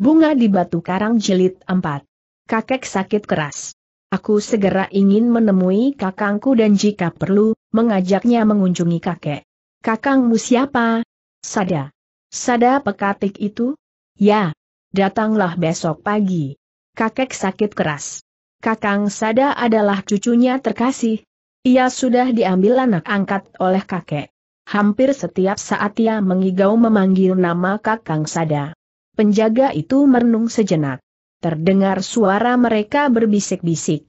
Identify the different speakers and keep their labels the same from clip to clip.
Speaker 1: Bunga di Batu Karang Jilid 4. Kakek sakit keras. Aku segera ingin menemui kakangku dan jika perlu, mengajaknya mengunjungi kakek. Kakangmu siapa? Sada. Sada pekatik itu? Ya. Datanglah besok pagi. Kakek sakit keras. Kakang Sada adalah cucunya terkasih. Ia sudah diambil anak angkat oleh kakek. Hampir setiap saat ia mengigau memanggil nama Kakang Sada. Penjaga itu merenung sejenak. Terdengar suara mereka berbisik-bisik.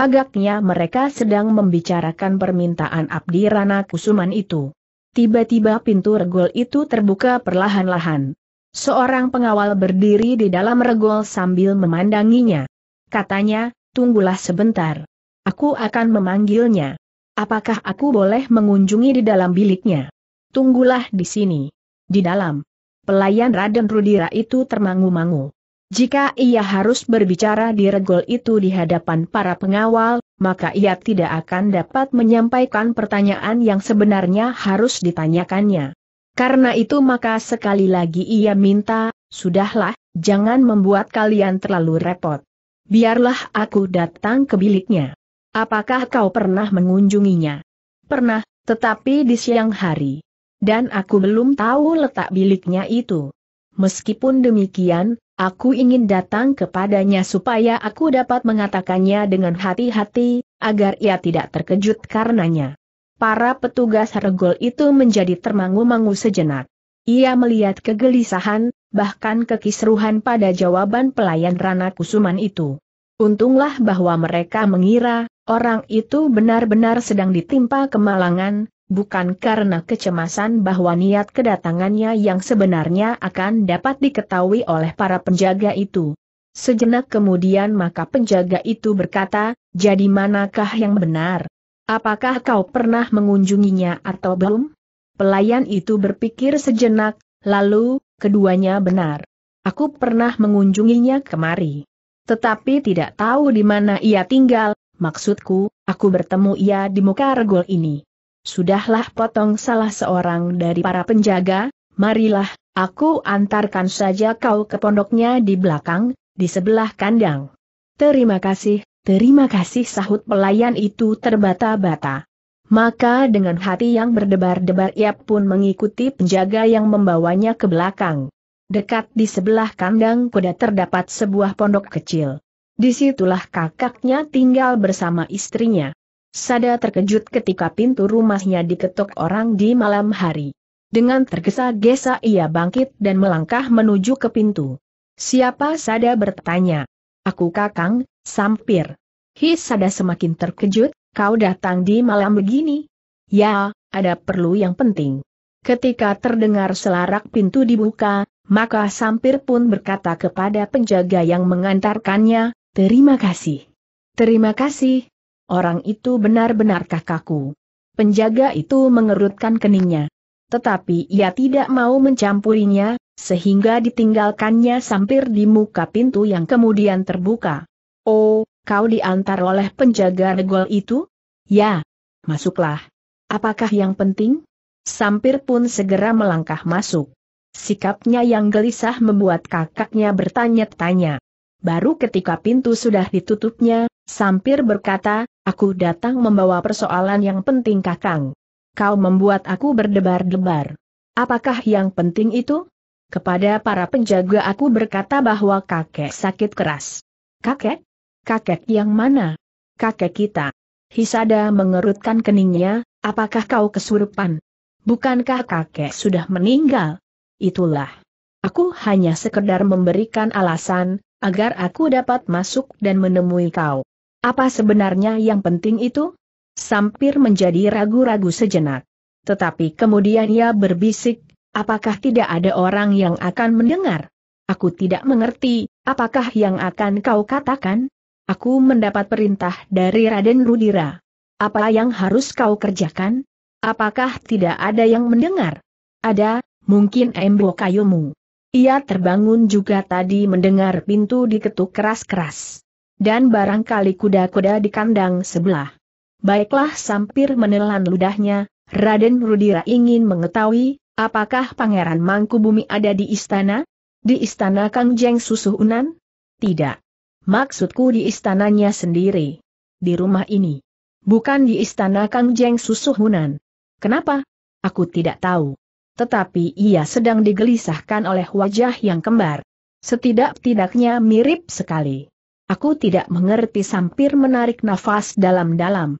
Speaker 1: Agaknya mereka sedang membicarakan permintaan Abdi Rana Kusuman itu. Tiba-tiba pintu regol itu terbuka perlahan-lahan. Seorang pengawal berdiri di dalam regol sambil memandanginya. Katanya, tunggulah sebentar. Aku akan memanggilnya. Apakah aku boleh mengunjungi di dalam biliknya? Tunggulah di sini. Di dalam pelayan Raden Rudira itu termangu-mangu. Jika ia harus berbicara di regol itu di hadapan para pengawal, maka ia tidak akan dapat menyampaikan pertanyaan yang sebenarnya harus ditanyakannya. Karena itu maka sekali lagi ia minta, sudahlah, jangan membuat kalian terlalu repot. Biarlah aku datang ke biliknya. Apakah kau pernah mengunjunginya? Pernah, tetapi di siang hari. Dan aku belum tahu letak biliknya itu. Meskipun demikian, aku ingin datang kepadanya supaya aku dapat mengatakannya dengan hati-hati, agar ia tidak terkejut karenanya. Para petugas regol itu menjadi termangu-mangu sejenak. Ia melihat kegelisahan, bahkan kekisruhan pada jawaban pelayan Rana Kusuman itu. Untunglah bahwa mereka mengira, orang itu benar-benar sedang ditimpa kemalangan, bukan karena kecemasan bahwa niat kedatangannya yang sebenarnya akan dapat diketahui oleh para penjaga itu. Sejenak kemudian maka penjaga itu berkata, jadi manakah yang benar? Apakah kau pernah mengunjunginya atau belum? Pelayan itu berpikir sejenak, lalu, keduanya benar. Aku pernah mengunjunginya kemari. Tetapi tidak tahu di mana ia tinggal, maksudku, aku bertemu ia di muka regol ini. Sudahlah potong salah seorang dari para penjaga, marilah, aku antarkan saja kau ke pondoknya di belakang, di sebelah kandang. Terima kasih, terima kasih sahut pelayan itu terbata-bata. Maka dengan hati yang berdebar-debar ia pun mengikuti penjaga yang membawanya ke belakang. Dekat di sebelah kandang kuda terdapat sebuah pondok kecil. Disitulah kakaknya tinggal bersama istrinya. Sada terkejut ketika pintu rumahnya diketuk orang di malam hari. Dengan tergesa-gesa ia bangkit dan melangkah menuju ke pintu. Siapa Sada bertanya? Aku Kakang, Sampir. Hi Sada semakin terkejut, kau datang di malam begini? Ya, ada perlu yang penting. Ketika terdengar selarak pintu dibuka, maka Sampir pun berkata kepada penjaga yang mengantarkannya, terima kasih. Terima kasih, Orang itu benar-benar kakakku. Penjaga itu mengerutkan keningnya. Tetapi ia tidak mau mencampurinya, sehingga ditinggalkannya sampir di muka pintu yang kemudian terbuka. Oh, kau diantar oleh penjaga regol itu? Ya. Masuklah. Apakah yang penting? Sampir pun segera melangkah masuk. Sikapnya yang gelisah membuat kakaknya bertanya-tanya. Baru ketika pintu sudah ditutupnya, Sampir berkata, aku datang membawa persoalan yang penting kakang. Kau membuat aku berdebar-debar. Apakah yang penting itu? Kepada para penjaga aku berkata bahwa kakek sakit keras. Kakek? Kakek yang mana? Kakek kita. Hisada mengerutkan keningnya, apakah kau kesurupan? Bukankah kakek sudah meninggal? Itulah. Aku hanya sekedar memberikan alasan, agar aku dapat masuk dan menemui kau. Apa sebenarnya yang penting itu? Sampir menjadi ragu-ragu sejenak. Tetapi kemudian ia berbisik, apakah tidak ada orang yang akan mendengar? Aku tidak mengerti, apakah yang akan kau katakan? Aku mendapat perintah dari Raden Rudira. Apa yang harus kau kerjakan? Apakah tidak ada yang mendengar? Ada, mungkin embo kayumu. Ia terbangun juga tadi mendengar pintu diketuk keras-keras dan barangkali kuda-kuda di kandang sebelah. Baiklah sampir menelan ludahnya, Raden Rudira ingin mengetahui, apakah Pangeran Mangkubumi ada di istana? Di istana Kang Jeng Susuh Unan? Tidak. Maksudku di istananya sendiri. Di rumah ini. Bukan di istana Kang Jeng Susuh Unan. Kenapa? Aku tidak tahu. Tetapi ia sedang digelisahkan oleh wajah yang kembar. Setidak-tidaknya mirip sekali. Aku tidak mengerti sampir menarik nafas dalam-dalam.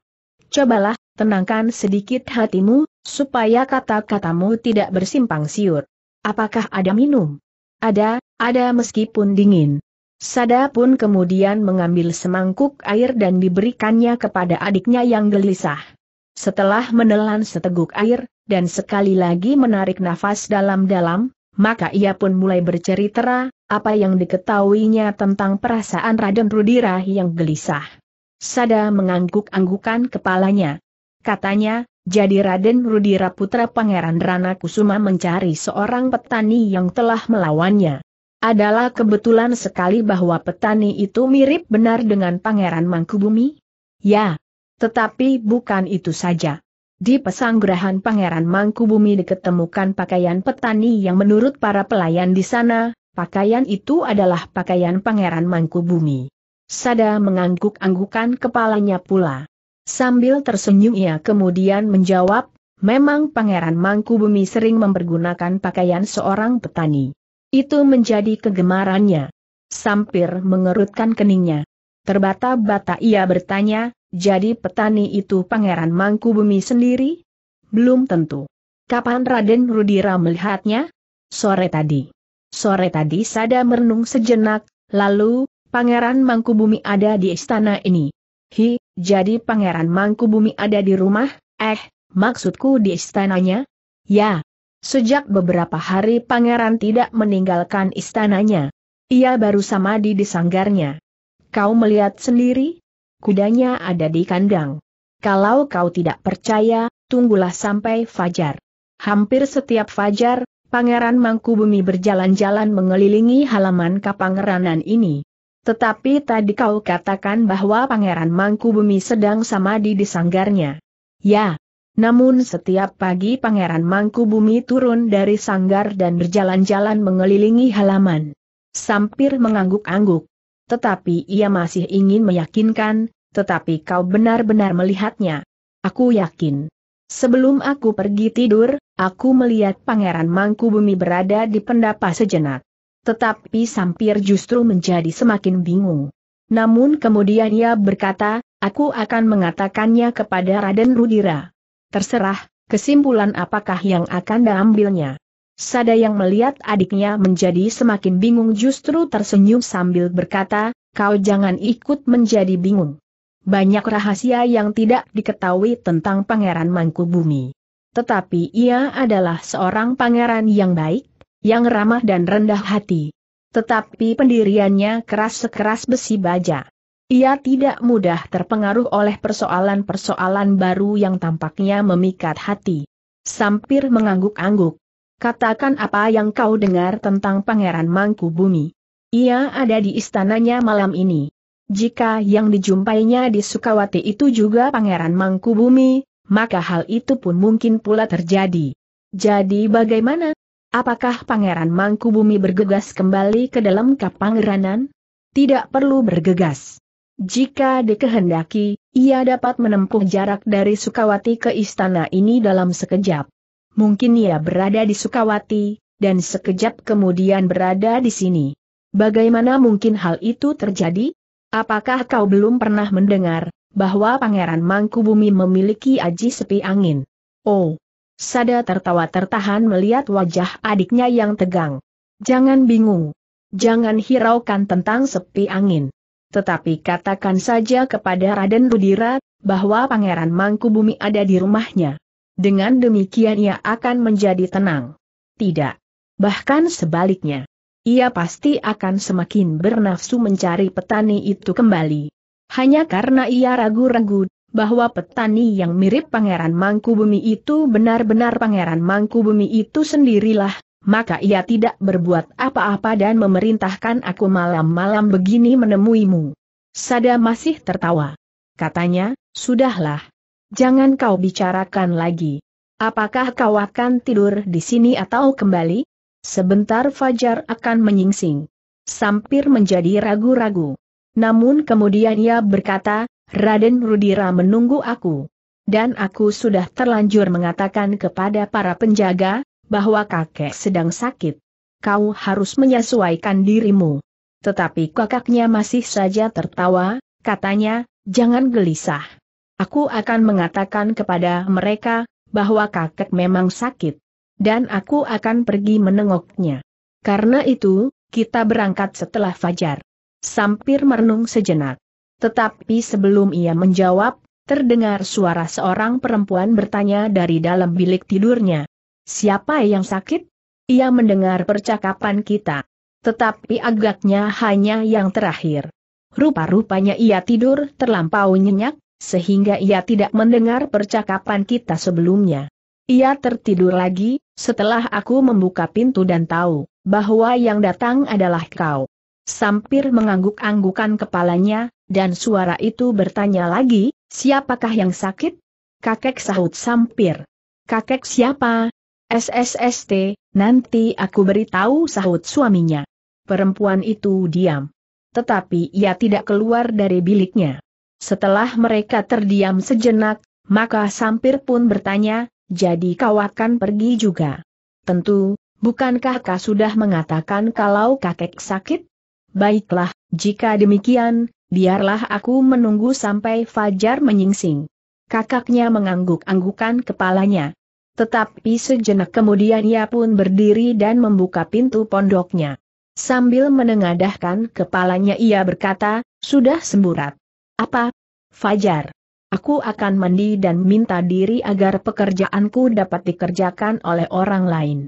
Speaker 1: Cobalah, tenangkan sedikit hatimu, supaya kata-katamu tidak bersimpang siur. Apakah ada minum? Ada, ada meskipun dingin. Sada pun kemudian mengambil semangkuk air dan diberikannya kepada adiknya yang gelisah. Setelah menelan seteguk air, dan sekali lagi menarik nafas dalam-dalam, maka ia pun mulai bercerita, apa yang diketahuinya tentang perasaan Raden Rudira yang gelisah. Sada mengangguk-anggukan kepalanya. Katanya, jadi Raden Rudira putra Pangeran Rana Kusuma mencari seorang petani yang telah melawannya. Adalah kebetulan sekali bahwa petani itu mirip benar dengan Pangeran Mangkubumi? Ya. Tetapi bukan itu saja. Di pesanggrahan Pangeran Mangkubumi diketemukan pakaian petani yang menurut para pelayan di sana, Pakaian itu adalah pakaian Pangeran Mangkubumi. Sada mengangguk-anggukan kepalanya pula. Sambil tersenyum ia kemudian menjawab, memang Pangeran Mangkubumi sering mempergunakan pakaian seorang petani. Itu menjadi kegemarannya. Sampir mengerutkan keningnya. Terbata-bata ia bertanya, jadi petani itu Pangeran Mangkubumi sendiri? Belum tentu. Kapan Raden Rudira melihatnya? Sore tadi. Sore tadi Sada merenung sejenak, lalu, Pangeran Mangkubumi ada di istana ini. Hi, jadi Pangeran Mangkubumi ada di rumah, eh, maksudku di istananya? Ya. Sejak beberapa hari Pangeran tidak meninggalkan istananya. Ia baru sama di sanggarnya. Kau melihat sendiri? Kudanya ada di kandang. Kalau kau tidak percaya, tunggulah sampai fajar. Hampir setiap fajar, Pangeran Mangkubumi berjalan-jalan mengelilingi halaman kapangeranan ini. Tetapi tadi kau katakan bahwa Pangeran Mangkubumi sedang samadi di sanggarnya. Ya. Namun setiap pagi Pangeran Mangkubumi turun dari sanggar dan berjalan-jalan mengelilingi halaman. Sampir mengangguk-angguk. Tetapi ia masih ingin meyakinkan, tetapi kau benar-benar melihatnya. Aku yakin. Sebelum aku pergi tidur, aku melihat Pangeran Mangku Bumi berada di pendapa sejenak. Tetapi Sampir justru menjadi semakin bingung. Namun kemudian ia berkata, aku akan mengatakannya kepada Raden Rudira. Terserah, kesimpulan apakah yang akan diambilnya. Sada yang melihat adiknya menjadi semakin bingung justru tersenyum sambil berkata, kau jangan ikut menjadi bingung. Banyak rahasia yang tidak diketahui tentang Pangeran Mangkubumi. Tetapi ia adalah seorang pangeran yang baik, yang ramah dan rendah hati. Tetapi pendiriannya keras sekeras besi baja. Ia tidak mudah terpengaruh oleh persoalan-persoalan baru yang tampaknya memikat hati. Sampir mengangguk-angguk. Katakan apa yang kau dengar tentang Pangeran Mangku Bumi. Ia ada di istananya malam ini. Jika yang dijumpainya di Sukawati itu juga Pangeran Mangkubumi, maka hal itu pun mungkin pula terjadi. Jadi bagaimana? Apakah Pangeran Mangkubumi bergegas kembali ke dalam kapangeranan? Tidak perlu bergegas. Jika dikehendaki, ia dapat menempuh jarak dari Sukawati ke istana ini dalam sekejap. Mungkin ia berada di Sukawati, dan sekejap kemudian berada di sini. Bagaimana mungkin hal itu terjadi? Apakah kau belum pernah mendengar, bahwa Pangeran Mangkubumi memiliki aji sepi angin? Oh! Sada tertawa tertahan melihat wajah adiknya yang tegang. Jangan bingung. Jangan hiraukan tentang sepi angin. Tetapi katakan saja kepada Raden Rudira, bahwa Pangeran Mangkubumi ada di rumahnya. Dengan demikian ia akan menjadi tenang. Tidak. Bahkan sebaliknya ia pasti akan semakin bernafsu mencari petani itu kembali. Hanya karena ia ragu-ragu bahwa petani yang mirip Pangeran Mangkubumi itu benar-benar Pangeran Mangkubumi itu sendirilah, maka ia tidak berbuat apa-apa dan memerintahkan aku malam-malam begini menemuimu. Sada masih tertawa. Katanya, sudahlah. Jangan kau bicarakan lagi. Apakah kau akan tidur di sini atau kembali? Sebentar Fajar akan menyingsing. Sampir menjadi ragu-ragu. Namun kemudian ia berkata, Raden Rudira menunggu aku. Dan aku sudah terlanjur mengatakan kepada para penjaga, bahwa kakek sedang sakit. Kau harus menyesuaikan dirimu. Tetapi kakaknya masih saja tertawa, katanya, jangan gelisah. Aku akan mengatakan kepada mereka, bahwa kakek memang sakit dan aku akan pergi menengoknya. Karena itu, kita berangkat setelah fajar. Sampir merenung sejenak. Tetapi sebelum ia menjawab, terdengar suara seorang perempuan bertanya dari dalam bilik tidurnya. Siapa yang sakit? Ia mendengar percakapan kita. Tetapi agaknya hanya yang terakhir. Rupa-rupanya ia tidur terlampau nyenyak, sehingga ia tidak mendengar percakapan kita sebelumnya. Ia tertidur lagi, setelah aku membuka pintu dan tahu, bahwa yang datang adalah kau. Sampir mengangguk-anggukan kepalanya, dan suara itu bertanya lagi, siapakah yang sakit? Kakek sahut Sampir. Kakek siapa? SSST, nanti aku beritahu sahut suaminya. Perempuan itu diam. Tetapi ia tidak keluar dari biliknya. Setelah mereka terdiam sejenak, maka Sampir pun bertanya, jadi kau akan pergi juga. Tentu, bukankah kau sudah mengatakan kalau kakek sakit? Baiklah, jika demikian, biarlah aku menunggu sampai Fajar menyingsing. Kakaknya mengangguk-anggukan kepalanya. Tetapi sejenak kemudian ia pun berdiri dan membuka pintu pondoknya. Sambil menengadahkan kepalanya ia berkata, sudah semburat. Apa? Fajar. Aku akan mandi dan minta diri agar pekerjaanku dapat dikerjakan oleh orang lain.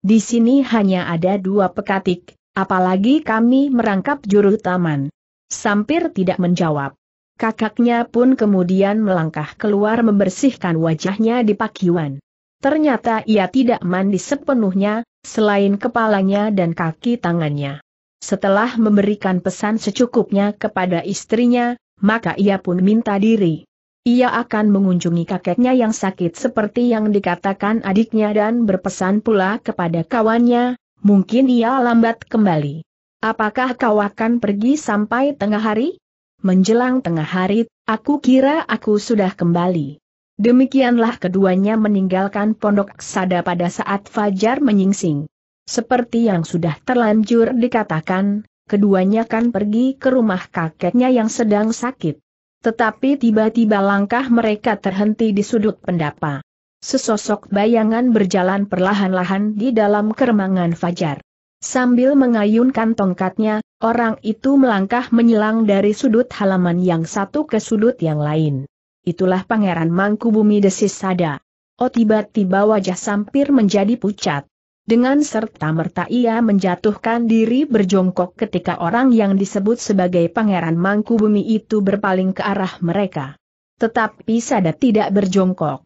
Speaker 1: Di sini hanya ada dua pekatik, apalagi kami merangkap juru taman. Sampir tidak menjawab. Kakaknya pun kemudian melangkah keluar membersihkan wajahnya di pakiwan. Ternyata ia tidak mandi sepenuhnya, selain kepalanya dan kaki tangannya. Setelah memberikan pesan secukupnya kepada istrinya, maka ia pun minta diri. Ia akan mengunjungi kakeknya yang sakit seperti yang dikatakan adiknya dan berpesan pula kepada kawannya, mungkin ia lambat kembali. Apakah kau akan pergi sampai tengah hari? Menjelang tengah hari, aku kira aku sudah kembali. Demikianlah keduanya meninggalkan pondok sada pada saat Fajar menyingsing. Seperti yang sudah terlanjur dikatakan, keduanya akan pergi ke rumah kakeknya yang sedang sakit. Tetapi tiba-tiba langkah mereka terhenti di sudut pendapa. Sesosok bayangan berjalan perlahan-lahan di dalam keremangan fajar. Sambil mengayunkan tongkatnya, orang itu melangkah menyilang dari sudut halaman yang satu ke sudut yang lain. Itulah Pangeran Mangkubumi Desis Sada. Oh tiba-tiba wajah Sampir menjadi pucat. Dengan serta-merta ia menjatuhkan diri berjongkok ketika orang yang disebut sebagai Pangeran Mangku Bumi itu berpaling ke arah mereka. Tetapi Sada tidak berjongkok.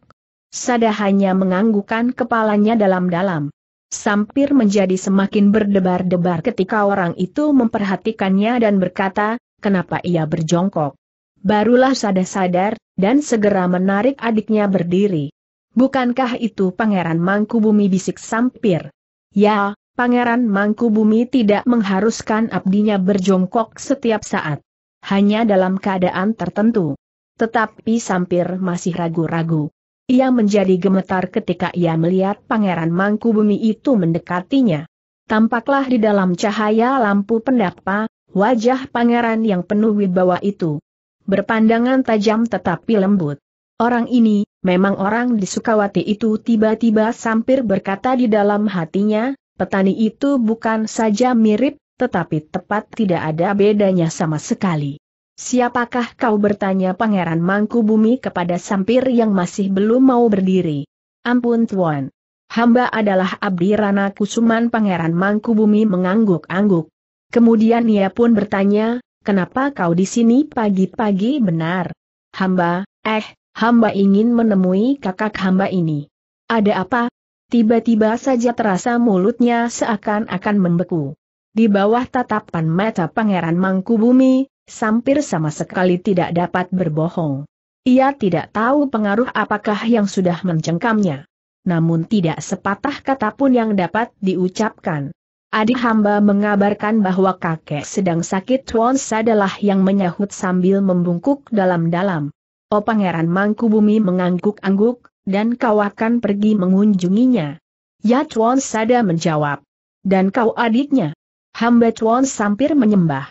Speaker 1: Sada hanya menganggukkan kepalanya dalam-dalam. Sampir menjadi semakin berdebar-debar ketika orang itu memperhatikannya dan berkata, kenapa ia berjongkok. Barulah Sada sadar, dan segera menarik adiknya berdiri. Bukankah itu Pangeran Mangkubumi bisik sampir? Ya, Pangeran Mangkubumi tidak mengharuskan abdinya berjongkok setiap saat. Hanya dalam keadaan tertentu. Tetapi sampir masih ragu-ragu. Ia menjadi gemetar ketika ia melihat Pangeran Mangkubumi itu mendekatinya. Tampaklah di dalam cahaya lampu pendapa, wajah pangeran yang penuh wibawa itu. Berpandangan tajam tetapi lembut. Orang ini, memang orang di Sukawati itu tiba-tiba sampir berkata di dalam hatinya, petani itu bukan saja mirip, tetapi tepat tidak ada bedanya sama sekali. Siapakah kau bertanya Pangeran Mangkubumi kepada sampir yang masih belum mau berdiri? Ampun Tuan. Hamba adalah Abdi Rana Kusuman Pangeran Mangkubumi mengangguk-angguk. Kemudian ia pun bertanya, kenapa kau di sini pagi-pagi benar? Hamba, eh, hamba ingin menemui kakak hamba ini. Ada apa? Tiba-tiba saja terasa mulutnya seakan-akan membeku. Di bawah tatapan mata Pangeran Mangkubumi, Sampir sama sekali tidak dapat berbohong. Ia tidak tahu pengaruh apakah yang sudah mencengkamnya. Namun tidak sepatah kata pun yang dapat diucapkan. Adik hamba mengabarkan bahwa kakek sedang sakit Tuan adalah yang menyahut sambil membungkuk dalam-dalam. Oh Pangeran Mangkubumi mengangguk-angguk, dan kau akan pergi mengunjunginya. Ya Chuan Sada menjawab. Dan kau adiknya. Hamba Chuan sampir menyembah.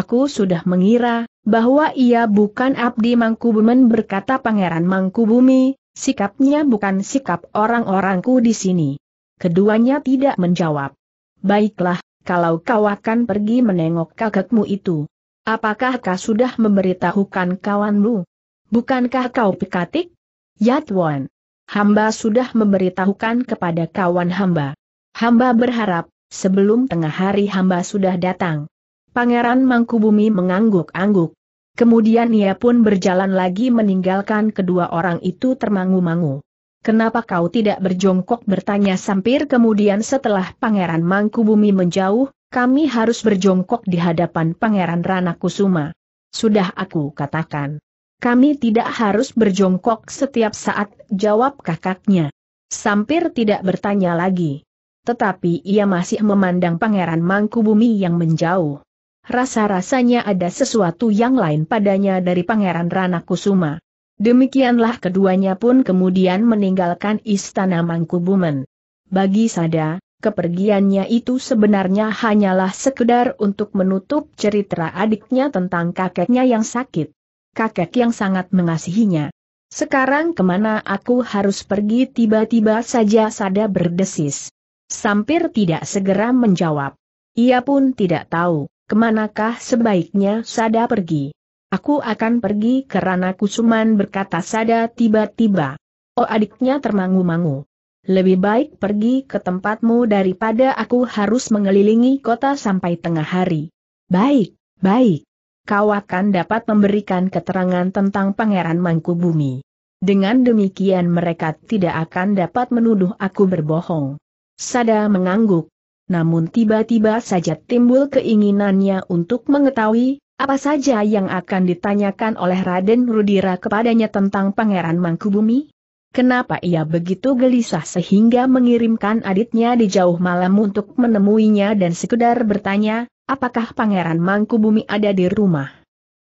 Speaker 1: Aku sudah mengira, bahwa ia bukan abdi Mangkubumen berkata Pangeran Mangkubumi, sikapnya bukan sikap orang-orangku di sini. Keduanya tidak menjawab. Baiklah, kalau kau akan pergi menengok kakekmu itu. Apakah kau sudah memberitahukan kawanmu? Bukankah kau pekatik? Yatwan. Hamba sudah memberitahukan kepada kawan hamba. Hamba berharap, sebelum tengah hari hamba sudah datang. Pangeran Mangkubumi mengangguk-angguk. Kemudian ia pun berjalan lagi meninggalkan kedua orang itu termangu-mangu. Kenapa kau tidak berjongkok bertanya Sampir kemudian setelah Pangeran Mangkubumi menjauh, kami harus berjongkok di hadapan Pangeran Ranakusuma. Sudah aku katakan. Kami tidak harus berjongkok setiap saat, jawab kakaknya. Sampir tidak bertanya lagi. Tetapi ia masih memandang Pangeran Mangkubumi yang menjauh. Rasa-rasanya ada sesuatu yang lain padanya dari Pangeran Ranakusuma. Demikianlah keduanya pun kemudian meninggalkan istana Mangkubumen. Bagi Sada, kepergiannya itu sebenarnya hanyalah sekedar untuk menutup cerita adiknya tentang kakeknya yang sakit kakek yang sangat mengasihinya. Sekarang kemana aku harus pergi tiba-tiba saja Sada berdesis. Sampir tidak segera menjawab. Ia pun tidak tahu, kemanakah sebaiknya Sada pergi. Aku akan pergi karena Kusuman berkata Sada tiba-tiba. Oh adiknya termangu-mangu. Lebih baik pergi ke tempatmu daripada aku harus mengelilingi kota sampai tengah hari. Baik, baik kau akan dapat memberikan keterangan tentang Pangeran Mangkubumi. Dengan demikian mereka tidak akan dapat menuduh aku berbohong. Sada mengangguk. Namun tiba-tiba saja timbul keinginannya untuk mengetahui, apa saja yang akan ditanyakan oleh Raden Rudira kepadanya tentang Pangeran Mangkubumi? Kenapa ia begitu gelisah sehingga mengirimkan adiknya di jauh malam untuk menemuinya dan sekedar bertanya, apakah Pangeran Mangku Bumi ada di rumah.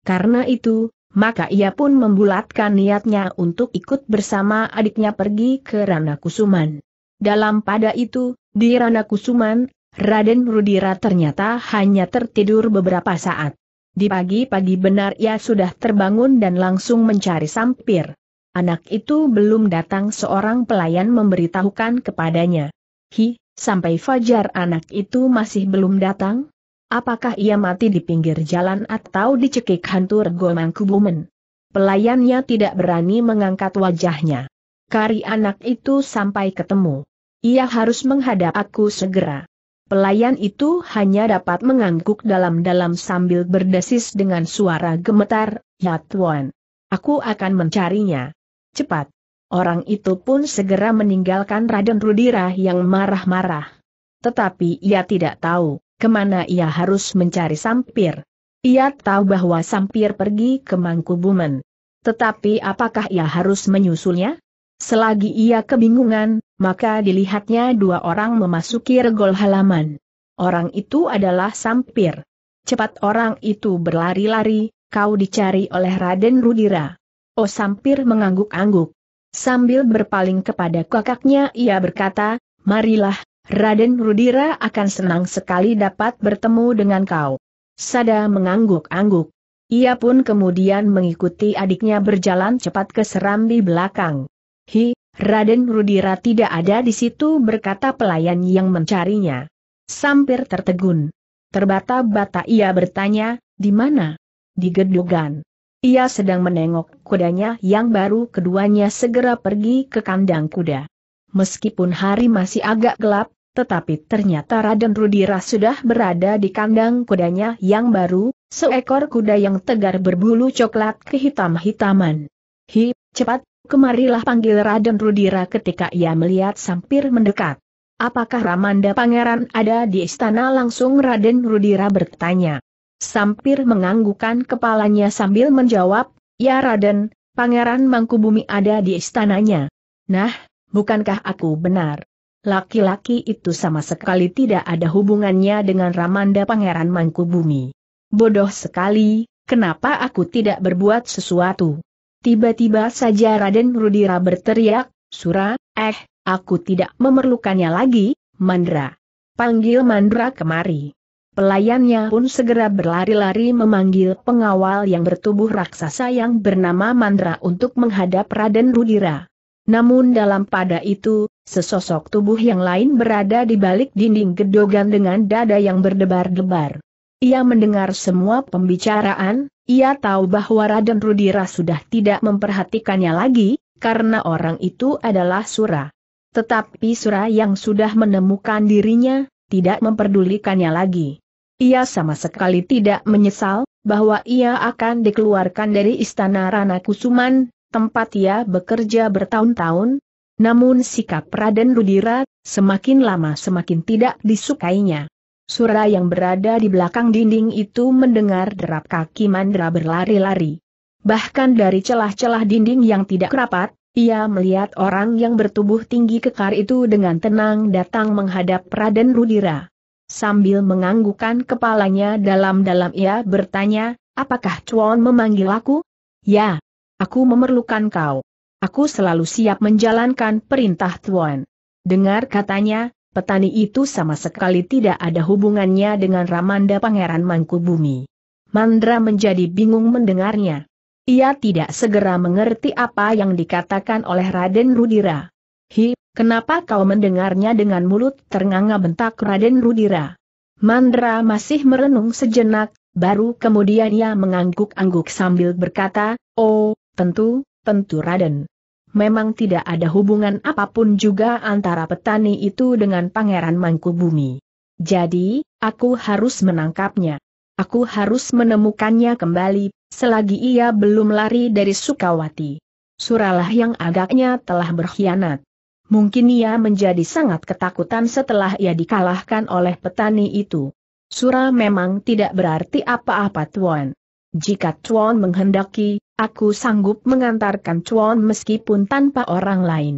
Speaker 1: Karena itu, maka ia pun membulatkan niatnya untuk ikut bersama adiknya pergi ke Rana Kusuman. Dalam pada itu, di Rana Kusuman, Raden Rudira ternyata hanya tertidur beberapa saat. Di pagi-pagi benar ia sudah terbangun dan langsung mencari sampir. Anak itu belum datang seorang pelayan memberitahukan kepadanya. Hi, sampai fajar anak itu masih belum datang? Apakah ia mati di pinggir jalan atau dicekik hantu Rego Mangkubumen? Pelayannya tidak berani mengangkat wajahnya. Kari anak itu sampai ketemu. Ia harus menghadap aku segera. Pelayan itu hanya dapat mengangguk dalam-dalam sambil berdesis dengan suara gemetar, Ya Tuan. Aku akan mencarinya. Cepat. Orang itu pun segera meninggalkan Raden Rudira yang marah-marah. Tetapi ia tidak tahu kemana ia harus mencari Sampir. Ia tahu bahwa Sampir pergi ke Mangkubumen. Tetapi apakah ia harus menyusulnya? Selagi ia kebingungan, maka dilihatnya dua orang memasuki regol halaman. Orang itu adalah Sampir. Cepat orang itu berlari-lari, kau dicari oleh Raden Rudira. Oh Sampir mengangguk-angguk. Sambil berpaling kepada kakaknya ia berkata, marilah, Raden Rudira akan senang sekali dapat bertemu dengan kau. Sada mengangguk-angguk. Ia pun kemudian mengikuti adiknya berjalan cepat ke serambi belakang. Hi, Raden Rudira tidak ada di situ berkata pelayan yang mencarinya. Sampir tertegun. Terbata-bata ia bertanya, di mana? Di gedugan. Ia sedang menengok kudanya yang baru keduanya segera pergi ke kandang kuda. Meskipun hari masih agak gelap, tetapi ternyata Raden Rudira sudah berada di kandang kudanya yang baru, seekor kuda yang tegar berbulu coklat kehitam-hitaman. Hi, cepat, kemarilah panggil Raden Rudira ketika ia melihat sampir mendekat. Apakah Ramanda Pangeran ada di istana langsung Raden Rudira bertanya. Sampir menganggukan kepalanya sambil menjawab, Ya Raden, Pangeran Mangkubumi ada di istananya. Nah, bukankah aku benar? laki-laki itu sama sekali tidak ada hubungannya dengan Ramanda Pangeran Mangkubumi. Bodoh sekali, kenapa aku tidak berbuat sesuatu? Tiba-tiba saja Raden Rudira berteriak, Sura, eh, aku tidak memerlukannya lagi, Mandra. Panggil Mandra kemari. Pelayannya pun segera berlari-lari memanggil pengawal yang bertubuh raksasa yang bernama Mandra untuk menghadap Raden Rudira. Namun dalam pada itu, Sesosok tubuh yang lain berada di balik dinding gedogan dengan dada yang berdebar-debar. Ia mendengar semua pembicaraan, ia tahu bahwa Raden Rudira sudah tidak memperhatikannya lagi, karena orang itu adalah Sura. Tetapi Sura yang sudah menemukan dirinya, tidak memperdulikannya lagi. Ia sama sekali tidak menyesal, bahwa ia akan dikeluarkan dari istana Rana Kusuman, tempat ia bekerja bertahun-tahun, namun sikap Raden Rudira, semakin lama semakin tidak disukainya. Sura yang berada di belakang dinding itu mendengar derap kaki Mandra berlari-lari. Bahkan dari celah-celah dinding yang tidak rapat, ia melihat orang yang bertubuh tinggi kekar itu dengan tenang datang menghadap Raden Rudira. Sambil menganggukkan kepalanya dalam-dalam ia bertanya, apakah Chuan memanggil aku? Ya, aku memerlukan kau. Aku selalu siap menjalankan perintah Tuan. Dengar katanya, petani itu sama sekali tidak ada hubungannya dengan Ramanda Pangeran Mangkubumi. Mandra menjadi bingung mendengarnya. Ia tidak segera mengerti apa yang dikatakan oleh Raden Rudira. Hi, kenapa kau mendengarnya dengan mulut ternganga bentak Raden Rudira? Mandra masih merenung sejenak, baru kemudian ia mengangguk-angguk sambil berkata, Oh, tentu, tentu Raden. Memang tidak ada hubungan apapun juga antara petani itu dengan Pangeran Mangkubumi. Jadi, aku harus menangkapnya. Aku harus menemukannya kembali, selagi ia belum lari dari Sukawati. Suralah yang agaknya telah berkhianat. Mungkin ia menjadi sangat ketakutan setelah ia dikalahkan oleh petani itu. Surah memang tidak berarti apa-apa tuan. Jika Chuan menghendaki, aku sanggup mengantarkan Chuan meskipun tanpa orang lain.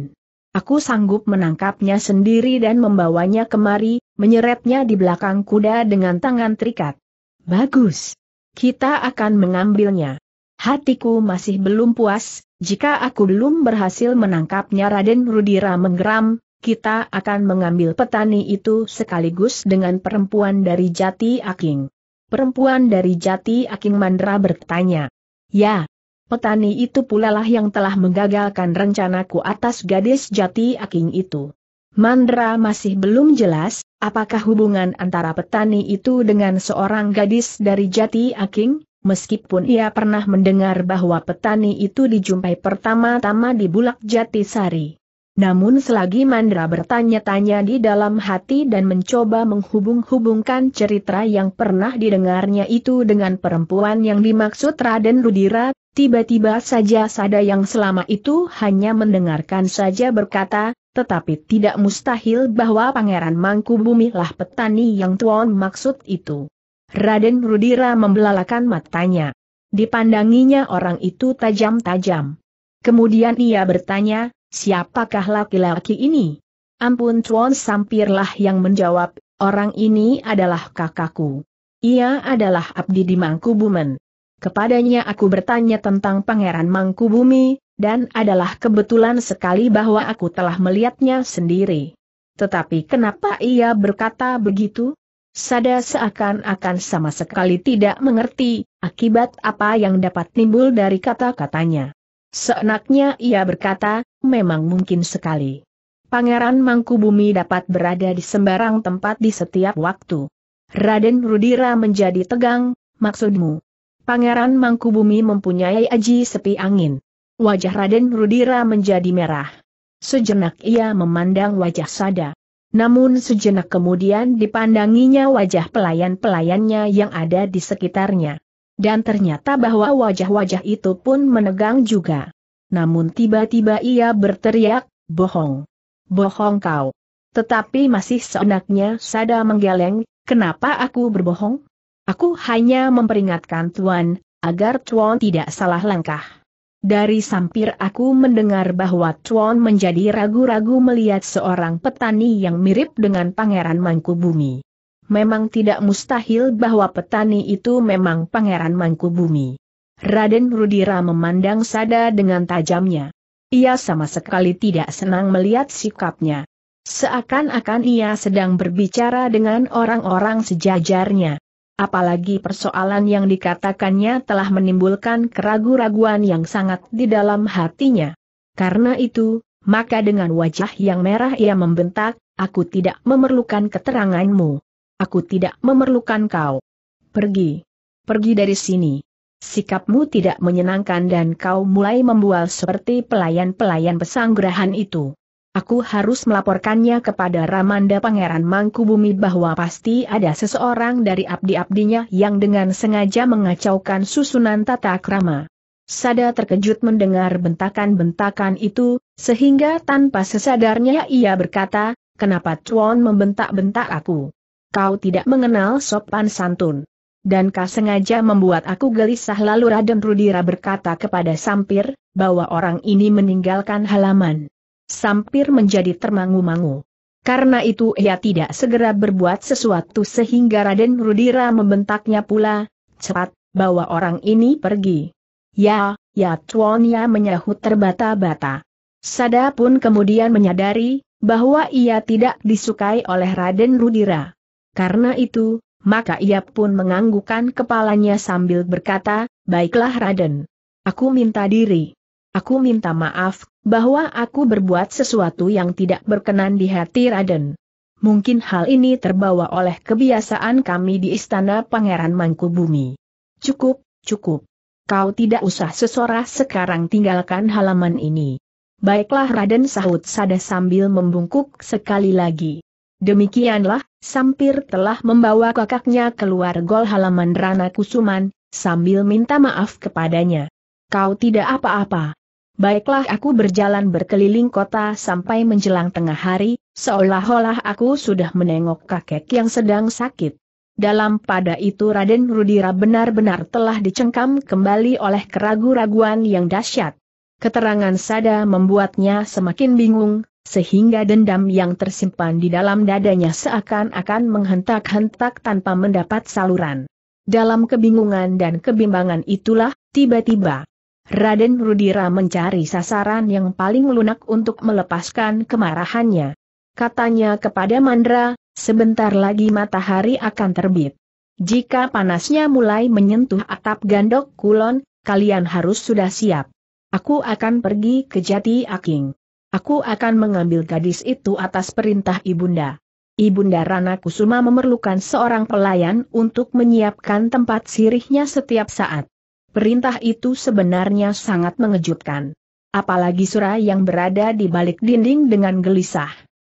Speaker 1: Aku sanggup menangkapnya sendiri dan membawanya kemari, menyeretnya di belakang kuda dengan tangan terikat. Bagus. Kita akan mengambilnya. Hatiku masih belum puas, jika aku belum berhasil menangkapnya Raden Rudira menggeram, kita akan mengambil petani itu sekaligus dengan perempuan dari Jati Aking perempuan dari jati Aking Mandra bertanya. Ya, petani itu pula lah yang telah menggagalkan rencanaku atas gadis jati Aking itu. Mandra masih belum jelas, apakah hubungan antara petani itu dengan seorang gadis dari Jati Aking, meskipun ia pernah mendengar bahwa petani itu dijumpai pertama-tama di Bulak Jati Sari. Namun selagi Mandra bertanya-tanya di dalam hati dan mencoba menghubung-hubungkan cerita yang pernah didengarnya itu dengan perempuan yang dimaksud Raden Rudira, tiba-tiba saja Sada yang selama itu hanya mendengarkan saja berkata, tetapi tidak mustahil bahwa Pangeran Mangku Bumi lah petani yang Tuan maksud itu. Raden Rudira membelalakan matanya. Dipandanginya orang itu tajam-tajam. Kemudian ia bertanya, Siapakah laki-laki ini? Ampun Chuan Sampirlah yang menjawab, orang ini adalah kakakku. Ia adalah abdi di Mangkubumen. Kepadanya aku bertanya tentang Pangeran Mangkubumi, dan adalah kebetulan sekali bahwa aku telah melihatnya sendiri. Tetapi kenapa ia berkata begitu? Sada seakan-akan sama sekali tidak mengerti akibat apa yang dapat timbul dari kata-katanya. Seenaknya ia berkata, memang mungkin sekali. Pangeran Mangkubumi dapat berada di sembarang tempat di setiap waktu. Raden Rudira menjadi tegang, maksudmu. Pangeran Mangkubumi mempunyai aji sepi angin. Wajah Raden Rudira menjadi merah. Sejenak ia memandang wajah Sada. Namun sejenak kemudian dipandanginya wajah pelayan-pelayannya yang ada di sekitarnya dan ternyata bahwa wajah-wajah itu pun menegang juga. Namun tiba-tiba ia berteriak, bohong. Bohong kau. Tetapi masih seenaknya Sada menggeleng, kenapa aku berbohong? Aku hanya memperingatkan Tuan, agar Tuan tidak salah langkah. Dari sampir aku mendengar bahwa Tuan menjadi ragu-ragu melihat seorang petani yang mirip dengan Pangeran Mangkubumi memang tidak mustahil bahwa petani itu memang pangeran Mangku Bumi. Raden Rudira memandang Sada dengan tajamnya. Ia sama sekali tidak senang melihat sikapnya. Seakan-akan ia sedang berbicara dengan orang-orang sejajarnya. Apalagi persoalan yang dikatakannya telah menimbulkan keraguan-raguan yang sangat di dalam hatinya. Karena itu, maka dengan wajah yang merah ia membentak, aku tidak memerlukan keteranganmu. Aku tidak memerlukan kau. Pergi. Pergi dari sini. Sikapmu tidak menyenangkan dan kau mulai membual seperti pelayan-pelayan pesanggerahan itu. Aku harus melaporkannya kepada Ramanda Pangeran Mangkubumi bahwa pasti ada seseorang dari abdi-abdinya yang dengan sengaja mengacaukan susunan tata krama. Sada terkejut mendengar bentakan-bentakan itu, sehingga tanpa sesadarnya ia berkata, kenapa Tuan membentak-bentak aku? kau tidak mengenal sopan santun. Dan kau sengaja membuat aku gelisah lalu Raden Rudira berkata kepada Sampir, bahwa orang ini meninggalkan halaman. Sampir menjadi termangu-mangu. Karena itu ia tidak segera berbuat sesuatu sehingga Raden Rudira membentaknya pula, cepat, bawa orang ini pergi. Ya, ya tuannya menyahut terbata-bata. Sada pun kemudian menyadari, bahwa ia tidak disukai oleh Raden Rudira. Karena itu, maka ia pun menganggukkan kepalanya sambil berkata, Baiklah Raden. Aku minta diri. Aku minta maaf, bahwa aku berbuat sesuatu yang tidak berkenan di hati Raden. Mungkin hal ini terbawa oleh kebiasaan kami di Istana Pangeran Mangkubumi. Cukup, cukup. Kau tidak usah sesorah sekarang tinggalkan halaman ini. Baiklah Raden sahut Sada sambil membungkuk sekali lagi. Demikianlah, Sampir telah membawa kakaknya keluar gol halaman Rana Kusuman, sambil minta maaf kepadanya. Kau tidak apa-apa. Baiklah aku berjalan berkeliling kota sampai menjelang tengah hari, seolah-olah aku sudah menengok kakek yang sedang sakit. Dalam pada itu Raden Rudira benar-benar telah dicengkam kembali oleh keragu-raguan yang dahsyat. Keterangan Sada membuatnya semakin bingung, sehingga dendam yang tersimpan di dalam dadanya seakan-akan menghentak-hentak tanpa mendapat saluran. Dalam kebingungan dan kebimbangan itulah, tiba-tiba, Raden Rudira mencari sasaran yang paling lunak untuk melepaskan kemarahannya. Katanya kepada Mandra, sebentar lagi matahari akan terbit. Jika panasnya mulai menyentuh atap gandok kulon, kalian harus sudah siap. Aku akan pergi ke Jati Aking. Aku akan mengambil gadis itu atas perintah Ibunda. Ibunda Rana Kusuma memerlukan seorang pelayan untuk menyiapkan tempat sirihnya setiap saat. Perintah itu sebenarnya sangat mengejutkan. Apalagi Sura yang berada di balik dinding dengan gelisah.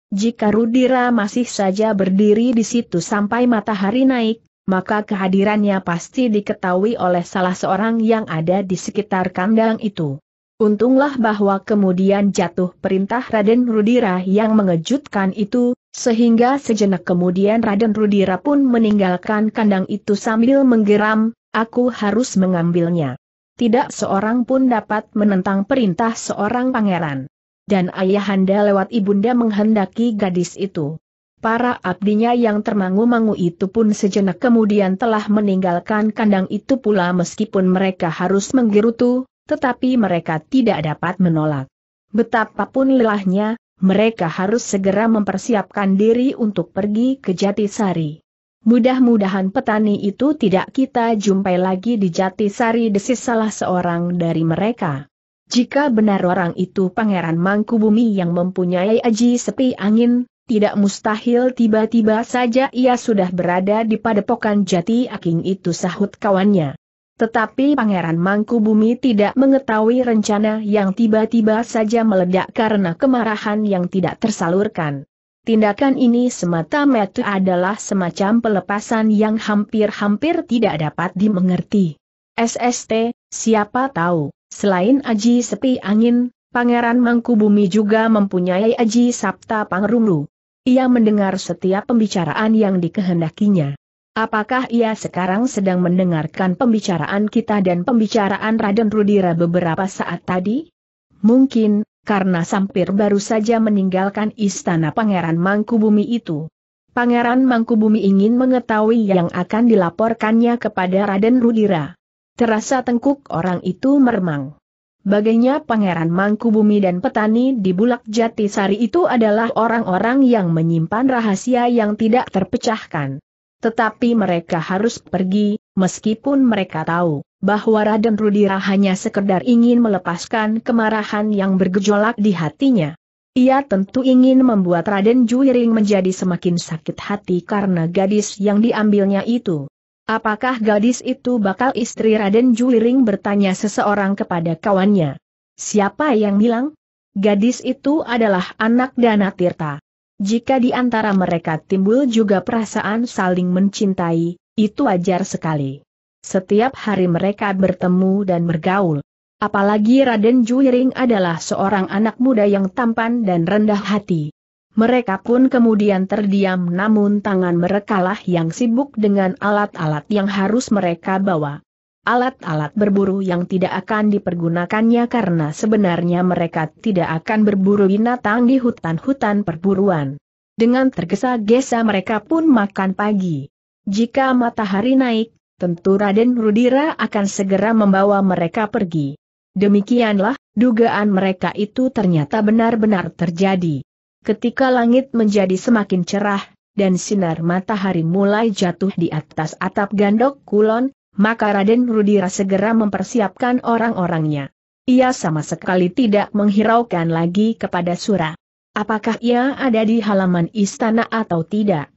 Speaker 1: Jika Rudira masih saja berdiri di situ sampai matahari naik, maka kehadirannya pasti diketahui oleh salah seorang yang ada di sekitar kandang itu. Untunglah bahwa kemudian jatuh perintah Raden Rudira yang mengejutkan itu, sehingga sejenak kemudian Raden Rudira pun meninggalkan kandang itu sambil menggeram, aku harus mengambilnya. Tidak seorang pun dapat menentang perintah seorang pangeran. Dan ayahanda lewat ibunda menghendaki gadis itu. Para abdinya yang termangu-mangu itu pun sejenak kemudian telah meninggalkan kandang itu pula meskipun mereka harus menggerutu, tetapi mereka tidak dapat menolak. Betapapun lelahnya, mereka harus segera mempersiapkan diri untuk pergi ke Jatisari. Mudah-mudahan petani itu tidak kita jumpai lagi di Jatisari desis salah seorang dari mereka. Jika benar orang itu Pangeran Mangkubumi yang mempunyai aji sepi angin, tidak mustahil tiba-tiba saja ia sudah berada di padepokan jati aking itu sahut kawannya. Tetapi Pangeran Mangkubumi tidak mengetahui rencana yang tiba-tiba saja meledak karena kemarahan yang tidak tersalurkan. Tindakan ini semata-mata adalah semacam pelepasan yang hampir-hampir tidak dapat dimengerti. SST, siapa tahu, selain Aji Sepi Angin, Pangeran Mangkubumi juga mempunyai Aji Sabta Pangrungu. Ia mendengar setiap pembicaraan yang dikehendakinya. Apakah ia sekarang sedang mendengarkan pembicaraan kita dan pembicaraan Raden Rudira beberapa saat tadi? Mungkin, karena Sampir baru saja meninggalkan istana Pangeran Mangkubumi itu. Pangeran Mangkubumi ingin mengetahui yang akan dilaporkannya kepada Raden Rudira. Terasa tengkuk orang itu meremang. Baginya Pangeran Mangkubumi dan petani di Bulak Jati Sari itu adalah orang-orang yang menyimpan rahasia yang tidak terpecahkan. Tetapi mereka harus pergi, meskipun mereka tahu bahwa Raden Rudira hanya sekedar ingin melepaskan kemarahan yang bergejolak di hatinya. Ia tentu ingin membuat Raden Juiring menjadi semakin sakit hati karena gadis yang diambilnya itu. Apakah gadis itu bakal istri Raden Juiring bertanya seseorang kepada kawannya. Siapa yang bilang? Gadis itu adalah anak Dana Tirta. Jika di antara mereka timbul juga perasaan saling mencintai, itu wajar sekali. Setiap hari mereka bertemu dan bergaul. Apalagi Raden Juiring adalah seorang anak muda yang tampan dan rendah hati. Mereka pun kemudian terdiam namun tangan merekalah yang sibuk dengan alat-alat yang harus mereka bawa alat-alat berburu yang tidak akan dipergunakannya karena sebenarnya mereka tidak akan berburu binatang di hutan-hutan perburuan. Dengan tergesa-gesa mereka pun makan pagi. Jika matahari naik, tentu Raden Rudira akan segera membawa mereka pergi. Demikianlah, dugaan mereka itu ternyata benar-benar terjadi. Ketika langit menjadi semakin cerah, dan sinar matahari mulai jatuh di atas atap gandok kulon, maka Raden Rudira segera mempersiapkan orang-orangnya. Ia sama sekali tidak menghiraukan lagi kepada Sura. Apakah ia ada di halaman istana atau tidak?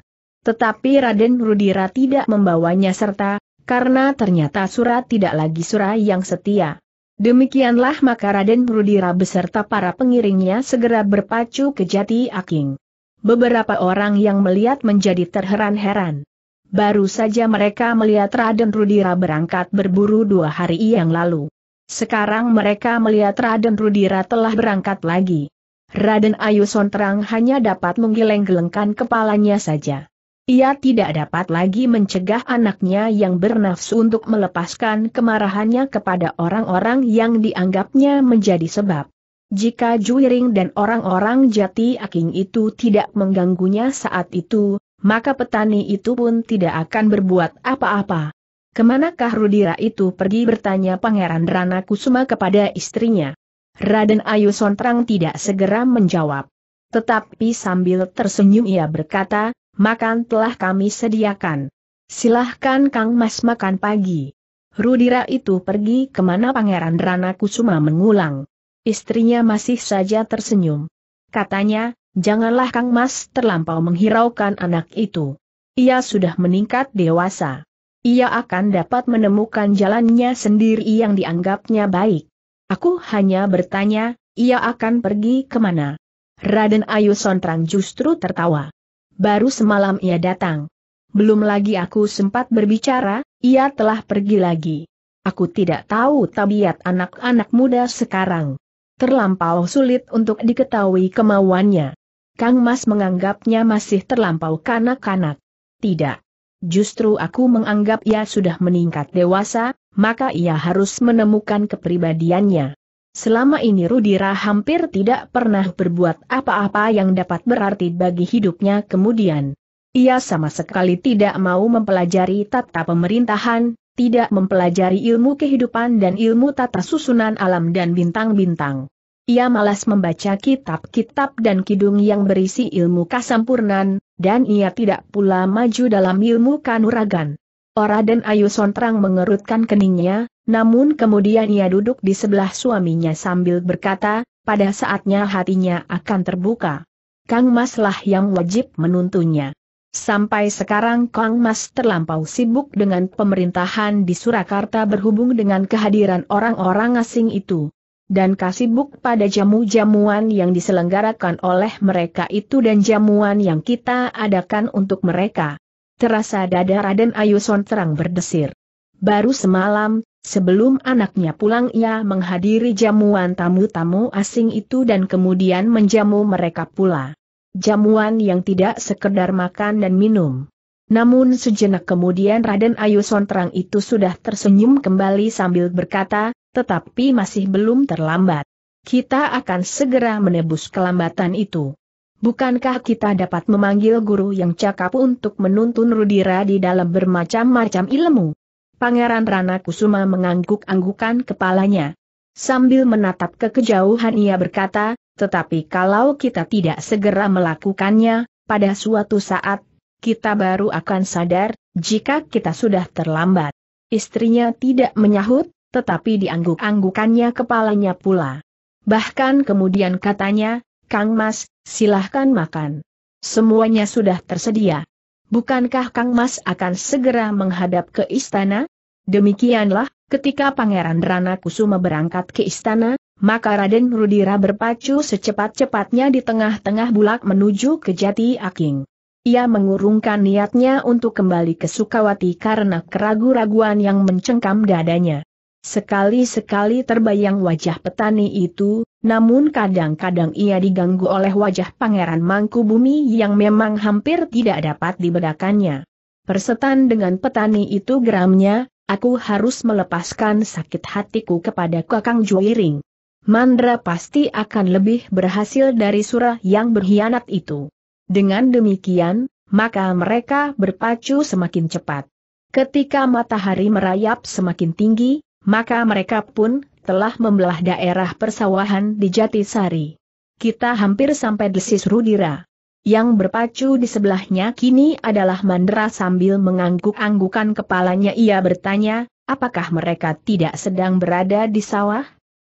Speaker 1: Tetapi Raden Rudira tidak membawanya serta, karena ternyata Sura tidak lagi Sura yang setia. Demikianlah maka Raden Rudira beserta para pengiringnya segera berpacu ke Jati Aking. Beberapa orang yang melihat menjadi terheran-heran. Baru saja mereka melihat Raden Rudira berangkat berburu dua hari yang lalu. Sekarang mereka melihat Raden Rudira telah berangkat lagi. Raden Ayu Sonterang hanya dapat menggeleng-gelengkan kepalanya saja. Ia tidak dapat lagi mencegah anaknya yang bernafsu untuk melepaskan kemarahannya kepada orang-orang yang dianggapnya menjadi sebab. Jika Juiring dan orang-orang jati aking itu tidak mengganggunya saat itu, maka petani itu pun tidak akan berbuat apa-apa. Kemanakah Rudira itu pergi bertanya Pangeran Rana Kusuma kepada istrinya. Raden Ayu Sontrang tidak segera menjawab. Tetapi sambil tersenyum ia berkata, makan telah kami sediakan. Silahkan Kang Mas makan pagi. Rudira itu pergi kemana Pangeran Rana Kusuma mengulang. Istrinya masih saja tersenyum. Katanya, janganlah Kang Mas terlampau menghiraukan anak itu. Ia sudah meningkat dewasa. Ia akan dapat menemukan jalannya sendiri yang dianggapnya baik. Aku hanya bertanya, ia akan pergi kemana? Raden Ayu Sontrang justru tertawa. Baru semalam ia datang. Belum lagi aku sempat berbicara, ia telah pergi lagi. Aku tidak tahu tabiat anak-anak muda sekarang. Terlampau sulit untuk diketahui kemauannya. Kang Mas menganggapnya masih terlampau kanak-kanak. Tidak. Justru aku menganggap ia sudah meningkat dewasa, maka ia harus menemukan kepribadiannya. Selama ini Rudira hampir tidak pernah berbuat apa-apa yang dapat berarti bagi hidupnya kemudian. Ia sama sekali tidak mau mempelajari tata pemerintahan, tidak mempelajari ilmu kehidupan dan ilmu tata susunan alam dan bintang-bintang. Ia malas membaca kitab-kitab dan kidung yang berisi ilmu kasampurnan, dan ia tidak pula maju dalam ilmu kanuragan. dan Ayu Sontrang mengerutkan keningnya, namun kemudian ia duduk di sebelah suaminya sambil berkata, pada saatnya hatinya akan terbuka. Kang Maslah yang wajib menuntunnya. Sampai sekarang Kang Mas terlampau sibuk dengan pemerintahan di Surakarta berhubung dengan kehadiran orang-orang asing itu dan kasibuk pada jamu-jamuan yang diselenggarakan oleh mereka itu dan jamuan yang kita adakan untuk mereka. Terasa dada Raden Ayuson terang berdesir. Baru semalam, sebelum anaknya pulang ia menghadiri jamuan tamu-tamu asing itu dan kemudian menjamu mereka pula. Jamuan yang tidak sekedar makan dan minum. Namun sejenak kemudian Raden Ayu terang itu sudah tersenyum kembali sambil berkata, tetapi masih belum terlambat. Kita akan segera menebus kelambatan itu. Bukankah kita dapat memanggil guru yang cakap untuk menuntun Rudira di dalam bermacam-macam ilmu? Pangeran Rana Kusuma mengangguk-anggukan kepalanya. Sambil menatap ke kejauhan ia berkata, tetapi kalau kita tidak segera melakukannya, pada suatu saat, kita baru akan sadar, jika kita sudah terlambat. Istrinya tidak menyahut, tetapi diangguk-anggukannya kepalanya pula. Bahkan kemudian katanya, Kang Mas, silahkan makan. Semuanya sudah tersedia. Bukankah Kang Mas akan segera menghadap ke istana? Demikianlah, ketika Pangeran Rana Kusuma berangkat ke istana, maka Raden Rudira berpacu secepat-cepatnya di tengah-tengah bulak menuju ke Jati Aking. Ia mengurungkan niatnya untuk kembali ke Sukawati karena keraguan raguan yang mencengkam dadanya. Sekali-sekali terbayang wajah petani itu, namun kadang-kadang ia diganggu oleh wajah Pangeran Mangkubumi yang memang hampir tidak dapat dibedakannya. Persetan dengan petani itu geramnya, aku harus melepaskan sakit hatiku kepada Kakang Juiring. Mandra pasti akan lebih berhasil dari surah yang berkhianat itu. Dengan demikian, maka mereka berpacu semakin cepat. Ketika matahari merayap semakin tinggi, maka mereka pun telah membelah daerah persawahan di Jatisari. Kita hampir sampai desis Rudira. Yang berpacu di sebelahnya kini adalah Mandra sambil mengangguk-anggukan kepalanya ia bertanya, apakah mereka tidak sedang berada di sawah?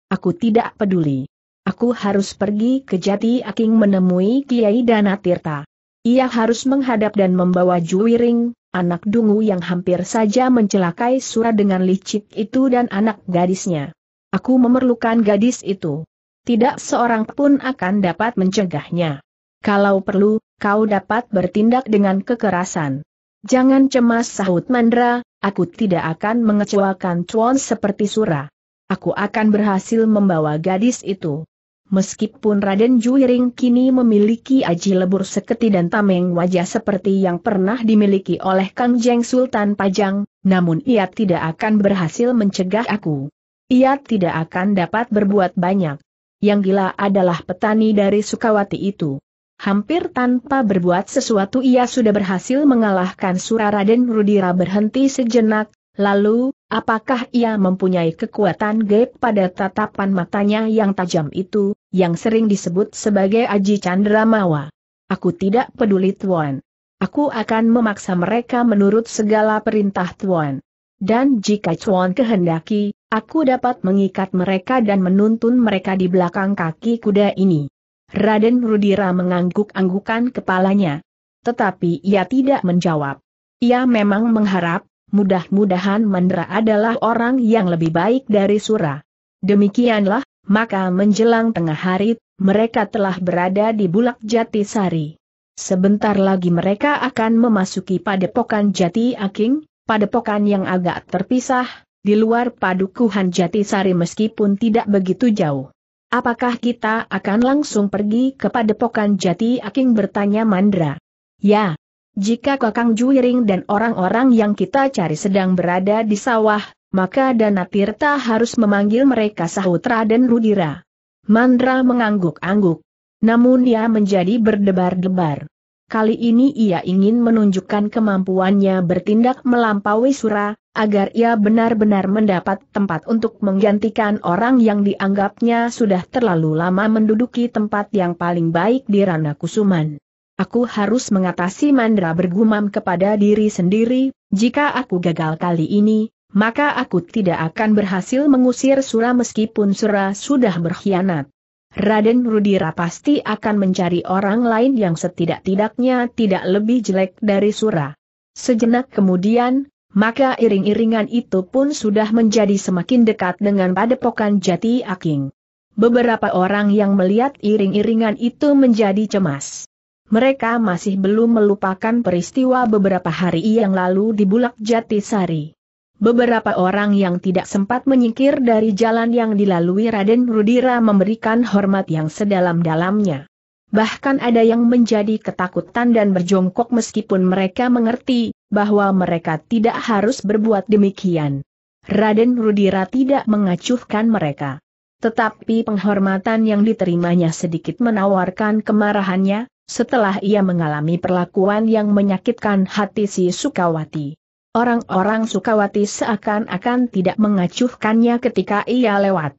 Speaker 1: Aku tidak peduli. Aku harus pergi ke Jati Aking menemui Kiai Danatirta. Ia harus menghadap dan membawa Juwiring anak dungu yang hampir saja mencelakai Sura dengan licik itu dan anak gadisnya. Aku memerlukan gadis itu. Tidak seorang pun akan dapat mencegahnya. Kalau perlu, kau dapat bertindak dengan kekerasan. Jangan cemas sahut Mandra, aku tidak akan mengecewakan Chuan seperti Sura. Aku akan berhasil membawa gadis itu. Meskipun Raden Juiring kini memiliki aji lebur seketi dan tameng wajah seperti yang pernah dimiliki oleh Kang Jeng Sultan Pajang, namun ia tidak akan berhasil mencegah aku. Ia tidak akan dapat berbuat banyak. Yang gila adalah petani dari Sukawati itu. Hampir tanpa berbuat sesuatu ia sudah berhasil mengalahkan Suraraden Rudira berhenti sejenak, Lalu, apakah ia mempunyai kekuatan gaib pada tatapan matanya yang tajam itu, yang sering disebut sebagai Aji Mawa? Aku tidak peduli Tuan. Aku akan memaksa mereka menurut segala perintah Tuan. Dan jika Tuan kehendaki, aku dapat mengikat mereka dan menuntun mereka di belakang kaki kuda ini. Raden Rudira mengangguk-anggukan kepalanya. Tetapi ia tidak menjawab. Ia memang mengharap, mudah-mudahan Mandra adalah orang yang lebih baik dari Sura. Demikianlah, maka menjelang tengah hari, mereka telah berada di Bulak Jati Sari. Sebentar lagi mereka akan memasuki padepokan Jati Aking, padepokan yang agak terpisah, di luar padukuhan Jati Sari meskipun tidak begitu jauh. Apakah kita akan langsung pergi ke padepokan Jati Aking bertanya Mandra? Ya, jika Kakang Juiring dan orang-orang yang kita cari sedang berada di sawah, maka Dana Tirta harus memanggil mereka Sahutra dan Rudira. Mandra mengangguk-angguk. Namun ia menjadi berdebar-debar. Kali ini ia ingin menunjukkan kemampuannya bertindak melampaui Sura, agar ia benar-benar mendapat tempat untuk menggantikan orang yang dianggapnya sudah terlalu lama menduduki tempat yang paling baik di Rana Kusuman. Aku harus mengatasi Mandra bergumam kepada diri sendiri, jika aku gagal kali ini, maka aku tidak akan berhasil mengusir Sura meskipun Sura sudah berkhianat. Raden Rudira pasti akan mencari orang lain yang setidak-tidaknya tidak lebih jelek dari Sura. Sejenak kemudian, maka iring-iringan itu pun sudah menjadi semakin dekat dengan padepokan jati aking. Beberapa orang yang melihat iring-iringan itu menjadi cemas mereka masih belum melupakan peristiwa beberapa hari yang lalu di Bulak Jatisari. Beberapa orang yang tidak sempat menyingkir dari jalan yang dilalui Raden Rudira memberikan hormat yang sedalam-dalamnya. Bahkan ada yang menjadi ketakutan dan berjongkok meskipun mereka mengerti bahwa mereka tidak harus berbuat demikian. Raden Rudira tidak mengacuhkan mereka. Tetapi penghormatan yang diterimanya sedikit menawarkan kemarahannya, setelah ia mengalami perlakuan yang menyakitkan hati si Sukawati. Orang-orang Sukawati seakan-akan tidak mengacuhkannya ketika ia lewat.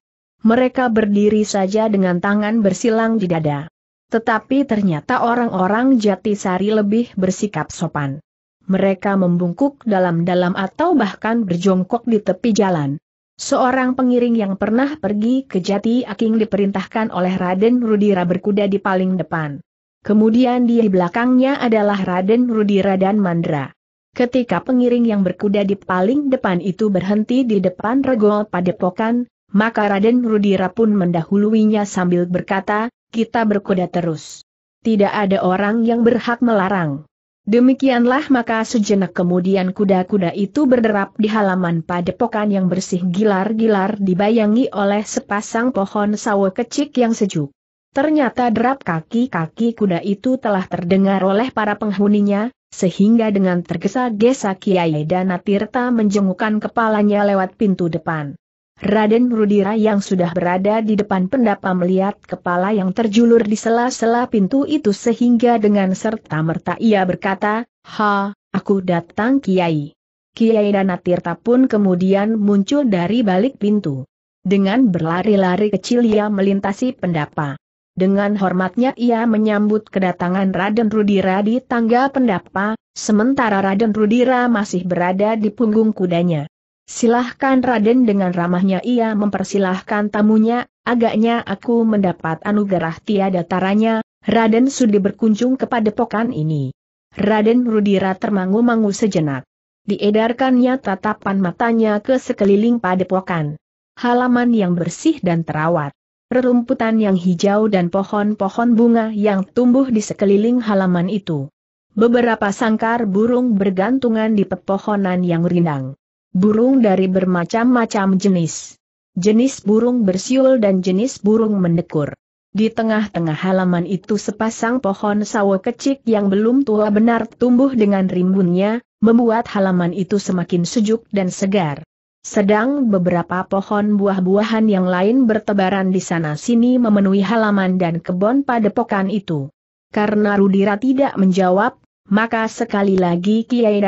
Speaker 1: Mereka berdiri saja dengan tangan bersilang di dada. Tetapi ternyata orang-orang Jatisari lebih bersikap sopan. Mereka membungkuk dalam-dalam atau bahkan berjongkok di tepi jalan. Seorang pengiring yang pernah pergi ke Jati Aking diperintahkan oleh Raden Rudira berkuda di paling depan. Kemudian di belakangnya adalah Raden Rudira dan Mandra. Ketika pengiring yang berkuda di paling depan itu berhenti di depan regol padepokan, maka Raden Rudira pun mendahuluinya sambil berkata, kita berkuda terus. Tidak ada orang yang berhak melarang. Demikianlah maka sejenak kemudian kuda-kuda itu berderap di halaman padepokan yang bersih gilar-gilar dibayangi oleh sepasang pohon sawo kecil yang sejuk. Ternyata derap kaki-kaki kuda itu telah terdengar oleh para penghuninya, sehingga dengan tergesa-gesa Kiai Danatirta menjengukkan kepalanya lewat pintu depan. Raden Rudira yang sudah berada di depan pendapa melihat kepala yang terjulur di sela-sela pintu itu sehingga dengan serta-merta ia berkata, Ha, aku datang Kiai. Kiai Danatirta pun kemudian muncul dari balik pintu. Dengan berlari-lari kecil ia melintasi pendapa. Dengan hormatnya ia menyambut kedatangan Raden Rudira di tangga pendapa, sementara Raden Rudira masih berada di punggung kudanya. Silahkan Raden dengan ramahnya ia mempersilahkan tamunya, agaknya aku mendapat anugerah tiada taranya, Raden sudah berkunjung kepada pokan ini. Raden Rudira termangu-mangu sejenak. Diedarkannya tatapan matanya ke sekeliling padepokan. Halaman yang bersih dan terawat rerumputan yang hijau dan pohon-pohon bunga yang tumbuh di sekeliling halaman itu. Beberapa sangkar burung bergantungan di pepohonan yang rindang. Burung dari bermacam-macam jenis. Jenis burung bersiul dan jenis burung mendekur. Di tengah-tengah halaman itu sepasang pohon sawo kecil yang belum tua benar tumbuh dengan rimbunnya, membuat halaman itu semakin sejuk dan segar. Sedang beberapa pohon buah-buahan yang lain bertebaran di sana-sini memenuhi halaman dan kebun padepokan itu. Karena Rudira tidak menjawab, maka sekali lagi Kiai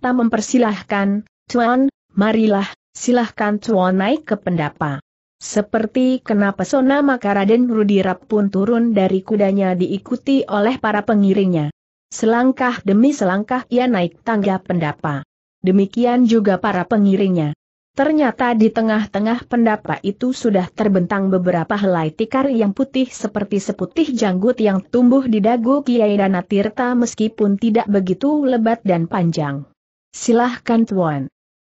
Speaker 1: tak mempersilahkan, Tuan, marilah, silahkan Tuan naik ke pendapa. Seperti kenapa pesona maka Raden Rudira pun turun dari kudanya diikuti oleh para pengiringnya. Selangkah demi selangkah ia naik tangga pendapa. Demikian juga para pengiringnya. Ternyata di tengah-tengah pendapa itu sudah terbentang beberapa helai tikar yang putih seperti seputih janggut yang tumbuh di dagu Kiai Tirta meskipun tidak begitu lebat dan panjang. Silahkan Tuan.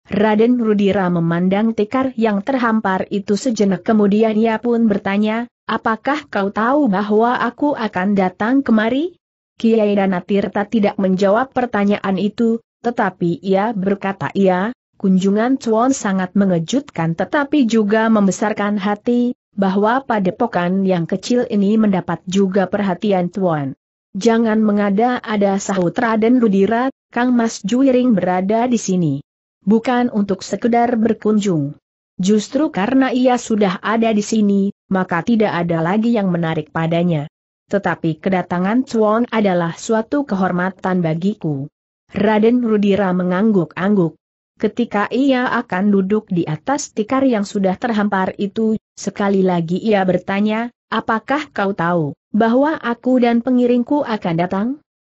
Speaker 1: Raden Rudira memandang tikar yang terhampar itu sejenak kemudian ia pun bertanya, apakah kau tahu bahwa aku akan datang kemari? Kiai Tirta tidak menjawab pertanyaan itu, tetapi ia berkata ia. Kunjungan Chuan sangat mengejutkan tetapi juga membesarkan hati, bahwa padepokan yang kecil ini mendapat juga perhatian Chuan. Jangan mengada-ada sahut Raden Rudira, Kang Mas Juiring berada di sini. Bukan untuk sekedar berkunjung. Justru karena ia sudah ada di sini, maka tidak ada lagi yang menarik padanya. Tetapi kedatangan Chuan adalah suatu kehormatan bagiku. Raden Rudira mengangguk-angguk, Ketika ia akan duduk di atas tikar yang sudah terhampar itu, sekali lagi ia bertanya, apakah kau tahu, bahwa aku dan pengiringku akan datang?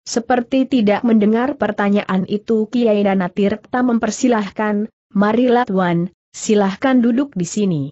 Speaker 1: Seperti tidak mendengar pertanyaan itu Kiai Danatirta mempersilahkan, marilah Tuan, silahkan duduk di sini.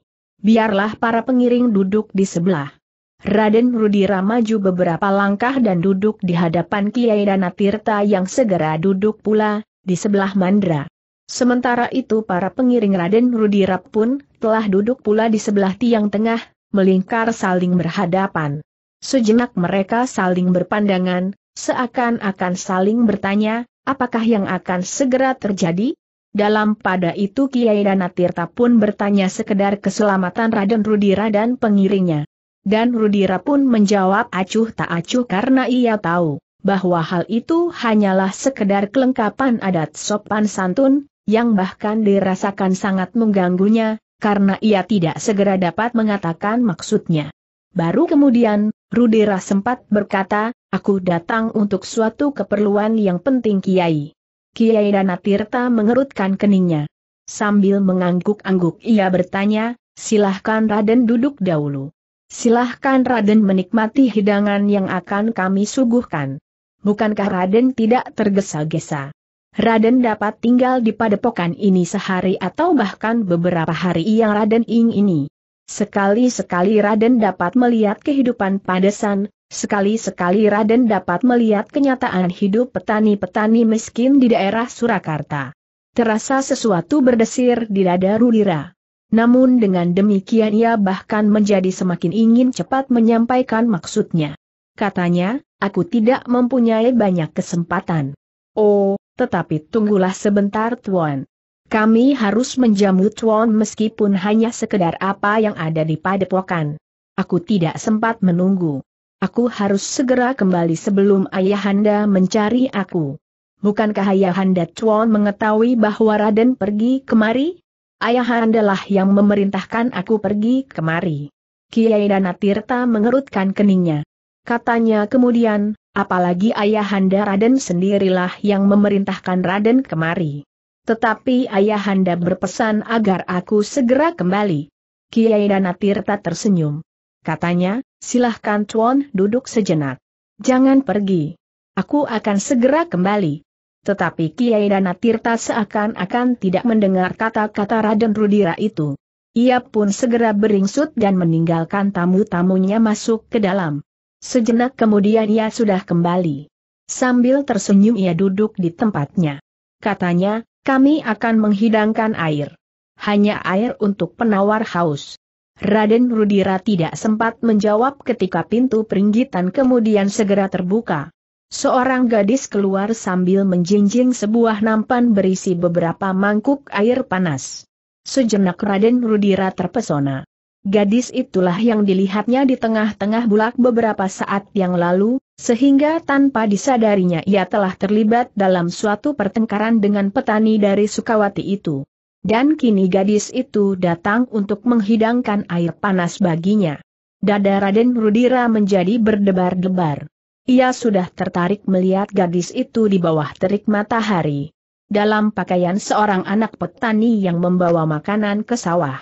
Speaker 1: Biarlah para pengiring duduk di sebelah. Raden Rudira maju beberapa langkah dan duduk di hadapan Kiai Danatirta yang segera duduk pula, di sebelah Mandra. Sementara itu para pengiring Raden Rudirap pun telah duduk pula di sebelah tiang tengah, melingkar saling berhadapan. Sejenak mereka saling berpandangan, seakan-akan saling bertanya, apakah yang akan segera terjadi? Dalam pada itu Kiai Danatirta pun bertanya sekedar keselamatan Raden Rudira dan pengiringnya. Dan Rudira pun menjawab acuh tak acuh karena ia tahu bahwa hal itu hanyalah sekedar kelengkapan adat sopan santun, yang bahkan dirasakan sangat mengganggunya, karena ia tidak segera dapat mengatakan maksudnya. Baru kemudian, Rudera sempat berkata, aku datang untuk suatu keperluan yang penting Kiai. Kiai Danatirta mengerutkan keningnya. Sambil mengangguk-angguk ia bertanya, silahkan Raden duduk dahulu. Silahkan Raden menikmati hidangan yang akan kami suguhkan. Bukankah Raden tidak tergesa-gesa? Raden dapat tinggal di padepokan ini sehari atau bahkan beberapa hari yang Raden ing ini. Sekali-sekali Raden dapat melihat kehidupan padesan, sekali-sekali Raden dapat melihat kenyataan hidup petani-petani miskin di daerah Surakarta. Terasa sesuatu berdesir di dada Rulira. Namun dengan demikian ia bahkan menjadi semakin ingin cepat menyampaikan maksudnya. Katanya, aku tidak mempunyai banyak kesempatan. Oh, tetapi tunggulah sebentar Tuan. Kami harus menjamu Tuan meskipun hanya sekedar apa yang ada di padepokan. Aku tidak sempat menunggu. Aku harus segera kembali sebelum Ayahanda mencari aku. Bukankah Ayahanda Tuan mengetahui bahwa Raden pergi kemari? Ayahanda lah yang memerintahkan aku pergi kemari. Kiai Danatirta mengerutkan keningnya. Katanya kemudian, Apalagi ayahanda Raden sendirilah yang memerintahkan Raden kemari. Tetapi ayahanda berpesan agar aku segera kembali. Kiai Danatirta tersenyum. Katanya, silahkan Tuan duduk sejenak. Jangan pergi. Aku akan segera kembali. Tetapi Kiai Danatirta seakan-akan tidak mendengar kata-kata Raden Rudira itu. Ia pun segera beringsut dan meninggalkan tamu-tamunya masuk ke dalam. Sejenak kemudian ia sudah kembali. Sambil tersenyum ia duduk di tempatnya. Katanya, kami akan menghidangkan air. Hanya air untuk penawar haus. Raden Rudira tidak sempat menjawab ketika pintu peringgitan kemudian segera terbuka. Seorang gadis keluar sambil menjinjing sebuah nampan berisi beberapa mangkuk air panas. Sejenak Raden Rudira terpesona. Gadis itulah yang dilihatnya di tengah-tengah bulak beberapa saat yang lalu, sehingga tanpa disadarinya ia telah terlibat dalam suatu pertengkaran dengan petani dari Sukawati itu. Dan kini gadis itu datang untuk menghidangkan air panas baginya. Dada Raden Rudira menjadi berdebar-debar. Ia sudah tertarik melihat gadis itu di bawah terik matahari. Dalam pakaian seorang anak petani yang membawa makanan ke sawah.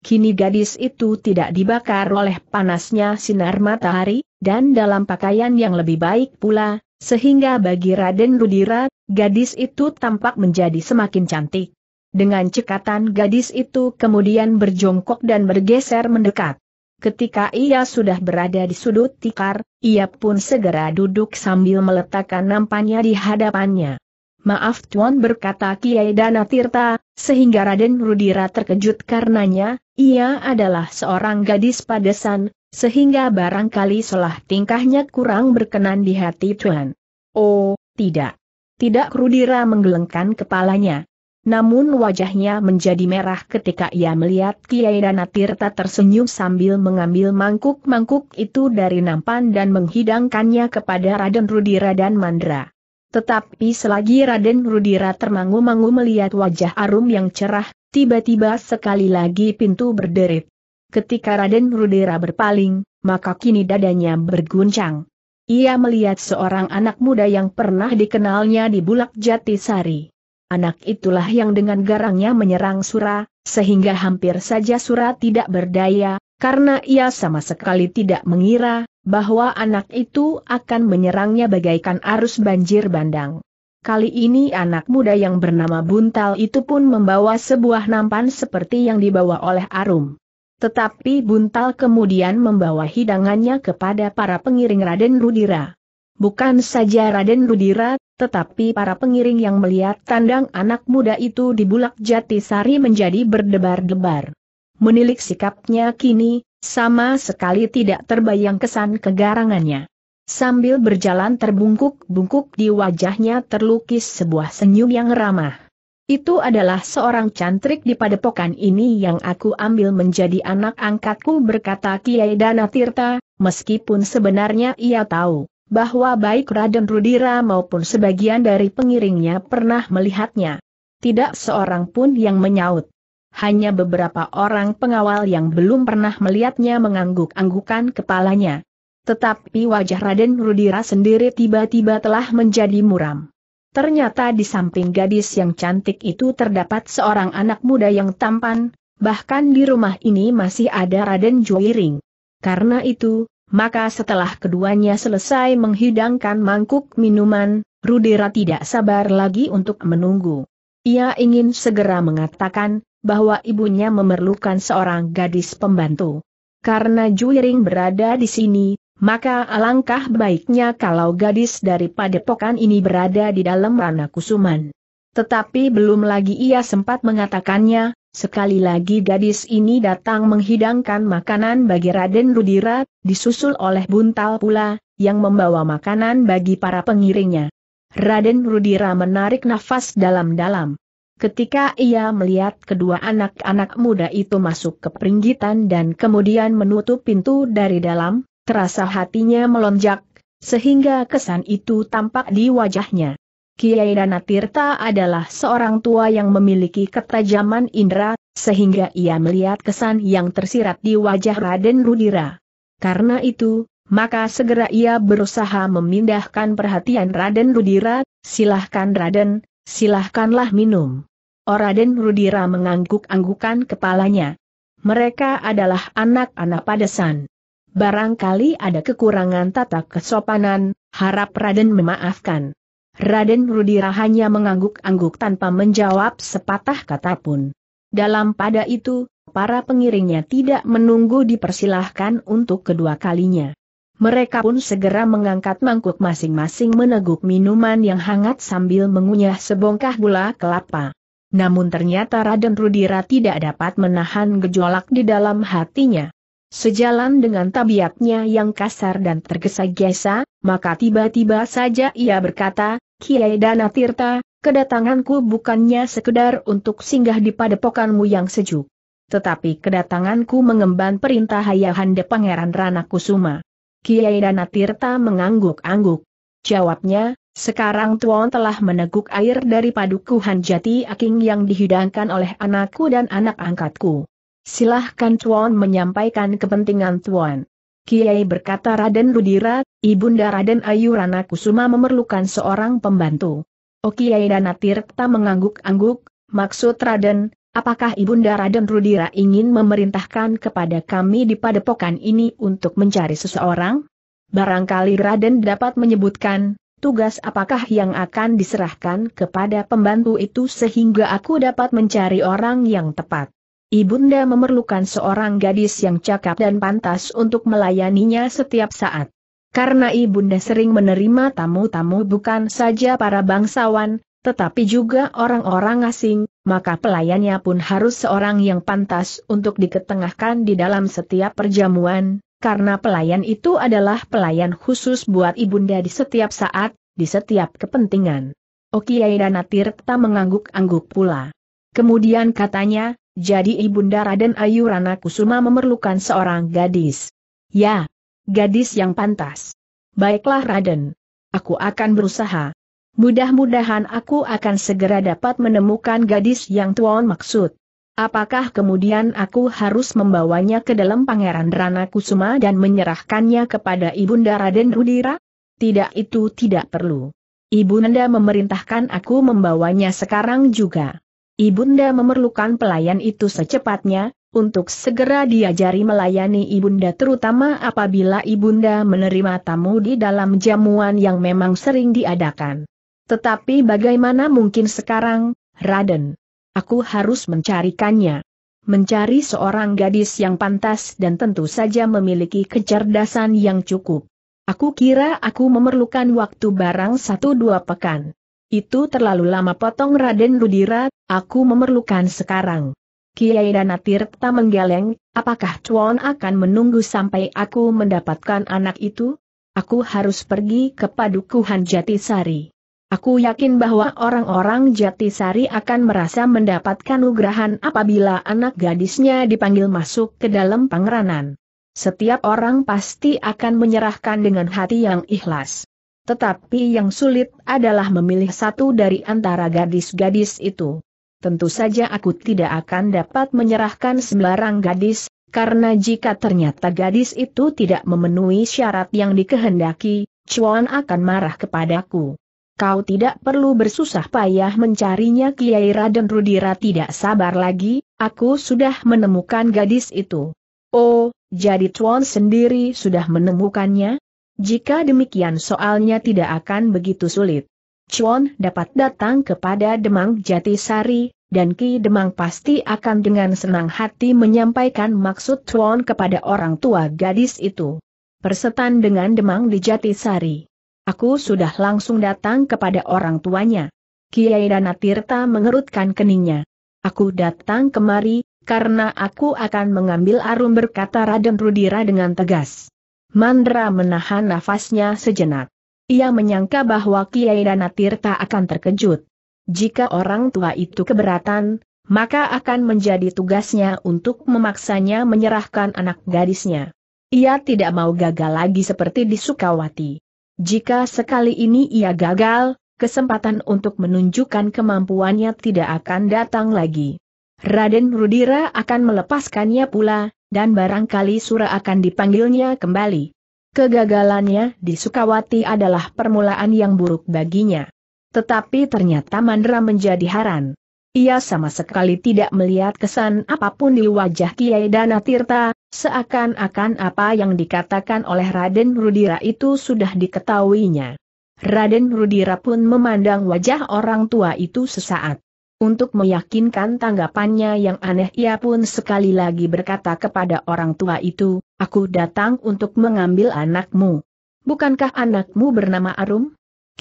Speaker 1: Kini gadis itu tidak dibakar oleh panasnya sinar matahari, dan dalam pakaian yang lebih baik pula, sehingga bagi Raden Rudira, gadis itu tampak menjadi semakin cantik. Dengan cekatan gadis itu kemudian berjongkok dan bergeser mendekat. Ketika ia sudah berada di sudut tikar, ia pun segera duduk sambil meletakkan nampannya di hadapannya. Maaf Tuan berkata Kiai Dana Tirta, sehingga Raden Rudira terkejut karenanya, ia adalah seorang gadis padesan, sehingga barangkali salah tingkahnya kurang berkenan di hati Tuan. Oh, tidak. Tidak Rudira menggelengkan kepalanya. Namun wajahnya menjadi merah ketika ia melihat Kiai Dana Tirta tersenyum sambil mengambil mangkuk-mangkuk itu dari nampan dan menghidangkannya kepada Raden Rudira dan Mandra. Tetapi selagi Raden Rudira termangu-mangu melihat wajah Arum yang cerah, tiba-tiba sekali lagi pintu berderit. Ketika Raden Rudira berpaling, maka kini dadanya berguncang. Ia melihat seorang anak muda yang pernah dikenalnya di Bulak Jatisari. Anak itulah yang dengan garangnya menyerang Sura, sehingga hampir saja Sura tidak berdaya, karena ia sama sekali tidak mengira, bahwa anak itu akan menyerangnya bagaikan arus banjir bandang. Kali ini anak muda yang bernama Buntal itu pun membawa sebuah nampan seperti yang dibawa oleh Arum. Tetapi Buntal kemudian membawa hidangannya kepada para pengiring Raden Rudira. Bukan saja Raden Rudira, tetapi para pengiring yang melihat tandang anak muda itu di bulak Jatisari menjadi berdebar-debar. Menilik sikapnya kini, sama sekali tidak terbayang kesan kegarangannya. Sambil berjalan terbungkuk-bungkuk di wajahnya terlukis sebuah senyum yang ramah. Itu adalah seorang cantrik di padepokan ini yang aku ambil menjadi anak angkatku berkata Kiai Tirta, meskipun sebenarnya ia tahu bahwa baik Raden Rudira maupun sebagian dari pengiringnya pernah melihatnya. Tidak seorang pun yang menyaut. Hanya beberapa orang pengawal yang belum pernah melihatnya mengangguk-anggukan kepalanya. Tetapi wajah Raden Rudira sendiri tiba-tiba telah menjadi muram. Ternyata di samping gadis yang cantik itu terdapat seorang anak muda yang tampan, bahkan di rumah ini masih ada Raden Joiring. Karena itu, maka setelah keduanya selesai menghidangkan mangkuk minuman, Rudira tidak sabar lagi untuk menunggu. Ia ingin segera mengatakan, bahwa ibunya memerlukan seorang gadis pembantu. Karena Juiring berada di sini, maka alangkah baiknya kalau gadis dari padepokan ini berada di dalam ranah kusuman. Tetapi belum lagi ia sempat mengatakannya, sekali lagi gadis ini datang menghidangkan makanan bagi Raden Rudira, disusul oleh Buntal pula, yang membawa makanan bagi para pengiringnya. Raden Rudira menarik nafas dalam-dalam. Ketika ia melihat kedua anak-anak muda itu masuk ke peringgitan dan kemudian menutup pintu dari dalam, terasa hatinya melonjak, sehingga kesan itu tampak di wajahnya. Kiai Tirta adalah seorang tua yang memiliki ketajaman indera, sehingga ia melihat kesan yang tersirat di wajah Raden Rudira. Karena itu, maka segera ia berusaha memindahkan perhatian Raden Rudira, silahkan Raden, silahkanlah minum. Oraden Rudira mengangguk-anggukan kepalanya. Mereka adalah anak-anak padesan. Barangkali ada kekurangan tata kesopanan, harap Raden memaafkan. Raden Rudira hanya mengangguk-angguk tanpa menjawab sepatah kata pun. Dalam pada itu, para pengiringnya tidak menunggu dipersilahkan untuk kedua kalinya. Mereka pun segera mengangkat mangkuk masing-masing meneguk minuman yang hangat sambil mengunyah sebongkah gula kelapa. Namun ternyata Raden Rudira tidak dapat menahan gejolak di dalam hatinya. Sejalan dengan tabiatnya yang kasar dan tergesa-gesa, maka tiba-tiba saja ia berkata, Kiai Dana Tirta, kedatanganku bukannya sekedar untuk singgah di padepokanmu yang sejuk. Tetapi kedatanganku mengemban perintah Hayahanda Pangeran Ranakusuma. Kiai Dana Tirta mengangguk-angguk. Jawabnya, sekarang Tuan telah meneguk air dari padukuhan jati aking yang dihidangkan oleh anakku dan anak angkatku. Silahkan Tuan menyampaikan kepentingan Tuan. Kiai berkata Raden Rudira, Ibunda Raden Ayu Rana Kusuma memerlukan seorang pembantu. dan Danatirta mengangguk-angguk, maksud Raden, Apakah Ibunda Raden Rudira ingin memerintahkan kepada kami di padepokan ini untuk mencari seseorang? Barangkali Raden dapat menyebutkan, tugas apakah yang akan diserahkan kepada pembantu itu sehingga aku dapat mencari orang yang tepat. Ibunda memerlukan seorang gadis yang cakap dan pantas untuk melayaninya setiap saat. Karena Ibunda sering menerima tamu-tamu bukan saja para bangsawan, tetapi juga orang-orang asing, maka pelayannya pun harus seorang yang pantas untuk diketengahkan di dalam setiap perjamuan, karena pelayan itu adalah pelayan khusus buat ibunda di setiap saat, di setiap kepentingan. Okiai dan Tirta mengangguk-angguk pula. Kemudian katanya, jadi ibunda Raden Ayu Rana Kusuma memerlukan seorang gadis. Ya, gadis yang pantas. Baiklah Raden. Aku akan berusaha. Mudah-mudahan aku akan segera dapat menemukan gadis yang Tuan maksud. Apakah kemudian aku harus membawanya ke dalam Pangeran Rana Kusuma dan menyerahkannya kepada Ibunda Raden Rudira? Tidak itu tidak perlu. Ibunda memerintahkan aku membawanya sekarang juga. Ibunda memerlukan pelayan itu secepatnya, untuk segera diajari melayani ibunda terutama apabila ibunda menerima tamu di dalam jamuan yang memang sering diadakan. Tetapi bagaimana mungkin sekarang, Raden? Aku harus mencarikannya. Mencari seorang gadis yang pantas dan tentu saja memiliki kecerdasan yang cukup. Aku kira aku memerlukan waktu barang satu dua pekan. Itu terlalu lama potong Raden Rudira, aku memerlukan sekarang. Kiai Danatirta menggeleng, apakah Chuan akan menunggu sampai aku mendapatkan anak itu? Aku harus pergi ke Padukuhan Jatisari. Aku yakin bahwa orang-orang Jatisari akan merasa mendapatkan ugrahan apabila anak gadisnya dipanggil masuk ke dalam pangeranan. Setiap orang pasti akan menyerahkan dengan hati yang ikhlas. Tetapi yang sulit adalah memilih satu dari antara gadis-gadis itu. Tentu saja aku tidak akan dapat menyerahkan sembarang gadis, karena jika ternyata gadis itu tidak memenuhi syarat yang dikehendaki, Chuan akan marah kepadaku. Kau tidak perlu bersusah payah mencarinya Kiai Raden Rudira tidak sabar lagi, aku sudah menemukan gadis itu. Oh, jadi Tuan sendiri sudah menemukannya? Jika demikian soalnya tidak akan begitu sulit. Chuan dapat datang kepada Demang Jatisari, dan Ki Demang pasti akan dengan senang hati menyampaikan maksud Chuan kepada orang tua gadis itu. Persetan dengan Demang di Jatisari. Aku sudah langsung datang kepada orang tuanya. Kiai Tirta mengerutkan keningnya. Aku datang kemari, karena aku akan mengambil arum berkata Raden Rudira dengan tegas. Mandra menahan nafasnya sejenak. Ia menyangka bahwa Kiai Tirta akan terkejut. Jika orang tua itu keberatan, maka akan menjadi tugasnya untuk memaksanya menyerahkan anak gadisnya. Ia tidak mau gagal lagi seperti di Sukawati. Jika sekali ini ia gagal, kesempatan untuk menunjukkan kemampuannya tidak akan datang lagi. Raden Rudira akan melepaskannya pula, dan barangkali Sura akan dipanggilnya kembali. Kegagalannya di Sukawati adalah permulaan yang buruk baginya. Tetapi ternyata Mandra menjadi haran. Ia sama sekali tidak melihat kesan apapun di wajah Kiai Dana Tirta, Seakan-akan apa yang dikatakan oleh Raden Rudira itu sudah diketahuinya. Raden Rudira pun memandang wajah orang tua itu sesaat. Untuk meyakinkan tanggapannya yang aneh ia pun sekali lagi berkata kepada orang tua itu, aku datang untuk mengambil anakmu. Bukankah anakmu bernama Arum?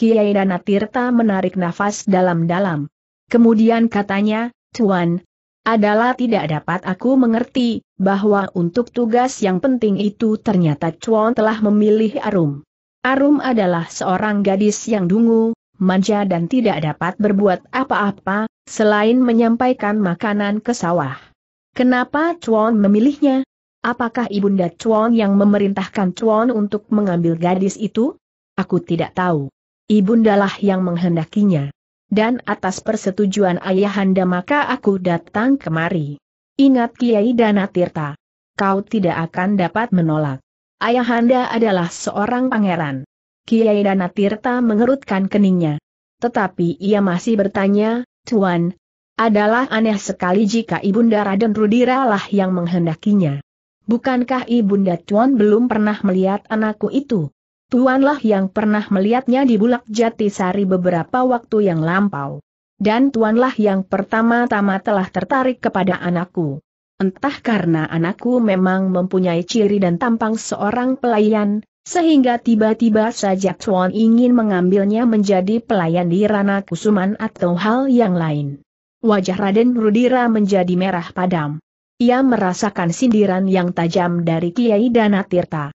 Speaker 1: Kiai Danatirta menarik nafas dalam-dalam. Kemudian katanya, Tuan, adalah tidak dapat aku mengerti, bahwa untuk tugas yang penting itu ternyata Chuan telah memilih Arum. Arum adalah seorang gadis yang dungu, manja dan tidak dapat berbuat apa-apa, selain menyampaikan makanan ke sawah. Kenapa Chuan memilihnya? Apakah Ibunda Chuan yang memerintahkan Chuan untuk mengambil gadis itu? Aku tidak tahu. Ibundalah yang menghendakinya dan atas persetujuan ayahanda maka aku datang kemari. Ingat Kiai Dana Tirta. Kau tidak akan dapat menolak. Ayahanda adalah seorang pangeran. Kiai Dana Tirta mengerutkan keningnya. Tetapi ia masih bertanya, Tuan, adalah aneh sekali jika Ibunda Raden Rudira lah yang menghendakinya. Bukankah Ibunda Tuan belum pernah melihat anakku itu? Tuanlah yang pernah melihatnya di Bulak jati sari beberapa waktu yang lampau. Dan tuanlah yang pertama-tama telah tertarik kepada anakku. Entah karena anakku memang mempunyai ciri dan tampang seorang pelayan, sehingga tiba-tiba saja Tuan ingin mengambilnya menjadi pelayan di Rana Kusuman atau hal yang lain. Wajah Raden Rudira menjadi merah padam. Ia merasakan sindiran yang tajam dari Kiai Danatirta.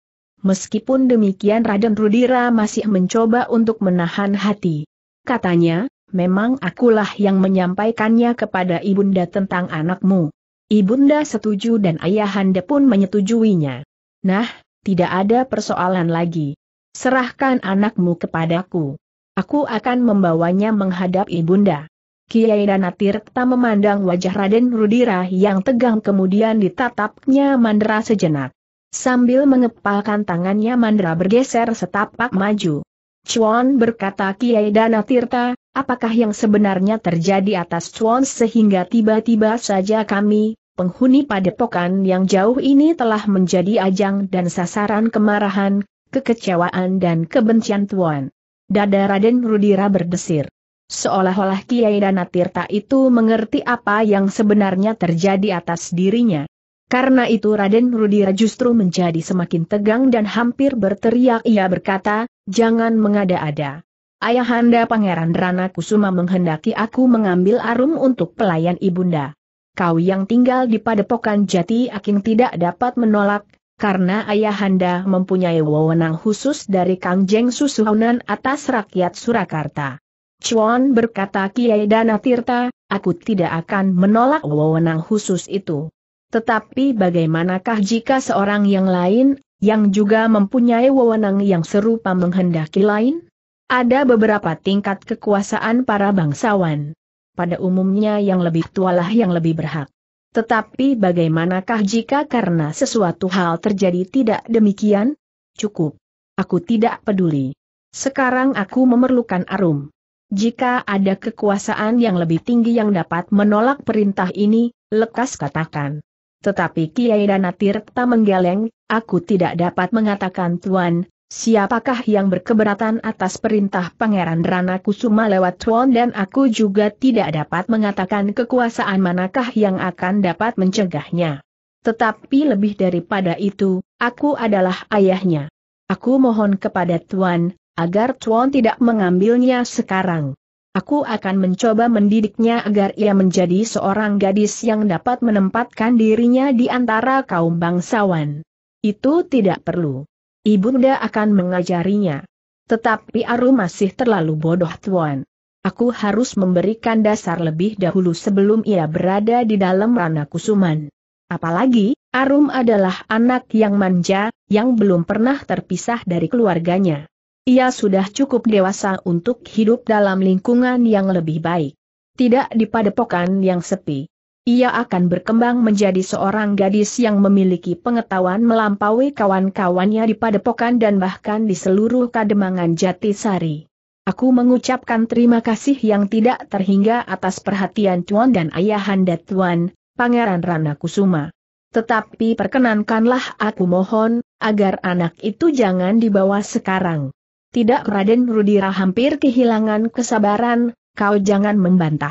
Speaker 1: Meskipun demikian Raden Rudira masih mencoba untuk menahan hati. Katanya, memang akulah yang menyampaikannya kepada Ibunda tentang anakmu. Ibunda setuju dan ayahanda pun menyetujuinya. Nah, tidak ada persoalan lagi. Serahkan anakmu kepadaku. Aku akan membawanya menghadap Ibunda. Kiai tak memandang wajah Raden Rudira yang tegang kemudian ditatapnya Mandra sejenak. Sambil mengepalkan tangannya Mandra bergeser setapak maju. Chuan berkata Kiai Dana Tirta, apakah yang sebenarnya terjadi atas Chuan sehingga tiba-tiba saja kami, penghuni padepokan yang jauh ini telah menjadi ajang dan sasaran kemarahan, kekecewaan dan kebencian Tuan. Dada Raden Rudira berdesir. Seolah-olah Kiai Dana Tirta itu mengerti apa yang sebenarnya terjadi atas dirinya. Karena itu Raden Rudira justru menjadi semakin tegang dan hampir berteriak ia berkata, jangan mengada-ada. Ayahanda Pangeran Rana Kusuma menghendaki aku mengambil arum untuk pelayan ibunda. Kau yang tinggal di padepokan jati aking tidak dapat menolak, karena ayahanda mempunyai wewenang khusus dari Kang Jeng Susuhunan atas rakyat Surakarta. Chuan berkata Kiai Dana Tirta, aku tidak akan menolak wewenang khusus itu. Tetapi bagaimanakah jika seorang yang lain, yang juga mempunyai wewenang yang serupa menghendaki lain? Ada beberapa tingkat kekuasaan para bangsawan. Pada umumnya yang lebih tualah yang lebih berhak. Tetapi bagaimanakah jika karena sesuatu hal terjadi tidak demikian? Cukup. Aku tidak peduli. Sekarang aku memerlukan arum. Jika ada kekuasaan yang lebih tinggi yang dapat menolak perintah ini, lekas katakan. Tetapi Kiai Dana Tirta menggeleng, aku tidak dapat mengatakan Tuan, siapakah yang berkeberatan atas perintah Pangeran Rana Kusuma lewat Tuan dan aku juga tidak dapat mengatakan kekuasaan manakah yang akan dapat mencegahnya. Tetapi lebih daripada itu, aku adalah ayahnya. Aku mohon kepada Tuan, agar Tuan tidak mengambilnya sekarang. Aku akan mencoba mendidiknya agar ia menjadi seorang gadis yang dapat menempatkan dirinya di antara kaum bangsawan. Itu tidak perlu. Ibunda akan mengajarinya. Tetapi Aru masih terlalu bodoh tuan. Aku harus memberikan dasar lebih dahulu sebelum ia berada di dalam ranah kusuman. Apalagi, Arum adalah anak yang manja, yang belum pernah terpisah dari keluarganya. Ia sudah cukup dewasa untuk hidup dalam lingkungan yang lebih baik. Tidak di padepokan yang sepi. Ia akan berkembang menjadi seorang gadis yang memiliki pengetahuan melampaui kawan-kawannya di padepokan dan bahkan di seluruh kademangan Jatisari. Aku mengucapkan terima kasih yang tidak terhingga atas perhatian Tuan dan Ayahanda Tuan, Pangeran Rana Kusuma. Tetapi perkenankanlah aku mohon, agar anak itu jangan dibawa sekarang. Tidak Raden Rudira hampir kehilangan kesabaran, kau jangan membantah.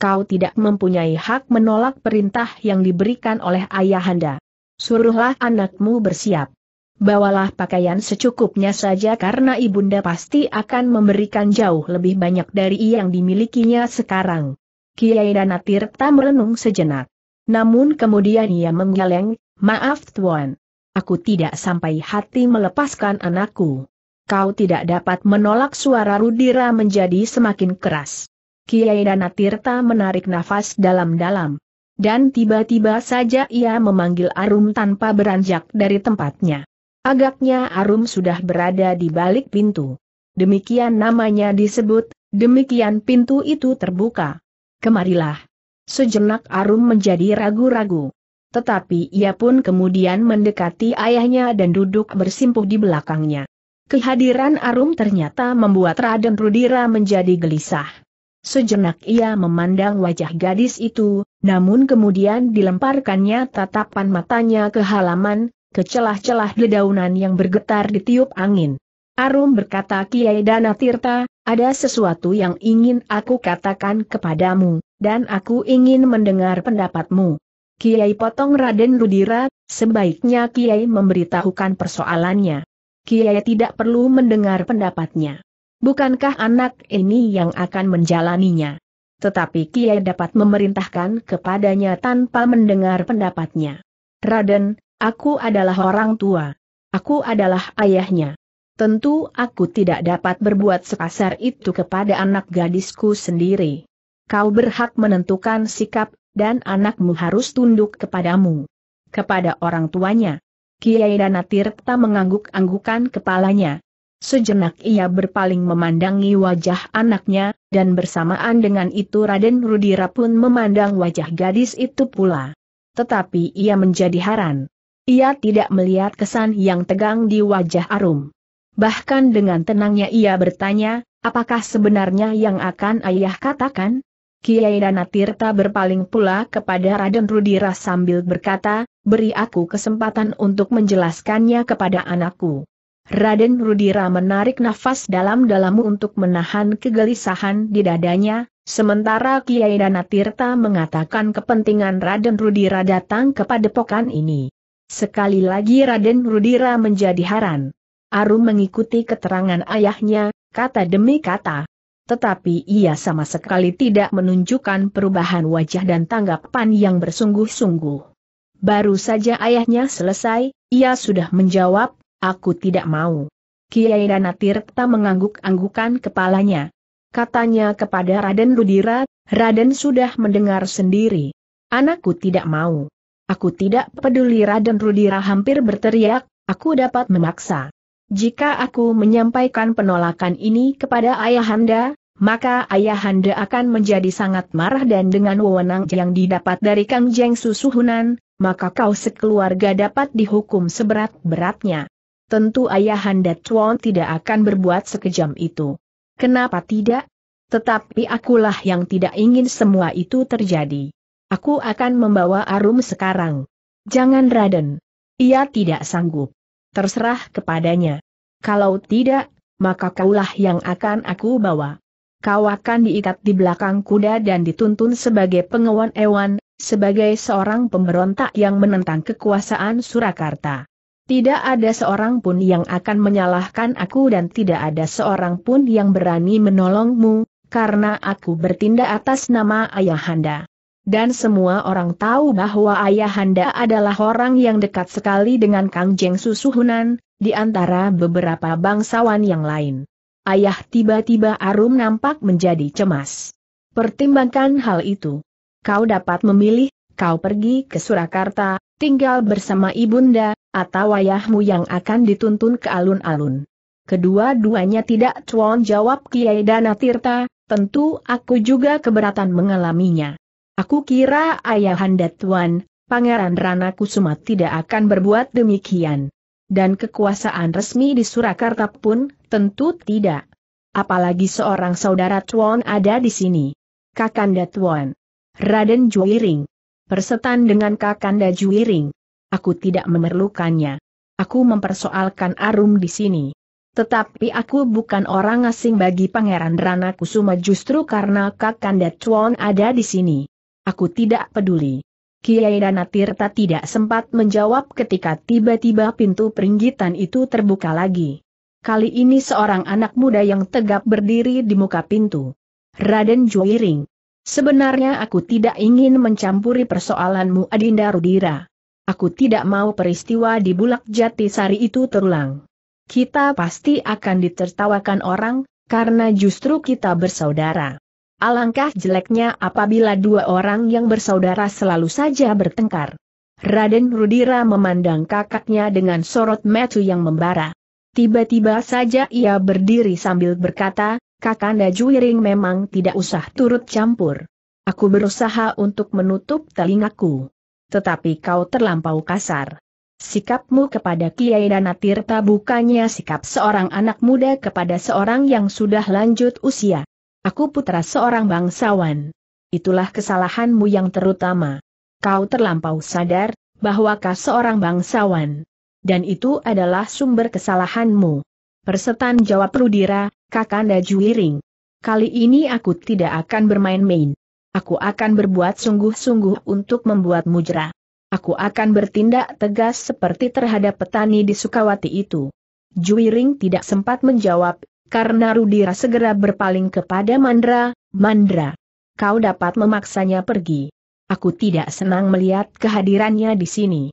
Speaker 1: Kau tidak mempunyai hak menolak perintah yang diberikan oleh ayahanda. Suruhlah anakmu bersiap. Bawalah pakaian secukupnya saja karena ibunda pasti akan memberikan jauh lebih banyak dari yang dimilikinya sekarang. Kiai Danatirta merenung sejenak. Namun kemudian ia menggeleng, maaf Tuan. Aku tidak sampai hati melepaskan anakku kau tidak dapat menolak suara Rudira menjadi semakin keras. Kiai Danatirta menarik nafas dalam-dalam. Dan tiba-tiba saja ia memanggil Arum tanpa beranjak dari tempatnya. Agaknya Arum sudah berada di balik pintu. Demikian namanya disebut, demikian pintu itu terbuka. Kemarilah. Sejenak Arum menjadi ragu-ragu. Tetapi ia pun kemudian mendekati ayahnya dan duduk bersimpuh di belakangnya. Kehadiran Arum ternyata membuat Raden Rudira menjadi gelisah. Sejenak ia memandang wajah gadis itu, namun kemudian dilemparkannya tatapan matanya ke halaman, ke celah-celah dedaunan yang bergetar ditiup angin. Arum berkata Kiai Dana Tirta, ada sesuatu yang ingin aku katakan kepadamu, dan aku ingin mendengar pendapatmu. Kiai potong Raden Rudira, sebaiknya Kiai memberitahukan persoalannya. Kiai tidak perlu mendengar pendapatnya. Bukankah anak ini yang akan menjalaninya? Tetapi Kiai dapat memerintahkan kepadanya tanpa mendengar pendapatnya. Raden, aku adalah orang tua. Aku adalah ayahnya. Tentu aku tidak dapat berbuat sekasar itu kepada anak gadisku sendiri. Kau berhak menentukan sikap, dan anakmu harus tunduk kepadamu. Kepada orang tuanya, Kiai Dana Tirta mengangguk-anggukan kepalanya. Sejenak ia berpaling memandangi wajah anaknya, dan bersamaan dengan itu Raden Rudira pun memandang wajah gadis itu pula. Tetapi ia menjadi heran. Ia tidak melihat kesan yang tegang di wajah Arum. Bahkan dengan tenangnya ia bertanya, apakah sebenarnya yang akan ayah katakan? Kiai Dana Tirta berpaling pula kepada Raden Rudira sambil berkata, beri aku kesempatan untuk menjelaskannya kepada anakku. Raden Rudira menarik nafas dalam-dalam untuk menahan kegelisahan di dadanya, sementara Kiai Danatirta mengatakan kepentingan Raden Rudira datang kepada pokan ini. Sekali lagi Raden Rudira menjadi haran. Arum mengikuti keterangan ayahnya, kata demi kata. Tetapi ia sama sekali tidak menunjukkan perubahan wajah dan tanggapan yang bersungguh-sungguh. Baru saja ayahnya selesai, ia sudah menjawab, aku tidak mau. Kiai Dana mengangguk-anggukan kepalanya. Katanya kepada Raden Rudira, Raden sudah mendengar sendiri. Anakku tidak mau. Aku tidak peduli Raden Rudira hampir berteriak, aku dapat memaksa. Jika aku menyampaikan penolakan ini kepada ayahanda, maka ayahanda akan menjadi sangat marah dan dengan wewenang yang didapat dari Kang Jeng Susuhunan, maka kau sekeluarga dapat dihukum seberat-beratnya. Tentu ayahanda Chuan tidak akan berbuat sekejam itu. Kenapa tidak? Tetapi akulah yang tidak ingin semua itu terjadi. Aku akan membawa Arum sekarang. Jangan Raden. Ia tidak sanggup. Terserah kepadanya. Kalau tidak, maka kaulah yang akan aku bawa. Kau akan diikat di belakang kuda dan dituntun sebagai pengawan ewan, sebagai seorang pemberontak yang menentang kekuasaan Surakarta. Tidak ada seorang pun yang akan menyalahkan aku dan tidak ada seorang pun yang berani menolongmu, karena aku bertindak atas nama Ayahanda. Dan semua orang tahu bahwa Ayahanda adalah orang yang dekat sekali dengan Kang Jeng Susuhunan, di antara beberapa bangsawan yang lain. Ayah tiba-tiba Arum nampak menjadi cemas. Pertimbangkan hal itu kau dapat memilih, kau pergi ke Surakarta, tinggal bersama ibunda, atau ayahmu yang akan dituntun ke alun-alun. Kedua-duanya tidak cuan jawab Kiai Danatirta, tentu aku juga keberatan mengalaminya. Aku kira ayahanda tuan, Pangeran Rana Kusuma tidak akan berbuat demikian. Dan kekuasaan resmi di Surakarta pun, tentu tidak. Apalagi seorang saudara Tuan ada di sini. Kakanda Tuan. Raden Juiring. Persetan dengan Kakanda Juiring. Aku tidak memerlukannya. Aku mempersoalkan Arum di sini. Tetapi aku bukan orang asing bagi Pangeran Rana Kusuma justru karena Kakanda Chuan ada di sini. Aku tidak peduli. Kiai Danatirta tidak sempat menjawab ketika tiba-tiba pintu peringgitan itu terbuka lagi. Kali ini seorang anak muda yang tegap berdiri di muka pintu. Raden Juwiring. Sebenarnya aku tidak ingin mencampuri persoalanmu Adinda Rudira. Aku tidak mau peristiwa di Bulak Jati Sari itu terulang. Kita pasti akan ditertawakan orang, karena justru kita bersaudara. Alangkah jeleknya apabila dua orang yang bersaudara selalu saja bertengkar. Raden Rudira memandang kakaknya dengan sorot metu yang membara. Tiba-tiba saja ia berdiri sambil berkata, Kakanda Juiring memang tidak usah turut campur. Aku berusaha untuk menutup telingaku. Tetapi kau terlampau kasar. Sikapmu kepada Kiai Danatirta bukannya sikap seorang anak muda kepada seorang yang sudah lanjut usia. Aku putra seorang bangsawan. Itulah kesalahanmu yang terutama. Kau terlampau sadar, bahwa kau seorang bangsawan. Dan itu adalah sumber kesalahanmu. Persetan jawab Rudira, Kakanda Juiring. Kali ini aku tidak akan bermain-main. Aku akan berbuat sungguh-sungguh untuk membuat Mujra. Aku akan bertindak tegas seperti terhadap petani di Sukawati itu. Juiring tidak sempat menjawab, karena Rudira segera berpaling kepada Mandra, Mandra. Kau dapat memaksanya pergi. Aku tidak senang melihat kehadirannya di sini.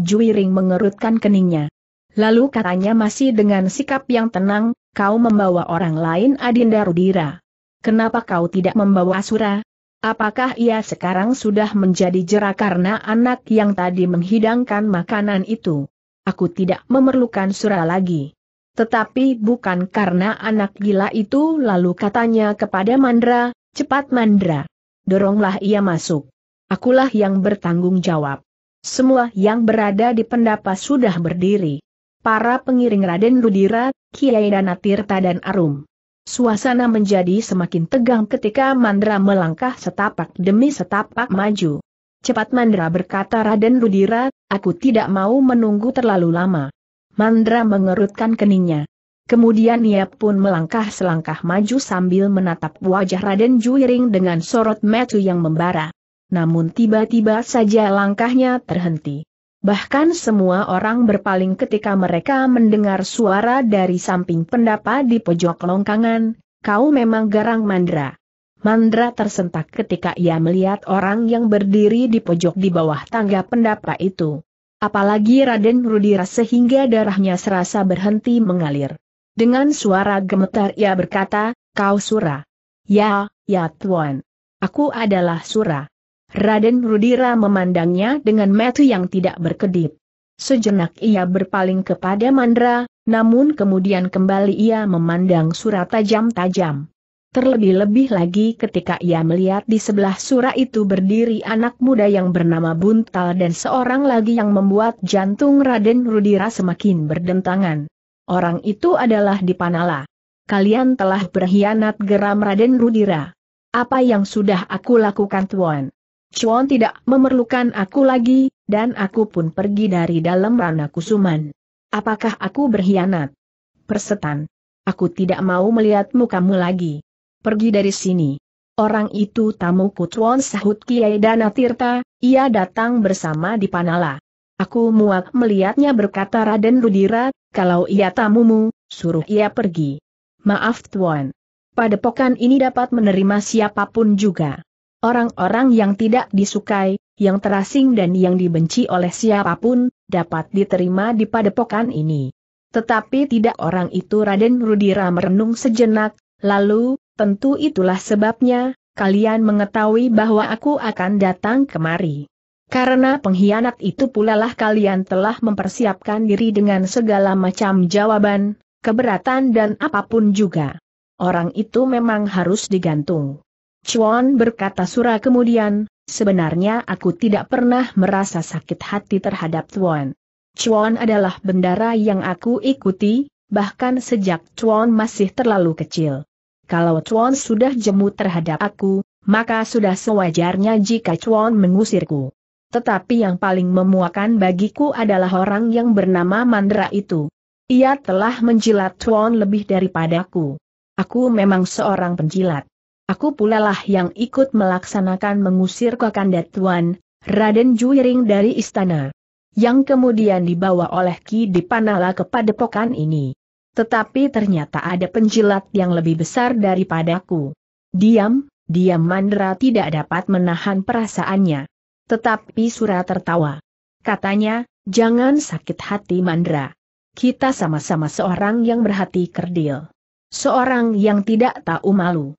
Speaker 1: Juiring mengerutkan keningnya. Lalu katanya masih dengan sikap yang tenang, kau membawa orang lain Adinda Rudira. Kenapa kau tidak membawa Asura? Apakah ia sekarang sudah menjadi jera karena anak yang tadi menghidangkan makanan itu? Aku tidak memerlukan Sura lagi. Tetapi bukan karena anak gila itu lalu katanya kepada Mandra, cepat Mandra. Doronglah ia masuk. Akulah yang bertanggung jawab. Semua yang berada di pendapa sudah berdiri para pengiring Raden Rudira, Kiai Danatirta dan Arum. Suasana menjadi semakin tegang ketika Mandra melangkah setapak demi setapak maju. Cepat Mandra berkata Raden Rudira, aku tidak mau menunggu terlalu lama. Mandra mengerutkan keningnya. Kemudian ia pun melangkah selangkah maju sambil menatap wajah Raden Juiring dengan sorot metu yang membara. Namun tiba-tiba saja langkahnya terhenti. Bahkan semua orang berpaling ketika mereka mendengar suara dari samping pendapa di pojok longkangan, kau memang garang mandra. Mandra tersentak ketika ia melihat orang yang berdiri di pojok di bawah tangga pendapa itu. Apalagi Raden Rudira sehingga darahnya serasa berhenti mengalir. Dengan suara gemetar ia berkata, kau Sura. Ya, ya Tuan. Aku adalah Sura. Raden Rudira memandangnya dengan metu yang tidak berkedip. Sejenak ia berpaling kepada Mandra, namun kemudian kembali ia memandang surat tajam-tajam. Terlebih-lebih lagi ketika ia melihat di sebelah surat itu berdiri anak muda yang bernama Buntal dan seorang lagi yang membuat jantung Raden Rudira semakin berdentangan. Orang itu adalah Dipanala. Kalian telah berkhianat geram Raden Rudira. Apa yang sudah aku lakukan tuan? Chuan tidak memerlukan aku lagi, dan aku pun pergi dari dalam ranah kusuman. Apakah aku berkhianat? Persetan. Aku tidak mau melihat mukamu lagi. Pergi dari sini. Orang itu tamuku Chuan sahut Kiai Dana Tirta, ia datang bersama di Panala. Aku muak melihatnya berkata Raden Rudira, kalau ia tamumu, suruh ia pergi. Maaf Tuan. Padepokan ini dapat menerima siapapun juga. Orang-orang yang tidak disukai, yang terasing dan yang dibenci oleh siapapun, dapat diterima di padepokan ini. Tetapi tidak orang itu Raden Rudira merenung sejenak, lalu, tentu itulah sebabnya, kalian mengetahui bahwa aku akan datang kemari. Karena pengkhianat itu pula lah kalian telah mempersiapkan diri dengan segala macam jawaban, keberatan dan apapun juga. Orang itu memang harus digantung. Chuan berkata Sura kemudian, sebenarnya aku tidak pernah merasa sakit hati terhadap Chuan. Chuan adalah bendara yang aku ikuti, bahkan sejak Chuan masih terlalu kecil. Kalau Chuan sudah jemu terhadap aku, maka sudah sewajarnya jika Chuan mengusirku. Tetapi yang paling memuakan bagiku adalah orang yang bernama Mandra itu. Ia telah menjilat Chuan lebih daripadaku. Aku memang seorang penjilat. Aku pulalah yang ikut melaksanakan mengusir Kakanda Tuan, Raden Juiring dari istana. Yang kemudian dibawa oleh Ki Dipanala kepada padepokan ini. Tetapi ternyata ada penjilat yang lebih besar daripadaku. Diam, diam Mandra tidak dapat menahan perasaannya. Tetapi Sura tertawa. Katanya, jangan sakit hati Mandra. Kita sama-sama seorang yang berhati kerdil. Seorang yang tidak tahu malu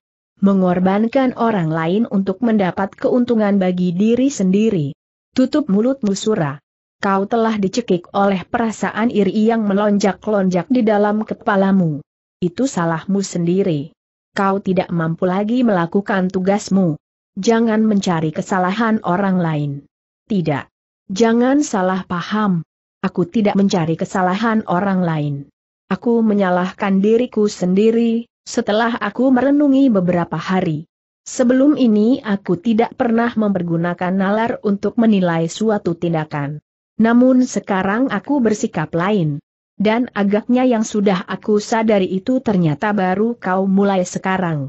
Speaker 1: mengorbankan orang lain untuk mendapat keuntungan bagi diri sendiri. Tutup mulut musura. Kau telah dicekik oleh perasaan iri yang melonjak-lonjak di dalam kepalamu. Itu salahmu sendiri. Kau tidak mampu lagi melakukan tugasmu. Jangan mencari kesalahan orang lain. Tidak. Jangan salah paham. Aku tidak mencari kesalahan orang lain. Aku menyalahkan diriku sendiri, setelah aku merenungi beberapa hari. Sebelum ini aku tidak pernah mempergunakan nalar untuk menilai suatu tindakan. Namun sekarang aku bersikap lain. Dan agaknya yang sudah aku sadari itu ternyata baru kau mulai sekarang.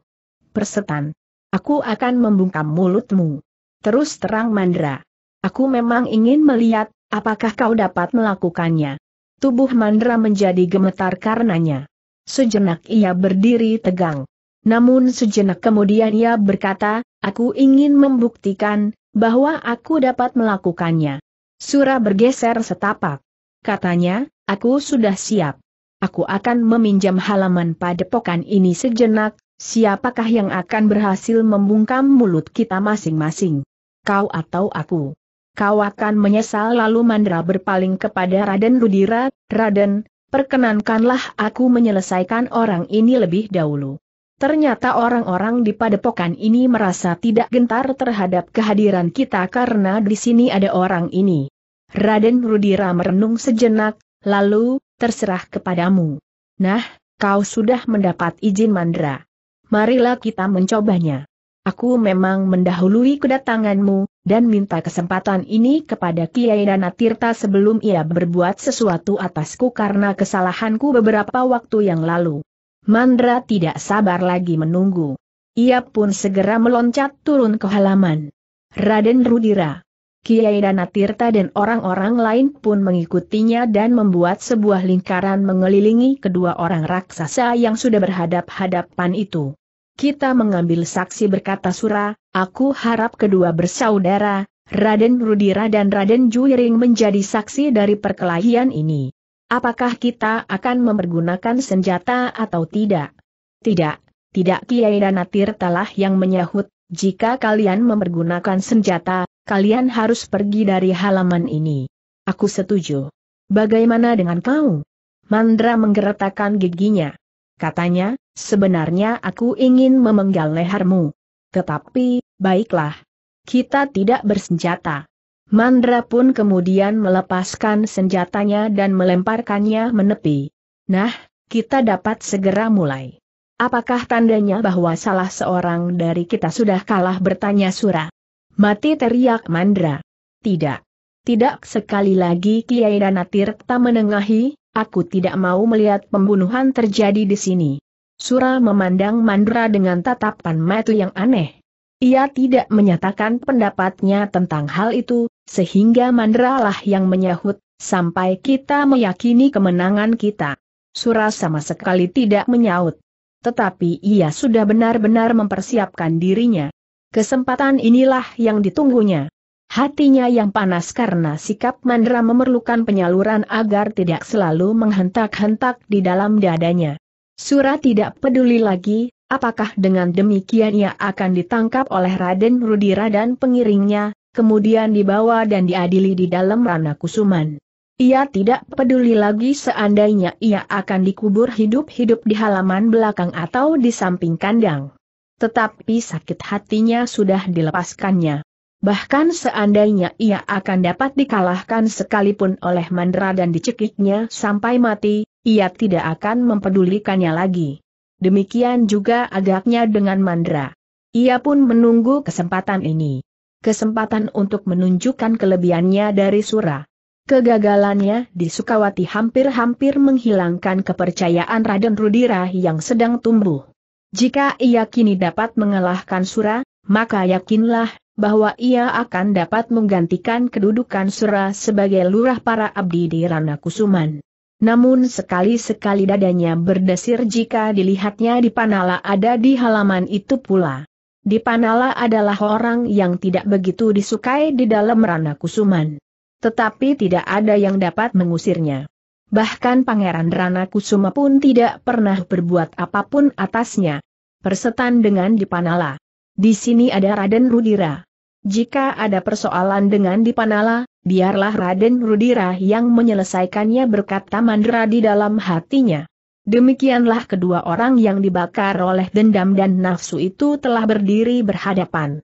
Speaker 1: Persetan. Aku akan membungkam mulutmu. Terus terang Mandra. Aku memang ingin melihat, apakah kau dapat melakukannya. Tubuh Mandra menjadi gemetar karenanya. Sejenak ia berdiri tegang. Namun sejenak kemudian ia berkata, aku ingin membuktikan, bahwa aku dapat melakukannya. Sura bergeser setapak. Katanya, aku sudah siap. Aku akan meminjam halaman padepokan ini sejenak, siapakah yang akan berhasil membungkam mulut kita masing-masing? Kau atau aku? Kau akan menyesal lalu Mandra berpaling kepada Raden Rudira, Raden, perkenankanlah aku menyelesaikan orang ini lebih dahulu. Ternyata orang-orang di padepokan ini merasa tidak gentar terhadap kehadiran kita karena di sini ada orang ini. Raden Rudira merenung sejenak, lalu, terserah kepadamu. Nah, kau sudah mendapat izin Mandra. Marilah kita mencobanya. Aku memang mendahului kedatanganmu, dan minta kesempatan ini kepada Kiai Tirta sebelum ia berbuat sesuatu atasku karena kesalahanku beberapa waktu yang lalu. Mandra tidak sabar lagi menunggu. Ia pun segera meloncat turun ke halaman. Raden Rudira. Kiai Tirta dan orang-orang lain pun mengikutinya dan membuat sebuah lingkaran mengelilingi kedua orang raksasa yang sudah berhadap-hadapan itu kita mengambil saksi berkata Sura, aku harap kedua bersaudara, Raden Rudira dan Raden Juiring menjadi saksi dari perkelahian ini. Apakah kita akan mempergunakan senjata atau tidak? Tidak, tidak Kiai Danatir telah yang menyahut, jika kalian mempergunakan senjata, kalian harus pergi dari halaman ini. Aku setuju. Bagaimana dengan kau? Mandra menggeretakkan giginya. Katanya, sebenarnya aku ingin memenggal lehermu. Tetapi, baiklah. Kita tidak bersenjata. Mandra pun kemudian melepaskan senjatanya dan melemparkannya menepi. Nah, kita dapat segera mulai. Apakah tandanya bahwa salah seorang dari kita sudah kalah bertanya Sura? Mati teriak Mandra. Tidak. Tidak sekali lagi Kiai Danatirta menengahi, Aku tidak mau melihat pembunuhan terjadi di sini. Sura memandang Mandra dengan tatapan mata yang aneh. Ia tidak menyatakan pendapatnya tentang hal itu, sehingga Mandra lah yang menyahut, sampai kita meyakini kemenangan kita. Sura sama sekali tidak menyaut. Tetapi ia sudah benar-benar mempersiapkan dirinya. Kesempatan inilah yang ditunggunya. Hatinya yang panas karena sikap Mandra memerlukan penyaluran agar tidak selalu menghentak-hentak di dalam dadanya. Sura tidak peduli lagi, apakah dengan demikian ia akan ditangkap oleh Raden Rudira dan pengiringnya, kemudian dibawa dan diadili di dalam ranah kusuman. Ia tidak peduli lagi seandainya ia akan dikubur hidup-hidup di halaman belakang atau di samping kandang. Tetapi sakit hatinya sudah dilepaskannya. Bahkan seandainya ia akan dapat dikalahkan sekalipun oleh Mandra dan dicekiknya sampai mati, ia tidak akan mempedulikannya lagi. Demikian juga agaknya dengan Mandra. Ia pun menunggu kesempatan ini. Kesempatan untuk menunjukkan kelebihannya dari Sura. Kegagalannya di Sukawati hampir-hampir menghilangkan kepercayaan Raden Rudira yang sedang tumbuh. Jika ia kini dapat mengalahkan Sura, maka yakinlah bahwa ia akan dapat menggantikan kedudukan Sura sebagai lurah para abdi di Rana Kusuman. Namun sekali-sekali dadanya berdesir jika dilihatnya di Panala ada di halaman itu pula. Di Panala adalah orang yang tidak begitu disukai di dalam Rana Kusuman. Tetapi tidak ada yang dapat mengusirnya. Bahkan Pangeran Rana Kusuma pun tidak pernah berbuat apapun atasnya. Persetan dengan Dipanala. Di sini ada Raden Rudira. Jika ada persoalan dengan Dipanala, biarlah Raden Rudira yang menyelesaikannya berkata Mandra di dalam hatinya. Demikianlah kedua orang yang dibakar oleh dendam dan nafsu itu telah berdiri berhadapan.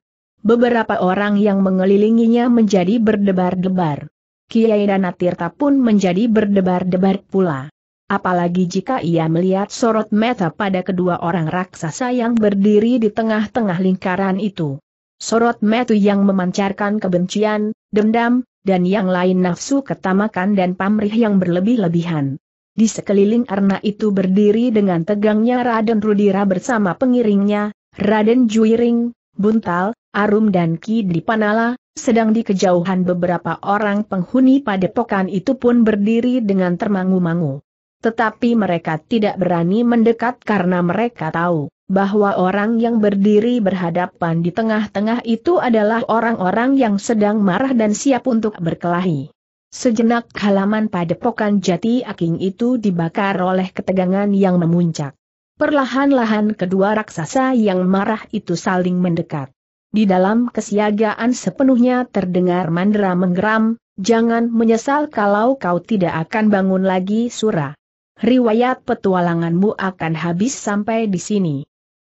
Speaker 1: Beberapa orang yang mengelilinginya menjadi berdebar-debar. Kiai Danatirta pun menjadi berdebar-debar pula. Apalagi jika ia melihat sorot mata pada kedua orang raksasa yang berdiri di tengah-tengah lingkaran itu. Sorot mata yang memancarkan kebencian, dendam, dan yang lain nafsu ketamakan dan pamrih yang berlebih-lebihan. Di sekeliling arna itu berdiri dengan tegangnya Raden Rudira bersama pengiringnya, Raden Juiring, Buntal, Arum dan Ki Dipanala, sedang di kejauhan beberapa orang penghuni padepokan itu pun berdiri dengan termangu-mangu. Tetapi mereka tidak berani mendekat karena mereka tahu bahwa orang yang berdiri berhadapan di tengah-tengah itu adalah orang-orang yang sedang marah dan siap untuk berkelahi. Sejenak halaman padepokan jati aking itu dibakar oleh ketegangan yang memuncak. Perlahan-lahan kedua raksasa yang marah itu saling mendekat. Di dalam kesiagaan sepenuhnya terdengar mandra menggeram, jangan menyesal kalau kau tidak akan bangun lagi surah riwayat petualanganmu akan habis sampai di sini.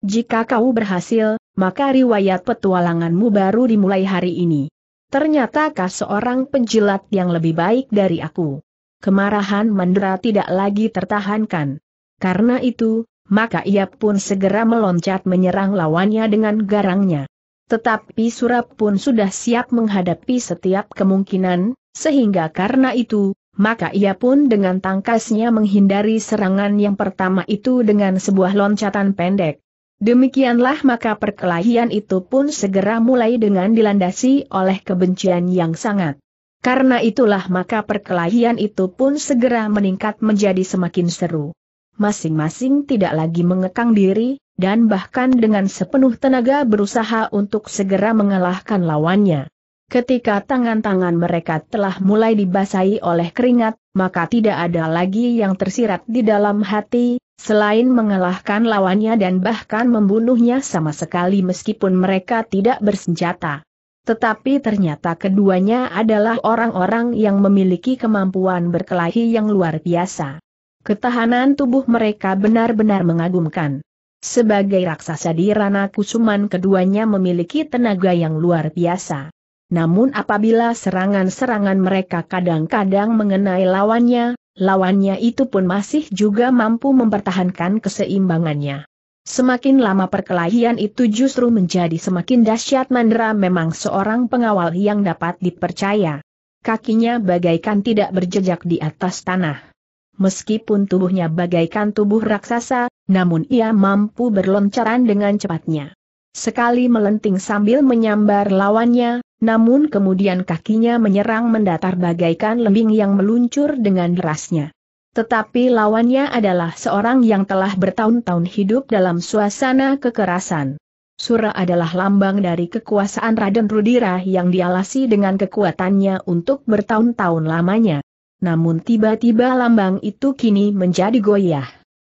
Speaker 1: Jika kau berhasil, maka riwayat petualanganmu baru dimulai hari ini. Ternyata seorang penjilat yang lebih baik dari aku. Kemarahan Mandra tidak lagi tertahankan. Karena itu, maka ia pun segera meloncat menyerang lawannya dengan garangnya. Tetapi Surap pun sudah siap menghadapi setiap kemungkinan, sehingga karena itu, maka ia pun dengan tangkasnya menghindari serangan yang pertama itu dengan sebuah loncatan pendek. Demikianlah maka perkelahian itu pun segera mulai dengan dilandasi oleh kebencian yang sangat. Karena itulah maka perkelahian itu pun segera meningkat menjadi semakin seru. Masing-masing tidak lagi mengekang diri, dan bahkan dengan sepenuh tenaga berusaha untuk segera mengalahkan lawannya. Ketika tangan-tangan mereka telah mulai dibasahi oleh keringat, maka tidak ada lagi yang tersirat di dalam hati, selain mengalahkan lawannya dan bahkan membunuhnya sama sekali meskipun mereka tidak bersenjata. Tetapi ternyata keduanya adalah orang-orang yang memiliki kemampuan berkelahi yang luar biasa. Ketahanan tubuh mereka benar-benar mengagumkan. Sebagai raksasa di Rana Kusuman keduanya memiliki tenaga yang luar biasa. Namun apabila serangan-serangan mereka kadang-kadang mengenai lawannya, lawannya itu pun masih juga mampu mempertahankan keseimbangannya. Semakin lama perkelahian itu justru menjadi semakin dahsyat Mandra memang seorang pengawal yang dapat dipercaya. Kakinya bagaikan tidak berjejak di atas tanah. Meskipun tubuhnya bagaikan tubuh raksasa, namun ia mampu berloncaran dengan cepatnya. Sekali melenting sambil menyambar lawannya, namun kemudian kakinya menyerang mendatar bagaikan lembing yang meluncur dengan derasnya. Tetapi lawannya adalah seorang yang telah bertahun-tahun hidup dalam suasana kekerasan. Sura adalah lambang dari kekuasaan Raden Rudira yang dialasi dengan kekuatannya untuk bertahun-tahun lamanya. Namun tiba-tiba lambang itu kini menjadi goyah.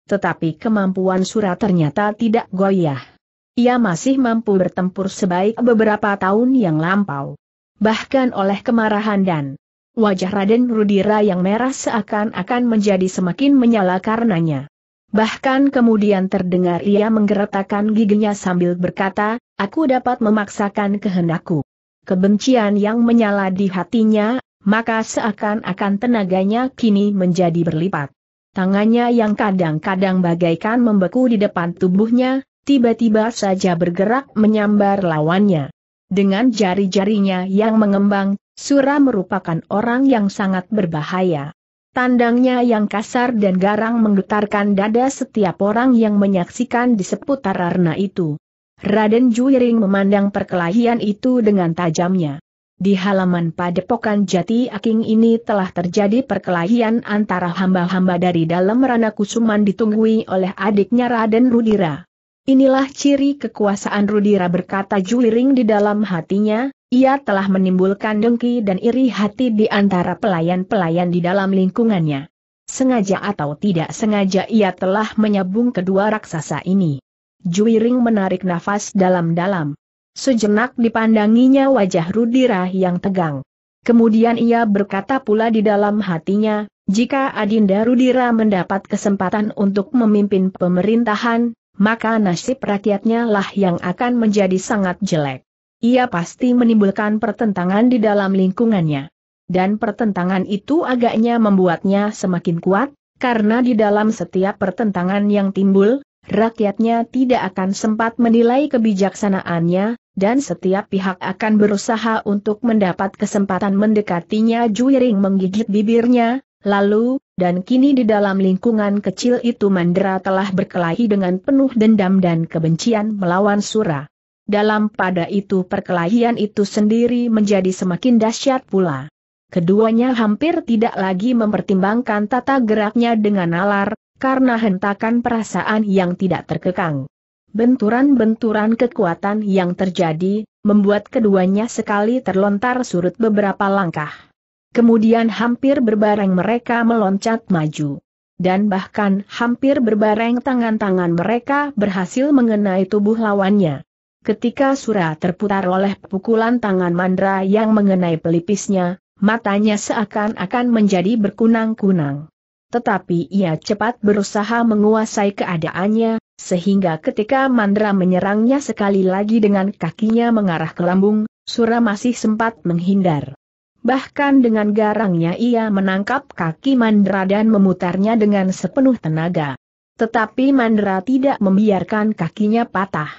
Speaker 1: Tetapi kemampuan Sura ternyata tidak goyah. Ia masih mampu bertempur sebaik beberapa tahun yang lampau. Bahkan oleh kemarahan dan wajah Raden Rudira yang merah seakan-akan menjadi semakin menyala karenanya. Bahkan kemudian terdengar ia menggeretakkan giginya sambil berkata, aku dapat memaksakan kehendakku. Kebencian yang menyala di hatinya, maka seakan-akan tenaganya kini menjadi berlipat. Tangannya yang kadang-kadang bagaikan membeku di depan tubuhnya, tiba-tiba saja bergerak menyambar lawannya. Dengan jari-jarinya yang mengembang, Sura merupakan orang yang sangat berbahaya. Tandangnya yang kasar dan garang menggetarkan dada setiap orang yang menyaksikan di seputar arna itu. Raden Juiring memandang perkelahian itu dengan tajamnya. Di halaman padepokan Jati Aking ini telah terjadi perkelahian antara hamba-hamba dari dalam Rana Kusuman ditunggui oleh adiknya Raden Rudira. Inilah ciri kekuasaan Rudira berkata Juliring di dalam hatinya, ia telah menimbulkan dengki dan iri hati di antara pelayan-pelayan di dalam lingkungannya. Sengaja atau tidak sengaja ia telah menyambung kedua raksasa ini. Juiring menarik nafas dalam-dalam. Sejenak dipandanginya wajah Rudira yang tegang. Kemudian ia berkata pula di dalam hatinya, jika Adinda Rudira mendapat kesempatan untuk memimpin pemerintahan, maka nasib rakyatnya lah yang akan menjadi sangat jelek. Ia pasti menimbulkan pertentangan di dalam lingkungannya. Dan pertentangan itu agaknya membuatnya semakin kuat, karena di dalam setiap pertentangan yang timbul, rakyatnya tidak akan sempat menilai kebijaksanaannya, dan setiap pihak akan berusaha untuk mendapat kesempatan mendekatinya. Juiring menggigit bibirnya, Lalu, dan kini di dalam lingkungan kecil itu Mandra telah berkelahi dengan penuh dendam dan kebencian melawan Sura. Dalam pada itu perkelahian itu sendiri menjadi semakin dahsyat pula. Keduanya hampir tidak lagi mempertimbangkan tata geraknya dengan nalar, karena hentakan perasaan yang tidak terkekang. Benturan-benturan kekuatan yang terjadi, membuat keduanya sekali terlontar surut beberapa langkah. Kemudian hampir berbareng mereka meloncat maju. Dan bahkan hampir berbareng tangan-tangan mereka berhasil mengenai tubuh lawannya. Ketika Sura terputar oleh pukulan tangan Mandra yang mengenai pelipisnya, matanya seakan-akan menjadi berkunang-kunang. Tetapi ia cepat berusaha menguasai keadaannya, sehingga ketika Mandra menyerangnya sekali lagi dengan kakinya mengarah ke lambung, Sura masih sempat menghindar bahkan dengan garangnya ia menangkap kaki Mandra dan memutarnya dengan sepenuh tenaga. Tetapi Mandra tidak membiarkan kakinya patah.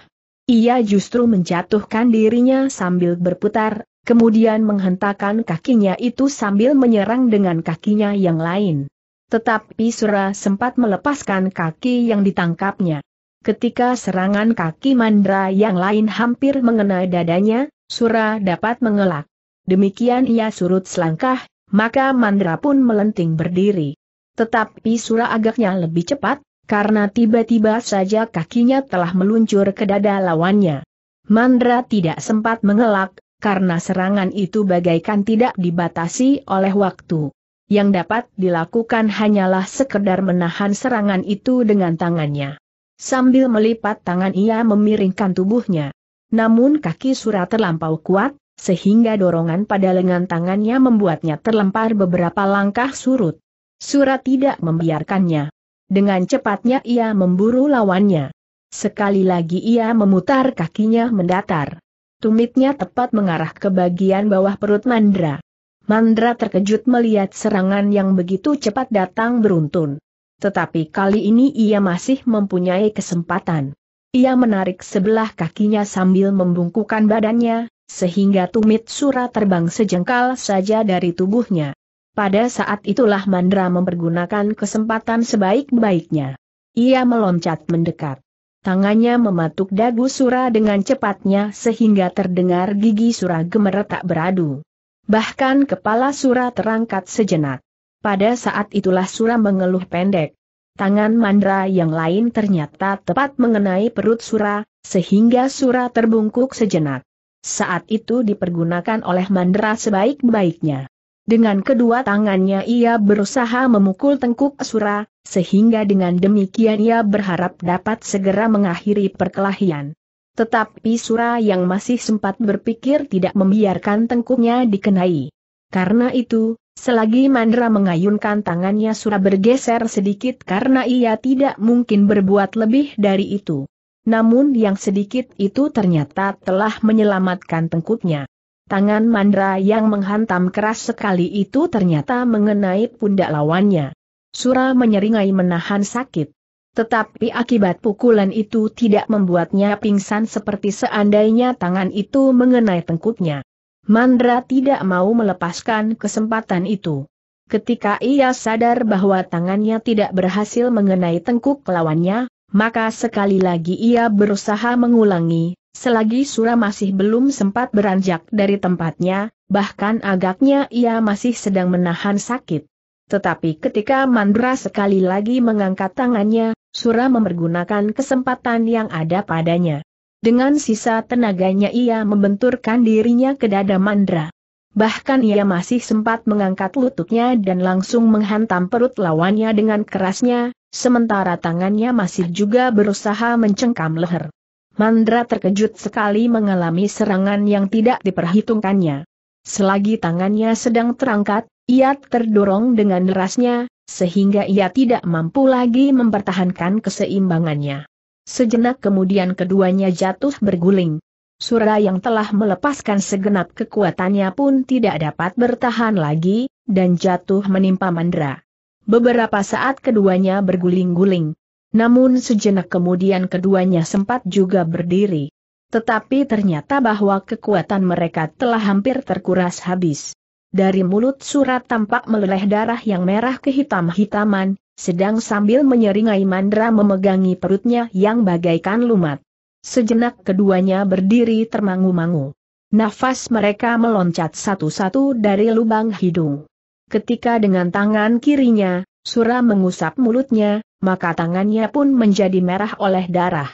Speaker 1: Ia justru menjatuhkan dirinya sambil berputar, kemudian menghentakkan kakinya itu sambil menyerang dengan kakinya yang lain. Tetapi Sura sempat melepaskan kaki yang ditangkapnya. Ketika serangan kaki Mandra yang lain hampir mengenai dadanya, Sura dapat mengelak. Demikian ia surut selangkah, maka Mandra pun melenting berdiri. Tetapi Sura agaknya lebih cepat, karena tiba-tiba saja kakinya telah meluncur ke dada lawannya. Mandra tidak sempat mengelak, karena serangan itu bagaikan tidak dibatasi oleh waktu. Yang dapat dilakukan hanyalah sekedar menahan serangan itu dengan tangannya. Sambil melipat tangan ia memiringkan tubuhnya. Namun kaki Sura terlampau kuat, sehingga dorongan pada lengan tangannya membuatnya terlempar beberapa langkah surut. Surat tidak membiarkannya. Dengan cepatnya ia memburu lawannya. Sekali lagi ia memutar kakinya mendatar. Tumitnya tepat mengarah ke bagian bawah perut Mandra. Mandra terkejut melihat serangan yang begitu cepat datang beruntun. Tetapi kali ini ia masih mempunyai kesempatan. Ia menarik sebelah kakinya sambil membungkukkan badannya, sehingga tumit sura terbang sejengkal saja dari tubuhnya. Pada saat itulah Mandra mempergunakan kesempatan sebaik-baiknya. Ia meloncat mendekat. Tangannya mematuk dagu Sura dengan cepatnya sehingga terdengar gigi Sura gemeretak beradu. Bahkan kepala Sura terangkat sejenak. Pada saat itulah Sura mengeluh pendek. Tangan Mandra yang lain ternyata tepat mengenai perut Sura, sehingga Sura terbungkuk sejenak saat itu dipergunakan oleh Mandra sebaik-baiknya. Dengan kedua tangannya ia berusaha memukul tengkuk Asura, sehingga dengan demikian ia berharap dapat segera mengakhiri perkelahian. Tetapi Sura yang masih sempat berpikir tidak membiarkan tengkuknya dikenai. Karena itu, selagi Mandra mengayunkan tangannya Sura bergeser sedikit karena ia tidak mungkin berbuat lebih dari itu. Namun yang sedikit itu ternyata telah menyelamatkan tengkuknya. Tangan Mandra yang menghantam keras sekali itu ternyata mengenai pundak lawannya. Sura menyeringai menahan sakit. Tetapi akibat pukulan itu tidak membuatnya pingsan seperti seandainya tangan itu mengenai tengkuknya. Mandra tidak mau melepaskan kesempatan itu. Ketika ia sadar bahwa tangannya tidak berhasil mengenai tengkuk lawannya, maka sekali lagi ia berusaha mengulangi, selagi Sura masih belum sempat beranjak dari tempatnya, bahkan agaknya ia masih sedang menahan sakit. Tetapi ketika Mandra sekali lagi mengangkat tangannya, Sura mempergunakan kesempatan yang ada padanya. Dengan sisa tenaganya ia membenturkan dirinya ke dada Mandra bahkan ia masih sempat mengangkat lututnya dan langsung menghantam perut lawannya dengan kerasnya, sementara tangannya masih juga berusaha mencengkam leher. Mandra terkejut sekali mengalami serangan yang tidak diperhitungkannya. Selagi tangannya sedang terangkat, ia terdorong dengan derasnya, sehingga ia tidak mampu lagi mempertahankan keseimbangannya. Sejenak kemudian keduanya jatuh berguling. Sura yang telah melepaskan segenap kekuatannya pun tidak dapat bertahan lagi, dan jatuh menimpa Mandra. Beberapa saat keduanya berguling-guling. Namun sejenak kemudian keduanya sempat juga berdiri. Tetapi ternyata bahwa kekuatan mereka telah hampir terkuras habis. Dari mulut surat tampak meleleh darah yang merah kehitam-hitaman, sedang sambil menyeringai Mandra memegangi perutnya yang bagaikan lumat. Sejenak keduanya berdiri termangu-mangu. Nafas mereka meloncat satu-satu dari lubang hidung. Ketika dengan tangan kirinya, Sura mengusap mulutnya, maka tangannya pun menjadi merah oleh darah.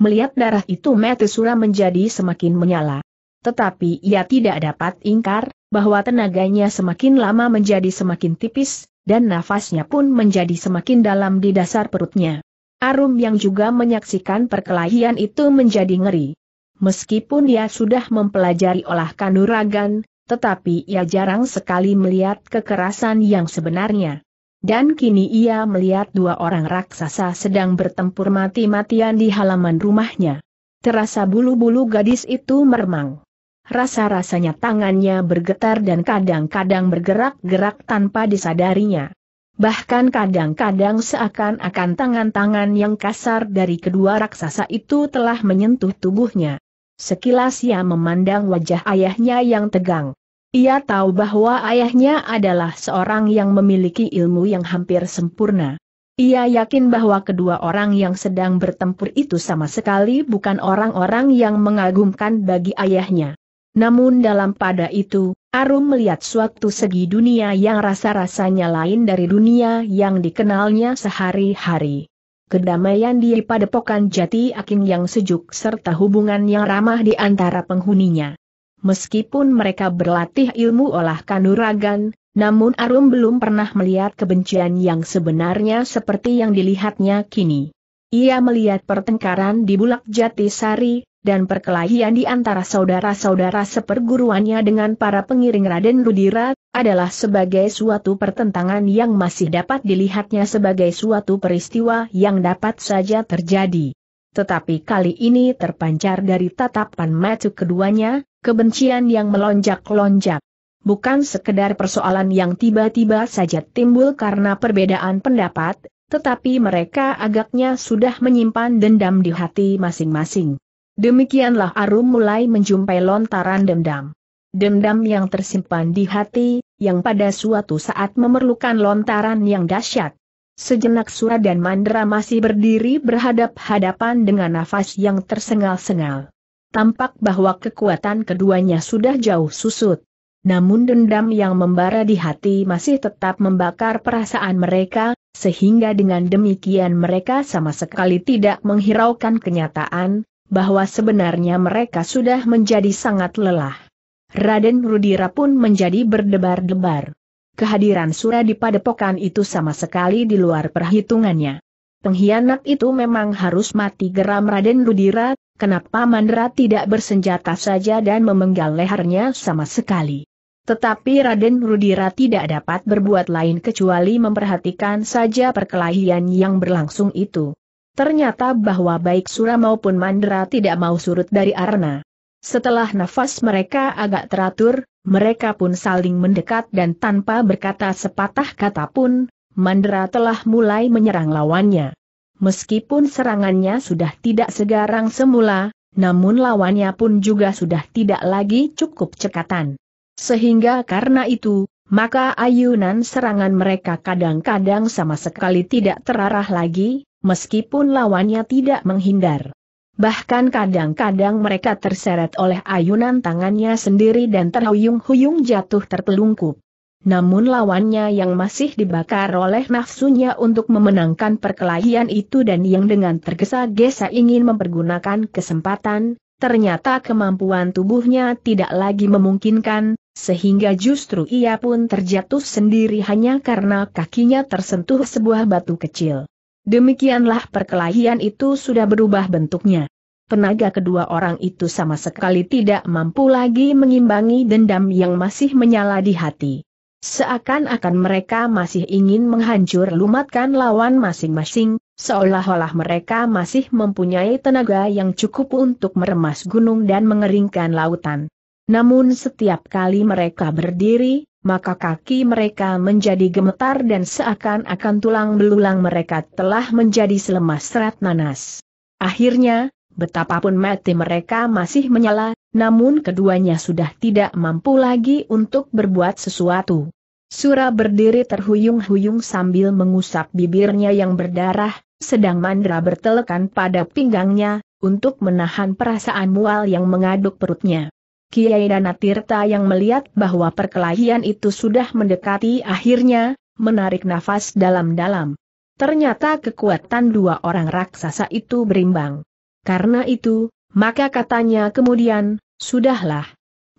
Speaker 1: Melihat darah itu mata Sura menjadi semakin menyala. Tetapi ia tidak dapat ingkar, bahwa tenaganya semakin lama menjadi semakin tipis, dan nafasnya pun menjadi semakin dalam di dasar perutnya. Arum yang juga menyaksikan perkelahian itu menjadi ngeri. Meskipun ia sudah mempelajari olah kanuragan, tetapi ia jarang sekali melihat kekerasan yang sebenarnya. Dan kini ia melihat dua orang raksasa sedang bertempur mati-matian di halaman rumahnya. Terasa bulu-bulu gadis itu meremang. Rasa-rasanya tangannya bergetar dan kadang-kadang bergerak-gerak tanpa disadarinya. Bahkan kadang-kadang seakan-akan tangan-tangan yang kasar dari kedua raksasa itu telah menyentuh tubuhnya. Sekilas ia memandang wajah ayahnya yang tegang. Ia tahu bahwa ayahnya adalah seorang yang memiliki ilmu yang hampir sempurna. Ia yakin bahwa kedua orang yang sedang bertempur itu sama sekali bukan orang-orang yang mengagumkan bagi ayahnya. Namun dalam pada itu, Arum melihat suatu segi dunia yang rasa-rasanya lain dari dunia yang dikenalnya sehari-hari. Kedamaian di padepokan jati aking yang sejuk serta hubungan yang ramah di antara penghuninya. Meskipun mereka berlatih ilmu olah kanuragan, namun Arum belum pernah melihat kebencian yang sebenarnya seperti yang dilihatnya kini. Ia melihat pertengkaran di Bulak Jati Sari, dan perkelahian di antara saudara-saudara seperguruannya dengan para pengiring Raden Rudira, adalah sebagai suatu pertentangan yang masih dapat dilihatnya sebagai suatu peristiwa yang dapat saja terjadi. Tetapi kali ini terpancar dari tatapan mata keduanya, kebencian yang melonjak-lonjak. Bukan sekedar persoalan yang tiba-tiba saja timbul karena perbedaan pendapat, tetapi mereka agaknya sudah menyimpan dendam di hati masing-masing. Demikianlah Arum mulai menjumpai lontaran dendam. Dendam yang tersimpan di hati, yang pada suatu saat memerlukan lontaran yang dahsyat. Sejenak Sura dan Mandra masih berdiri berhadap-hadapan dengan nafas yang tersengal-sengal. Tampak bahwa kekuatan keduanya sudah jauh susut. Namun dendam yang membara di hati masih tetap membakar perasaan mereka, sehingga dengan demikian mereka sama sekali tidak menghiraukan kenyataan, bahwa sebenarnya mereka sudah menjadi sangat lelah. Raden Rudira pun menjadi berdebar-debar. Kehadiran Sura di padepokan itu sama sekali di luar perhitungannya. Pengkhianat itu memang harus mati geram Raden Rudira, kenapa Mandra tidak bersenjata saja dan memenggal lehernya sama sekali. Tetapi Raden Rudira tidak dapat berbuat lain kecuali memperhatikan saja perkelahian yang berlangsung itu. Ternyata bahwa baik Sura maupun Mandra tidak mau surut dari Arna. Setelah nafas mereka agak teratur, mereka pun saling mendekat dan tanpa berkata sepatah kata pun, Mandra telah mulai menyerang lawannya. Meskipun serangannya sudah tidak segarang semula, namun lawannya pun juga sudah tidak lagi cukup cekatan. Sehingga karena itu, maka ayunan serangan mereka kadang-kadang sama sekali tidak terarah lagi, meskipun lawannya tidak menghindar. Bahkan kadang-kadang mereka terseret oleh ayunan tangannya sendiri dan terhuyung-huyung jatuh tertelungkup. Namun lawannya yang masih dibakar oleh nafsunya untuk memenangkan perkelahian itu dan yang dengan tergesa-gesa ingin mempergunakan kesempatan, ternyata kemampuan tubuhnya tidak lagi memungkinkan, sehingga justru ia pun terjatuh sendiri hanya karena kakinya tersentuh sebuah batu kecil. Demikianlah perkelahian itu sudah berubah bentuknya. Tenaga kedua orang itu sama sekali tidak mampu lagi mengimbangi dendam yang masih menyala di hati. Seakan-akan mereka masih ingin menghancur lumatkan lawan masing-masing, seolah-olah mereka masih mempunyai tenaga yang cukup untuk meremas gunung dan mengeringkan lautan. Namun setiap kali mereka berdiri, maka kaki mereka menjadi gemetar dan seakan-akan tulang belulang mereka telah menjadi selemas serat nanas. Akhirnya, betapapun mati mereka masih menyala, namun keduanya sudah tidak mampu lagi untuk berbuat sesuatu. Sura berdiri terhuyung-huyung sambil mengusap bibirnya yang berdarah, sedang Mandra bertelekan pada pinggangnya, untuk menahan perasaan mual yang mengaduk perutnya. Kiai Danatirta yang melihat bahwa perkelahian itu sudah mendekati akhirnya, menarik nafas dalam-dalam. Ternyata kekuatan dua orang raksasa itu berimbang. Karena itu, maka katanya kemudian, sudahlah.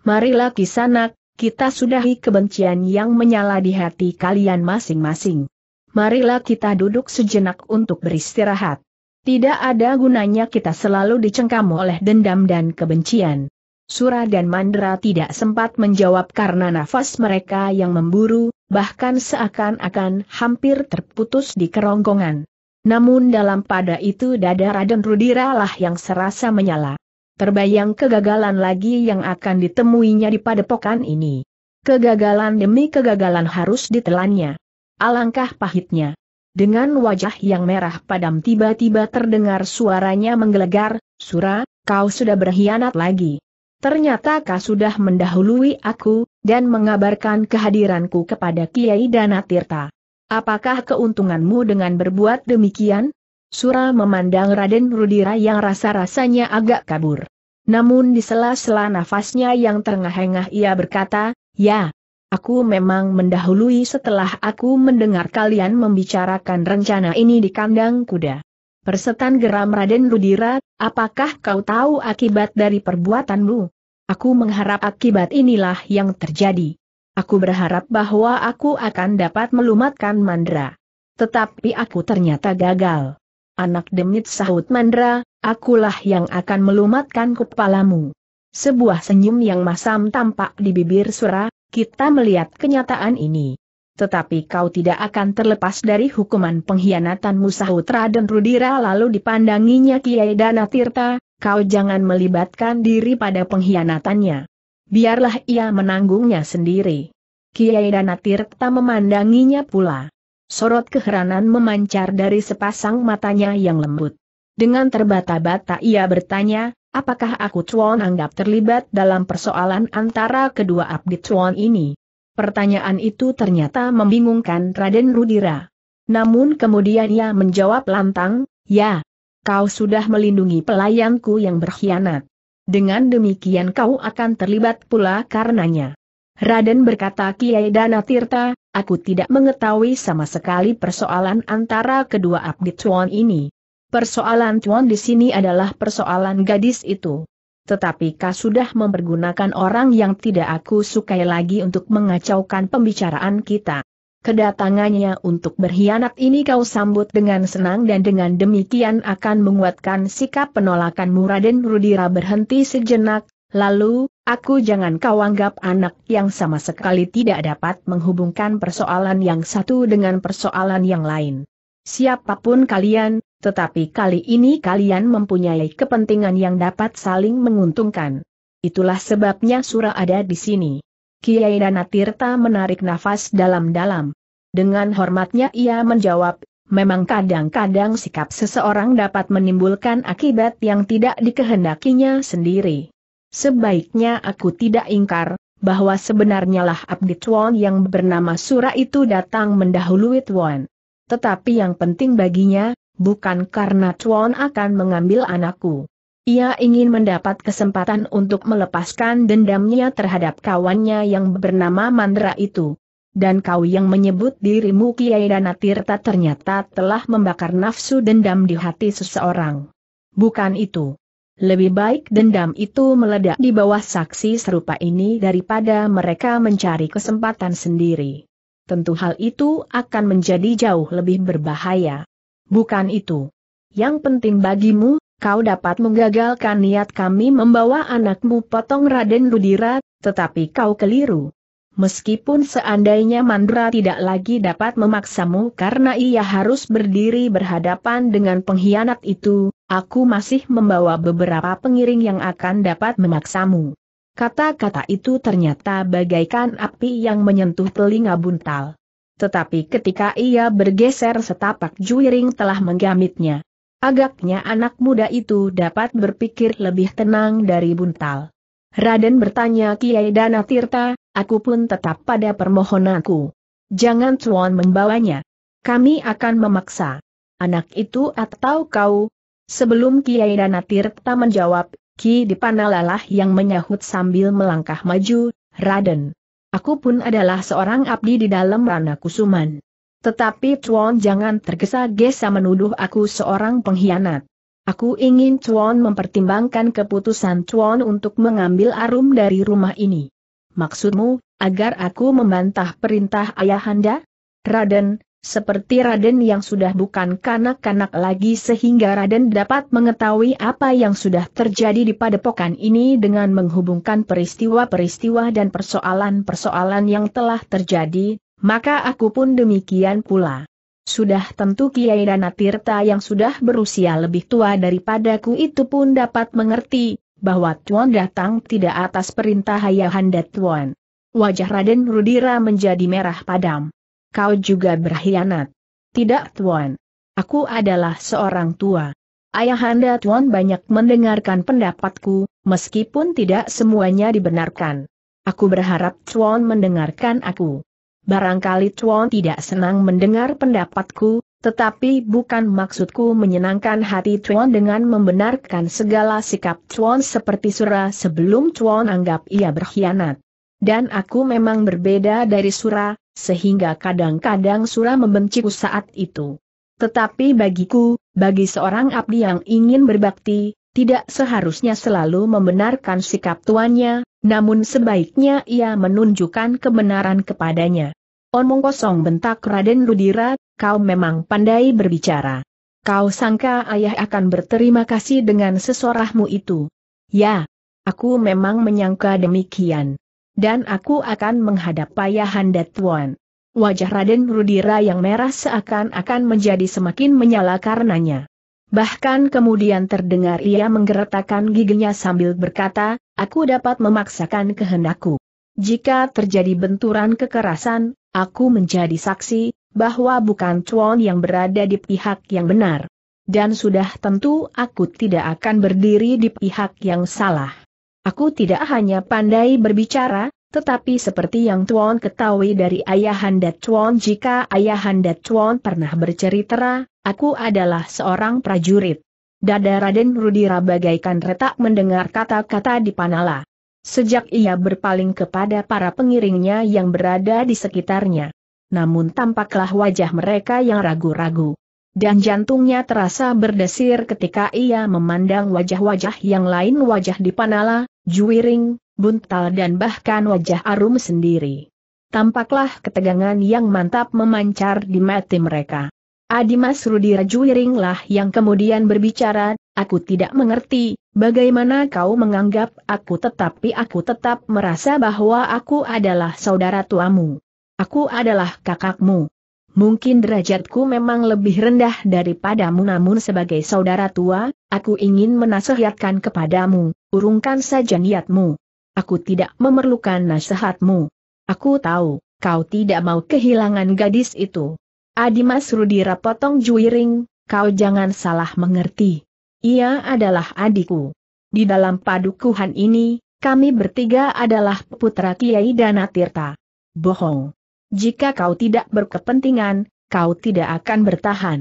Speaker 1: Marilah kisanak, kita sudahi kebencian yang menyala di hati kalian masing-masing. Marilah kita duduk sejenak untuk beristirahat. Tidak ada gunanya kita selalu dicengkam oleh dendam dan kebencian. Sura dan Mandra tidak sempat menjawab karena nafas mereka yang memburu, bahkan seakan-akan hampir terputus di kerongkongan. Namun dalam pada itu dada Raden Rudira lah yang serasa menyala. Terbayang kegagalan lagi yang akan ditemuinya di padepokan ini. Kegagalan demi kegagalan harus ditelannya. Alangkah pahitnya. Dengan wajah yang merah padam tiba-tiba terdengar suaranya menggelegar, Sura, kau sudah berkhianat lagi. Ternyata kau sudah mendahului aku, dan mengabarkan kehadiranku kepada Kiai Danatirta. Apakah keuntunganmu dengan berbuat demikian? Sura memandang Raden Rudira yang rasa-rasanya agak kabur. Namun di sela-sela nafasnya yang terengah-engah ia berkata, Ya, aku memang mendahului setelah aku mendengar kalian membicarakan rencana ini di kandang kuda. Persetan geram Raden Rudira, apakah kau tahu akibat dari perbuatanmu? Aku mengharap akibat inilah yang terjadi. Aku berharap bahwa aku akan dapat melumatkan Mandra. Tetapi aku ternyata gagal. Anak demit sahut Mandra, akulah yang akan melumatkan kepalamu. Sebuah senyum yang masam tampak di bibir Sura, kita melihat kenyataan ini. Tetapi kau tidak akan terlepas dari hukuman pengkhianatanmu sahut Raden Rudira lalu dipandanginya Kiai Dana Tirta, kau jangan melibatkan diri pada pengkhianatannya. Biarlah ia menanggungnya sendiri. Kiai Danatirta memandanginya pula. Sorot keheranan memancar dari sepasang matanya yang lembut. Dengan terbata-bata ia bertanya, apakah aku Chuan anggap terlibat dalam persoalan antara kedua abdi Chuan ini? Pertanyaan itu ternyata membingungkan Raden Rudira. Namun kemudian ia menjawab lantang, ya, Kau sudah melindungi pelayanku yang berkhianat. Dengan demikian kau akan terlibat pula karenanya. Raden berkata Kiai Dana Tirta, aku tidak mengetahui sama sekali persoalan antara kedua abdi tuan ini. Persoalan tuan di sini adalah persoalan gadis itu. Tetapi kau sudah mempergunakan orang yang tidak aku sukai lagi untuk mengacaukan pembicaraan kita. Kedatangannya untuk berkhianat ini kau sambut dengan senang dan dengan demikian akan menguatkan sikap penolakanmu Raden Rudira berhenti sejenak, lalu, aku jangan kau anggap anak yang sama sekali tidak dapat menghubungkan persoalan yang satu dengan persoalan yang lain. Siapapun kalian, tetapi kali ini kalian mempunyai kepentingan yang dapat saling menguntungkan. Itulah sebabnya surah ada di sini. Kiai Dana Tirta menarik nafas dalam-dalam. Dengan hormatnya ia menjawab, memang kadang-kadang sikap seseorang dapat menimbulkan akibat yang tidak dikehendakinya sendiri. Sebaiknya aku tidak ingkar, bahwa sebenarnya lah Abdi Tuan yang bernama Sura itu datang mendahului Tuan. Tetapi yang penting baginya, bukan karena Tuan akan mengambil anakku. Ia ingin mendapat kesempatan untuk melepaskan dendamnya terhadap kawannya yang bernama Mandra itu. Dan kau yang menyebut dirimu Kiai Danatirta ternyata telah membakar nafsu dendam di hati seseorang. Bukan itu. Lebih baik dendam itu meledak di bawah saksi serupa ini daripada mereka mencari kesempatan sendiri. Tentu hal itu akan menjadi jauh lebih berbahaya. Bukan itu. Yang penting bagimu kau dapat menggagalkan niat kami membawa anakmu potong Raden Ludira. tetapi kau keliru. Meskipun seandainya Mandra tidak lagi dapat memaksamu karena ia harus berdiri berhadapan dengan pengkhianat itu, aku masih membawa beberapa pengiring yang akan dapat memaksamu. Kata-kata itu ternyata bagaikan api yang menyentuh telinga buntal. Tetapi ketika ia bergeser setapak juiring telah menggamitnya. Agaknya anak muda itu dapat berpikir lebih tenang dari buntal. Raden bertanya Kiai Dana Tirta, aku pun tetap pada permohonanku. Jangan cuan membawanya. Kami akan memaksa. Anak itu atau kau? Sebelum Kiai Dana Tirta menjawab, Ki Dipanalalah yang menyahut sambil melangkah maju, Raden. Aku pun adalah seorang abdi di dalam ranah kusuman. Tetapi Tuan jangan tergesa-gesa menuduh aku seorang pengkhianat. Aku ingin Tuan mempertimbangkan keputusan Tuan untuk mengambil arum dari rumah ini. Maksudmu, agar aku membantah perintah ayahanda? Raden, seperti Raden yang sudah bukan kanak-kanak lagi sehingga Raden dapat mengetahui apa yang sudah terjadi di padepokan ini dengan menghubungkan peristiwa-peristiwa dan persoalan-persoalan yang telah terjadi, maka aku pun demikian pula. Sudah tentu Kiai Tirta yang sudah berusia lebih tua daripadaku itu pun dapat mengerti, bahwa Tuan datang tidak atas perintah Ayahanda Tuan. Wajah Raden Rudira menjadi merah padam. Kau juga berkhianat. Tidak Tuan. Aku adalah seorang tua. Ayahanda Tuan banyak mendengarkan pendapatku, meskipun tidak semuanya dibenarkan. Aku berharap Tuan mendengarkan aku. Barangkali Chuan tidak senang mendengar pendapatku, tetapi bukan maksudku menyenangkan hati Chuan dengan membenarkan segala sikap Chuan seperti Sura sebelum Chuan anggap ia berkhianat. Dan aku memang berbeda dari Sura, sehingga kadang-kadang Sura membenciku saat itu. Tetapi bagiku, bagi seorang abdi yang ingin berbakti, tidak seharusnya selalu membenarkan sikap tuannya, namun sebaiknya ia menunjukkan kebenaran kepadanya. Omong kosong bentak Raden Rudira, kau memang pandai berbicara. Kau sangka ayah akan berterima kasih dengan sesorahmu itu. Ya, aku memang menyangka demikian. Dan aku akan menghadap anda tuan. Wajah Raden Rudira yang merah seakan-akan menjadi semakin menyala karenanya. Bahkan kemudian terdengar ia menggeretakkan giginya sambil berkata, aku dapat memaksakan kehendakku. Jika terjadi benturan kekerasan, aku menjadi saksi, bahwa bukan Chuan yang berada di pihak yang benar. Dan sudah tentu aku tidak akan berdiri di pihak yang salah. Aku tidak hanya pandai berbicara, tetapi seperti yang Chuan ketahui dari ayahanda Chuan jika ayahanda Chuan pernah bercerita, Aku adalah seorang prajurit. Dada Raden Rudira bagaikan retak mendengar kata-kata di Panala. Sejak ia berpaling kepada para pengiringnya yang berada di sekitarnya. Namun tampaklah wajah mereka yang ragu-ragu. Dan jantungnya terasa berdesir ketika ia memandang wajah-wajah yang lain wajah di Panala, Juwiring, Buntal dan bahkan wajah Arum sendiri. Tampaklah ketegangan yang mantap memancar di mati mereka. Adimas Rudi Rajuiringlah yang kemudian berbicara, aku tidak mengerti, bagaimana kau menganggap aku tetapi aku tetap merasa bahwa aku adalah saudara tuamu. Aku adalah kakakmu. Mungkin derajatku memang lebih rendah daripadamu namun sebagai saudara tua, aku ingin menasihatkan kepadamu, urungkan saja niatmu. Aku tidak memerlukan nasihatmu. Aku tahu, kau tidak mau kehilangan gadis itu. Adimas Rudira rapotong juiring, kau jangan salah mengerti. Ia adalah adikku. Di dalam padukuhan ini, kami bertiga adalah putra Kiai Danatirta. Bohong. Jika kau tidak berkepentingan, kau tidak akan bertahan.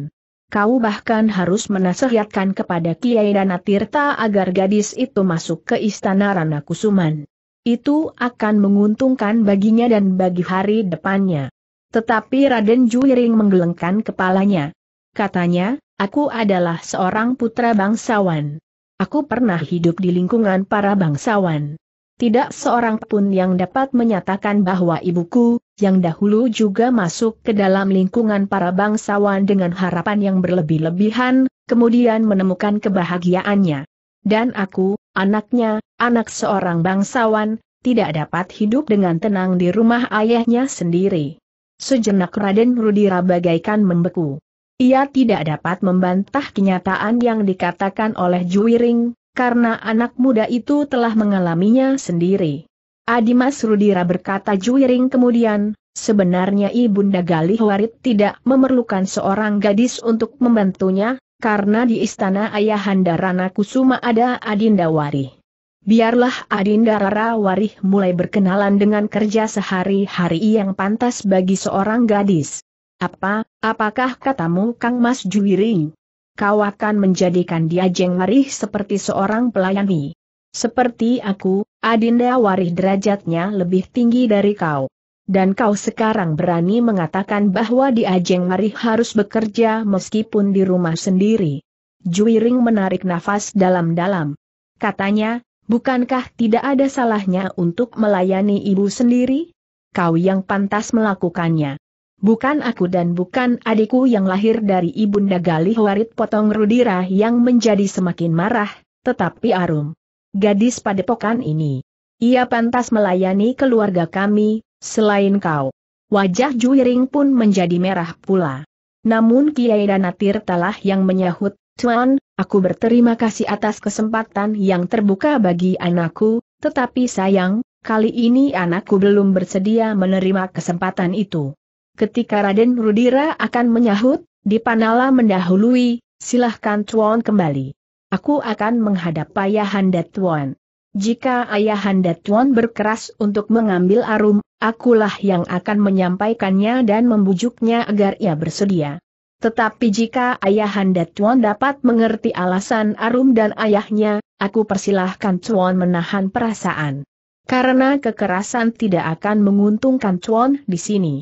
Speaker 1: Kau bahkan harus menasihatkan kepada Kiai Danatirta agar gadis itu masuk ke istana Ranakusuman. Itu akan menguntungkan baginya dan bagi hari depannya. Tetapi Raden Juiring menggelengkan kepalanya. Katanya, aku adalah seorang putra bangsawan. Aku pernah hidup di lingkungan para bangsawan. Tidak seorang pun yang dapat menyatakan bahwa ibuku, yang dahulu juga masuk ke dalam lingkungan para bangsawan dengan harapan yang berlebih-lebihan, kemudian menemukan kebahagiaannya. Dan aku, anaknya, anak seorang bangsawan, tidak dapat hidup dengan tenang di rumah ayahnya sendiri. Sejenak Raden Rudira bagaikan membeku. Ia tidak dapat membantah kenyataan yang dikatakan oleh Juwiring, karena anak muda itu telah mengalaminya sendiri. Adimas Rudira berkata Juwiring kemudian, sebenarnya Ibunda Galih Warit tidak memerlukan seorang gadis untuk membantunya, karena di istana Ayahanda Rana Kusuma ada Adinda Warih. Biarlah Adinda Rara warih mulai berkenalan dengan kerja sehari-hari yang pantas bagi seorang gadis. Apa, apakah katamu Kang Mas Juwiri? Kau akan menjadikan dia Jeng Warih seperti seorang pelayani. Seperti aku, Adinda Warih derajatnya lebih tinggi dari kau. Dan kau sekarang berani mengatakan bahwa diajeng Ajeng Warih harus bekerja meskipun di rumah sendiri. Juiring menarik nafas dalam-dalam. Katanya, bukankah tidak ada salahnya untuk melayani ibu sendiri? Kau yang pantas melakukannya. Bukan aku dan bukan adikku yang lahir dari Ibunda Galih Warit Potong Rudira yang menjadi semakin marah, tetapi Arum. Gadis padepokan ini. Ia pantas melayani keluarga kami, selain kau. Wajah Juiring pun menjadi merah pula. Namun Kiai Danatir telah yang menyahut, Tuan, aku berterima kasih atas kesempatan yang terbuka bagi anakku, tetapi sayang, kali ini anakku belum bersedia menerima kesempatan itu. Ketika Raden Rudira akan menyahut, Dipanala mendahului, silahkan Tuan kembali. Aku akan menghadap Ayahanda Tuan. Jika Ayahanda Tuan berkeras untuk mengambil arum, akulah yang akan menyampaikannya dan membujuknya agar ia bersedia. Tetapi jika ayahanda Tuan dapat mengerti alasan Arum dan ayahnya, aku persilahkan Tuan menahan perasaan. Karena kekerasan tidak akan menguntungkan Tuan di sini.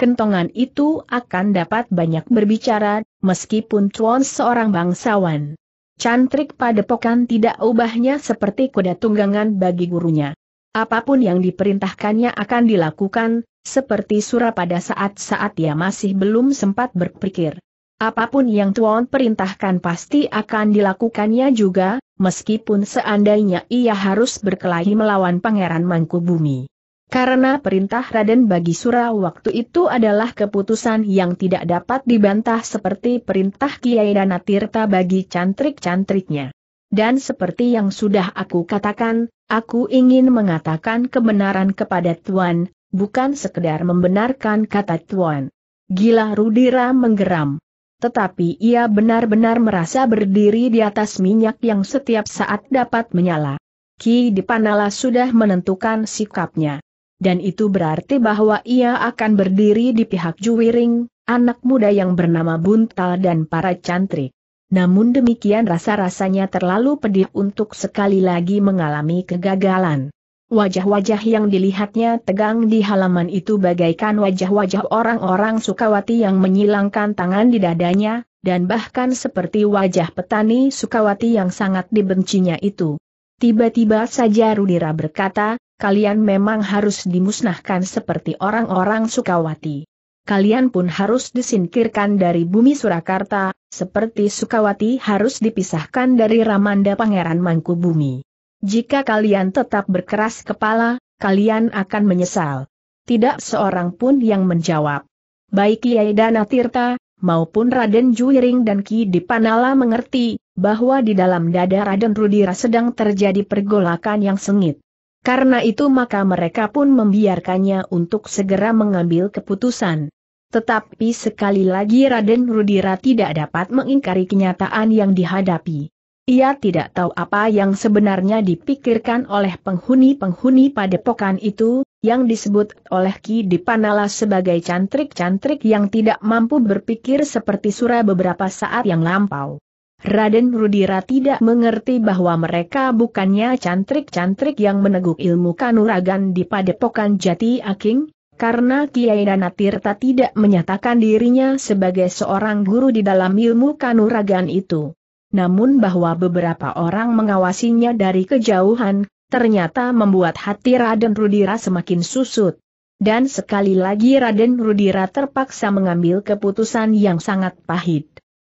Speaker 1: Kentongan itu akan dapat banyak berbicara, meskipun Tuan seorang bangsawan. Cantrik padepokan tidak ubahnya seperti kuda tunggangan bagi gurunya. Apapun yang diperintahkannya akan dilakukan, seperti Surah pada saat-saat ia masih belum sempat berpikir. Apapun yang Tuan perintahkan pasti akan dilakukannya juga, meskipun seandainya ia harus berkelahi melawan Pangeran Mangkubumi. Karena perintah Raden bagi Sura waktu itu adalah keputusan yang tidak dapat dibantah seperti perintah Kiai Danatirta bagi cantrik-cantriknya dan seperti yang sudah aku katakan, aku ingin mengatakan kebenaran kepada Tuan, bukan sekedar membenarkan kata Tuan. Gila Rudira menggeram. Tetapi ia benar-benar merasa berdiri di atas minyak yang setiap saat dapat menyala. Ki Dipanala sudah menentukan sikapnya. Dan itu berarti bahwa ia akan berdiri di pihak Juwiring, anak muda yang bernama Buntal dan para cantrik namun demikian rasa-rasanya terlalu pedih untuk sekali lagi mengalami kegagalan. Wajah-wajah yang dilihatnya tegang di halaman itu bagaikan wajah-wajah orang-orang Sukawati yang menyilangkan tangan di dadanya, dan bahkan seperti wajah petani Sukawati yang sangat dibencinya itu. Tiba-tiba saja Rudira berkata, kalian memang harus dimusnahkan seperti orang-orang Sukawati kalian pun harus disingkirkan dari bumi Surakarta, seperti Sukawati harus dipisahkan dari Ramanda Pangeran Mangkubumi. Jika kalian tetap berkeras kepala, kalian akan menyesal. Tidak seorang pun yang menjawab. Baik Kiai Dana Tirta, maupun Raden Juiring dan Ki Dipanala mengerti, bahwa di dalam dada Raden Rudira sedang terjadi pergolakan yang sengit. Karena itu maka mereka pun membiarkannya untuk segera mengambil keputusan. Tetapi sekali lagi Raden Rudira tidak dapat mengingkari kenyataan yang dihadapi. Ia tidak tahu apa yang sebenarnya dipikirkan oleh penghuni-penghuni padepokan itu, yang disebut oleh Ki Dipanala sebagai cantrik-cantrik yang tidak mampu berpikir seperti Sura beberapa saat yang lampau. Raden Rudira tidak mengerti bahwa mereka bukannya cantrik-cantrik yang meneguk ilmu kanuragan di padepokan Jati Aking, karena Kiai Danatirta tidak menyatakan dirinya sebagai seorang guru di dalam ilmu kanuragan itu. Namun bahwa beberapa orang mengawasinya dari kejauhan, ternyata membuat hati Raden Rudira semakin susut. Dan sekali lagi Raden Rudira terpaksa mengambil keputusan yang sangat pahit.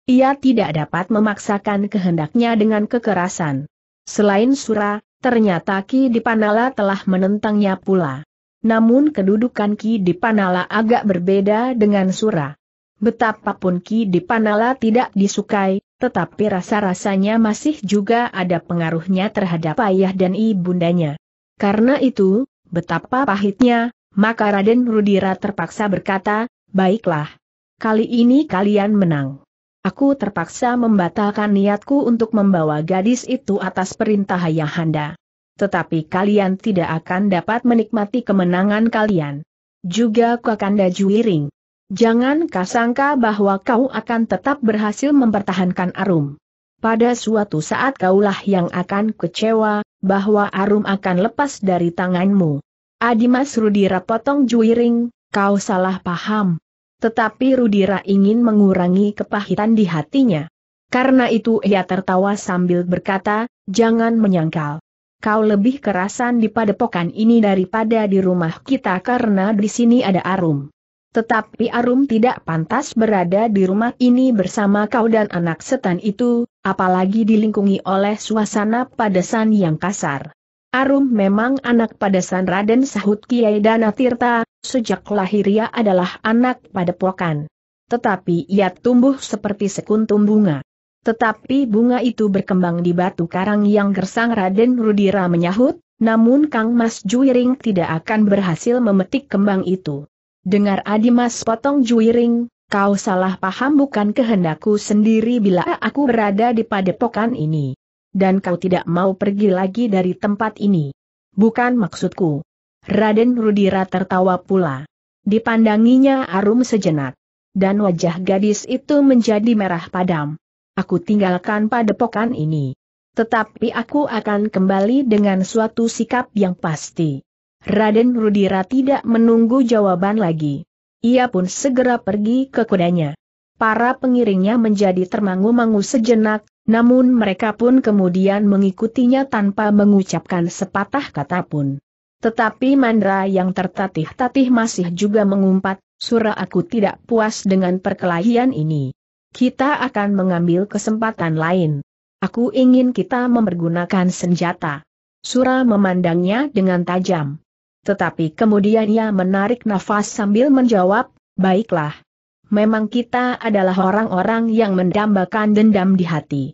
Speaker 1: Ia tidak dapat memaksakan kehendaknya dengan kekerasan. Selain Surah, ternyata Ki Dipanala telah menentangnya pula. Namun kedudukan Ki Dipanala agak berbeda dengan Sura. Betapapun Ki Dipanala tidak disukai, tetapi rasa-rasanya masih juga ada pengaruhnya terhadap ayah dan ibundanya. Karena itu, betapa pahitnya, maka Raden Rudira terpaksa berkata, baiklah. Kali ini kalian menang. Aku terpaksa membatalkan niatku untuk membawa gadis itu atas perintah ayahanda tetapi kalian tidak akan dapat menikmati kemenangan kalian. Juga Kakanda Juiring. Jangan kasangka bahwa kau akan tetap berhasil mempertahankan Arum. Pada suatu saat kaulah yang akan kecewa, bahwa Arum akan lepas dari tanganmu. Adimas Rudira potong Juiring, kau salah paham. Tetapi Rudira ingin mengurangi kepahitan di hatinya. Karena itu ia tertawa sambil berkata, jangan menyangkal kau lebih kerasan di padepokan ini daripada di rumah kita karena di sini ada Arum. Tetapi Arum tidak pantas berada di rumah ini bersama kau dan anak setan itu, apalagi dilingkungi oleh suasana padesan yang kasar. Arum memang anak padesan Raden Sahut Kiai Dana Tirta, sejak lahir ia adalah anak padepokan. Tetapi ia tumbuh seperti sekuntum bunga. Tetapi bunga itu berkembang di batu karang yang gersang Raden Rudira menyahut, namun Kang Mas Juiring tidak akan berhasil memetik kembang itu. Dengar Adi Mas potong Juiring, kau salah paham bukan kehendakku sendiri bila aku berada di padepokan ini. Dan kau tidak mau pergi lagi dari tempat ini. Bukan maksudku. Raden Rudira tertawa pula. Dipandanginya Arum sejenak. Dan wajah gadis itu menjadi merah padam aku tinggalkan padepokan ini. Tetapi aku akan kembali dengan suatu sikap yang pasti. Raden Rudira tidak menunggu jawaban lagi. Ia pun segera pergi ke kudanya. Para pengiringnya menjadi termangu-mangu sejenak, namun mereka pun kemudian mengikutinya tanpa mengucapkan sepatah kata pun. Tetapi Mandra yang tertatih-tatih masih juga mengumpat, surah aku tidak puas dengan perkelahian ini kita akan mengambil kesempatan lain. Aku ingin kita mempergunakan senjata. Sura memandangnya dengan tajam. Tetapi kemudian ia menarik nafas sambil menjawab, baiklah. Memang kita adalah orang-orang yang mendambakan dendam di hati.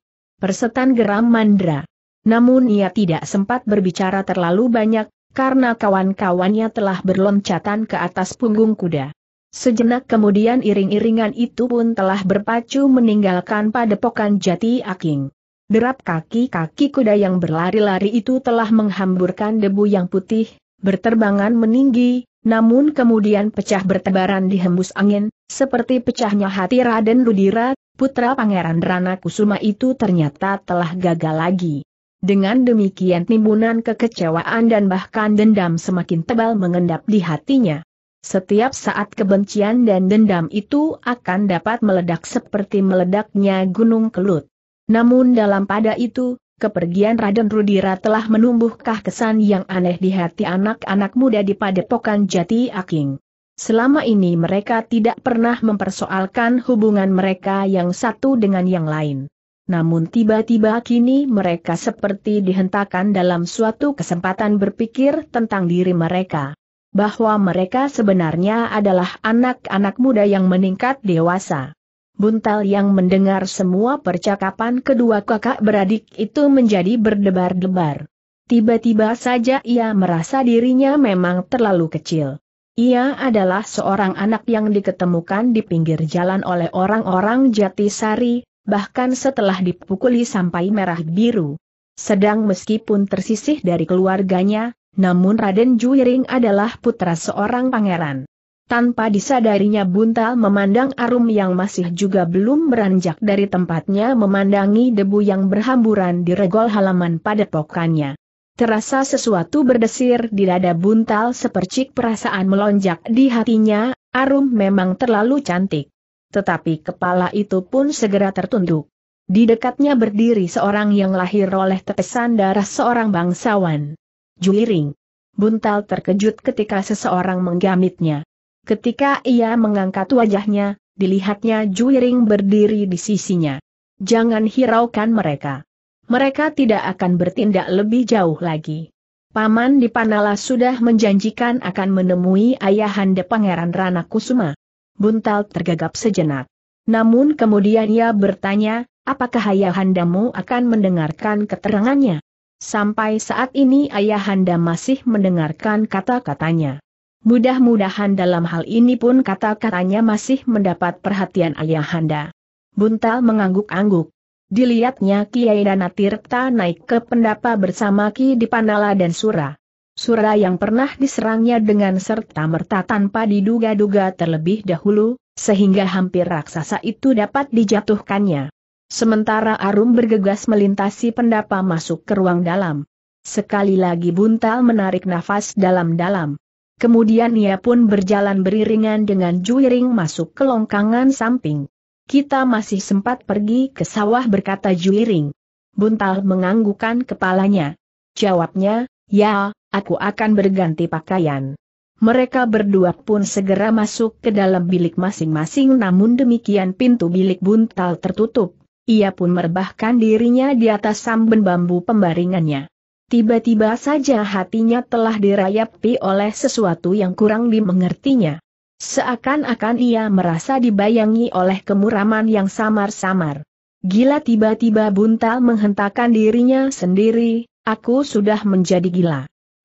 Speaker 1: Persetan geram Mandra. Namun ia tidak sempat berbicara terlalu banyak, karena kawan-kawannya telah berloncatan ke atas punggung kuda. Sejenak kemudian iring-iringan itu pun telah berpacu meninggalkan padepokan jati aking. Derap kaki-kaki kuda yang berlari-lari itu telah menghamburkan debu yang putih, berterbangan meninggi, namun kemudian pecah bertebaran dihembus angin, seperti pecahnya hati Raden Ludira, putra Pangeran Rana Kusuma itu ternyata telah gagal lagi. Dengan demikian timbunan kekecewaan dan bahkan dendam semakin tebal mengendap di hatinya. Setiap saat kebencian dan dendam itu akan dapat meledak seperti meledaknya gunung kelut. Namun dalam pada itu, kepergian Raden Rudira telah menumbuhkah kesan yang aneh di hati anak-anak muda di padepokan Jati Aking. Selama ini mereka tidak pernah mempersoalkan hubungan mereka yang satu dengan yang lain. Namun tiba-tiba kini mereka seperti dihentakan dalam suatu kesempatan berpikir tentang diri mereka bahwa mereka sebenarnya adalah anak-anak muda yang meningkat dewasa. Buntal yang mendengar semua percakapan kedua kakak beradik itu menjadi berdebar-debar. Tiba-tiba saja ia merasa dirinya memang terlalu kecil. Ia adalah seorang anak yang diketemukan di pinggir jalan oleh orang-orang Jatisari, bahkan setelah dipukuli sampai merah biru. Sedang meskipun tersisih dari keluarganya, namun Raden Juiring adalah putra seorang pangeran. Tanpa disadarinya Buntal memandang Arum yang masih juga belum beranjak dari tempatnya memandangi debu yang berhamburan di regol halaman pada pokannya. Terasa sesuatu berdesir di dada Buntal sepercik perasaan melonjak di hatinya, Arum memang terlalu cantik. Tetapi kepala itu pun segera tertunduk. Di dekatnya berdiri seorang yang lahir oleh tetesan darah seorang bangsawan juliring. Buntal terkejut ketika seseorang menggamitnya. Ketika ia mengangkat wajahnya, dilihatnya juliring berdiri di sisinya. Jangan hiraukan mereka. Mereka tidak akan bertindak lebih jauh lagi. Paman di Panala sudah menjanjikan akan menemui ayahanda Pangeran Rana Kusuma. Buntal tergagap sejenak. Namun kemudian ia bertanya, apakah ayahandamu akan mendengarkan keterangannya? Sampai saat ini ayahanda masih mendengarkan kata-katanya. Mudah-mudahan dalam hal ini pun kata-katanya masih mendapat perhatian ayahanda. Buntal mengangguk-angguk. Dilihatnya Kiai Danatirta naik ke pendapa bersama Ki Dipanala dan Sura. Sura yang pernah diserangnya dengan serta-merta tanpa diduga-duga terlebih dahulu, sehingga hampir raksasa itu dapat dijatuhkannya. Sementara Arum bergegas melintasi pendapa masuk ke ruang dalam. Sekali lagi Buntal menarik nafas dalam-dalam. Kemudian ia pun berjalan beriringan dengan Juiring masuk ke longkangan samping. Kita masih sempat pergi ke sawah berkata Juiring. Buntal menganggukkan kepalanya. Jawabnya, ya, aku akan berganti pakaian. Mereka berdua pun segera masuk ke dalam bilik masing-masing namun demikian pintu bilik Buntal tertutup. Ia pun merebahkan dirinya di atas samben bambu pembaringannya. Tiba-tiba saja hatinya telah dirayapi oleh sesuatu yang kurang dimengertinya. Seakan-akan ia merasa dibayangi oleh kemuraman yang samar-samar. Gila tiba-tiba buntal menghentakkan dirinya sendiri, aku sudah menjadi gila.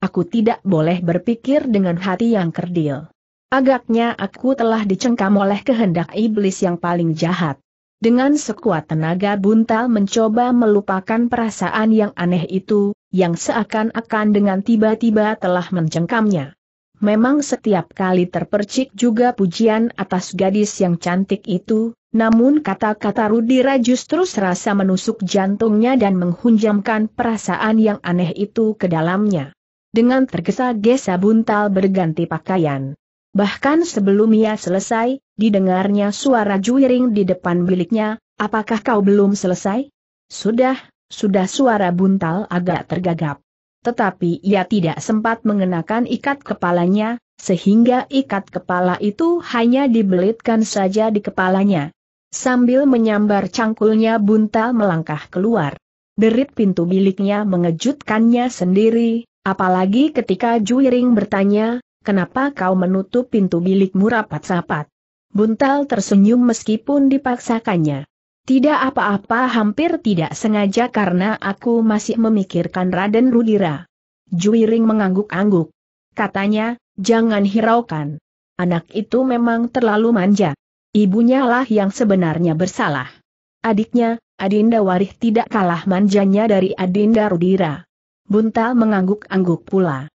Speaker 1: Aku tidak boleh berpikir dengan hati yang kerdil. Agaknya aku telah dicengkam oleh kehendak iblis yang paling jahat. Dengan sekuat tenaga Buntal mencoba melupakan perasaan yang aneh itu, yang seakan-akan dengan tiba-tiba telah mencengkamnya. Memang setiap kali terpercik juga pujian atas gadis yang cantik itu, namun kata-kata Rudira justru serasa menusuk jantungnya dan menghunjamkan perasaan yang aneh itu ke dalamnya. Dengan tergesa-gesa Buntal berganti pakaian. Bahkan sebelum ia selesai, didengarnya suara juiring di depan biliknya, apakah kau belum selesai? Sudah, sudah suara buntal agak tergagap. Tetapi ia tidak sempat mengenakan ikat kepalanya, sehingga ikat kepala itu hanya dibelitkan saja di kepalanya. Sambil menyambar cangkulnya buntal melangkah keluar. Derit pintu biliknya mengejutkannya sendiri, apalagi ketika Juiring bertanya, Kenapa kau menutup pintu bilikmu rapat-sapat? Buntal tersenyum meskipun dipaksakannya. Tidak apa-apa hampir tidak sengaja karena aku masih memikirkan Raden Rudira. Juiring mengangguk-angguk. Katanya, jangan hiraukan. Anak itu memang terlalu manja. Ibunya lah yang sebenarnya bersalah. Adiknya, Adinda Warih tidak kalah manjanya dari Adinda Rudira. Buntal mengangguk-angguk pula.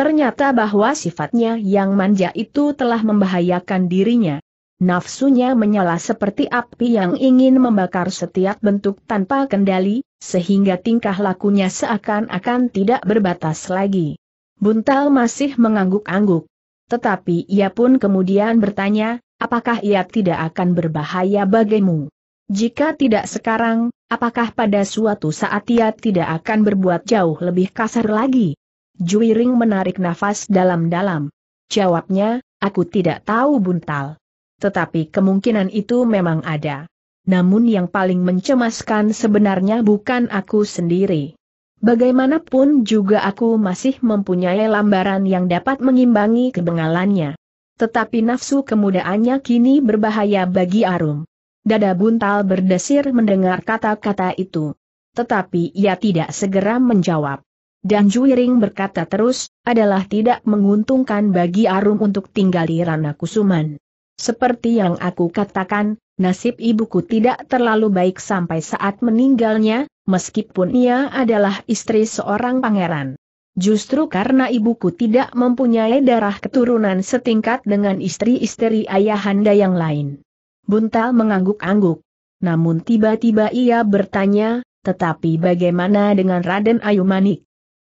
Speaker 1: Ternyata bahwa sifatnya yang manja itu telah membahayakan dirinya. Nafsunya menyala seperti api yang ingin membakar setiap bentuk tanpa kendali, sehingga tingkah lakunya seakan-akan tidak berbatas lagi. Buntal masih mengangguk-angguk. Tetapi ia pun kemudian bertanya, apakah ia tidak akan berbahaya bagimu? Jika tidak sekarang, apakah pada suatu saat ia tidak akan berbuat jauh lebih kasar lagi? Juiring menarik nafas dalam-dalam. Jawabnya, aku tidak tahu buntal. Tetapi kemungkinan itu memang ada. Namun yang paling mencemaskan sebenarnya bukan aku sendiri. Bagaimanapun juga aku masih mempunyai lambaran yang dapat mengimbangi kebengalannya. Tetapi nafsu kemudaannya kini berbahaya bagi Arum. Dada buntal berdesir mendengar kata-kata itu. Tetapi ia tidak segera menjawab. Dan Juiring berkata terus, adalah tidak menguntungkan bagi Arum untuk tinggal di Rana Kusuman. Seperti yang aku katakan, nasib ibuku tidak terlalu baik sampai saat meninggalnya, meskipun ia adalah istri seorang pangeran. Justru karena ibuku tidak mempunyai darah keturunan setingkat dengan istri-istri ayahanda yang lain. Buntal mengangguk-angguk. Namun tiba-tiba ia bertanya, tetapi bagaimana dengan Raden Ayumanik?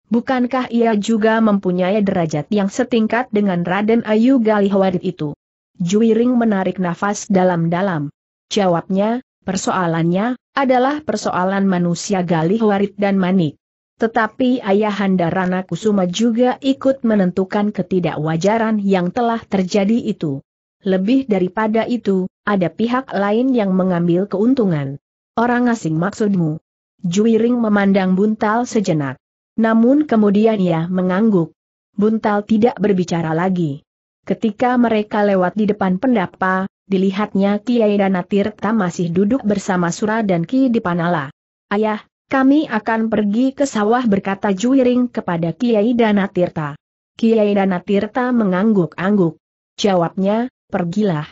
Speaker 1: Bukankah ia juga mempunyai derajat yang setingkat dengan Raden Ayu Galihwarit itu? Juiring menarik nafas dalam-dalam. Jawabnya, persoalannya, adalah persoalan manusia Galihwarit dan Manik. Tetapi Ayahanda Rana Kusuma juga ikut menentukan ketidakwajaran yang telah terjadi itu. Lebih daripada itu, ada pihak lain yang mengambil keuntungan. Orang asing maksudmu. Juiring memandang buntal sejenak. Namun kemudian ia mengangguk. Buntal tidak berbicara lagi. Ketika mereka lewat di depan pendapa, dilihatnya Kiai Danatirta masih duduk bersama Sura dan Ki Dipanala. Ayah, kami akan pergi ke sawah berkata Juiring kepada Kiai Danatirta. Kiai Danatirta mengangguk-angguk. Jawabnya, pergilah.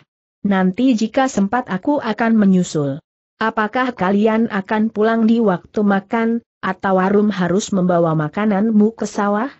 Speaker 1: Nanti jika sempat aku akan menyusul. Apakah kalian akan pulang di waktu makan, atau Arum harus membawa makananmu ke sawah?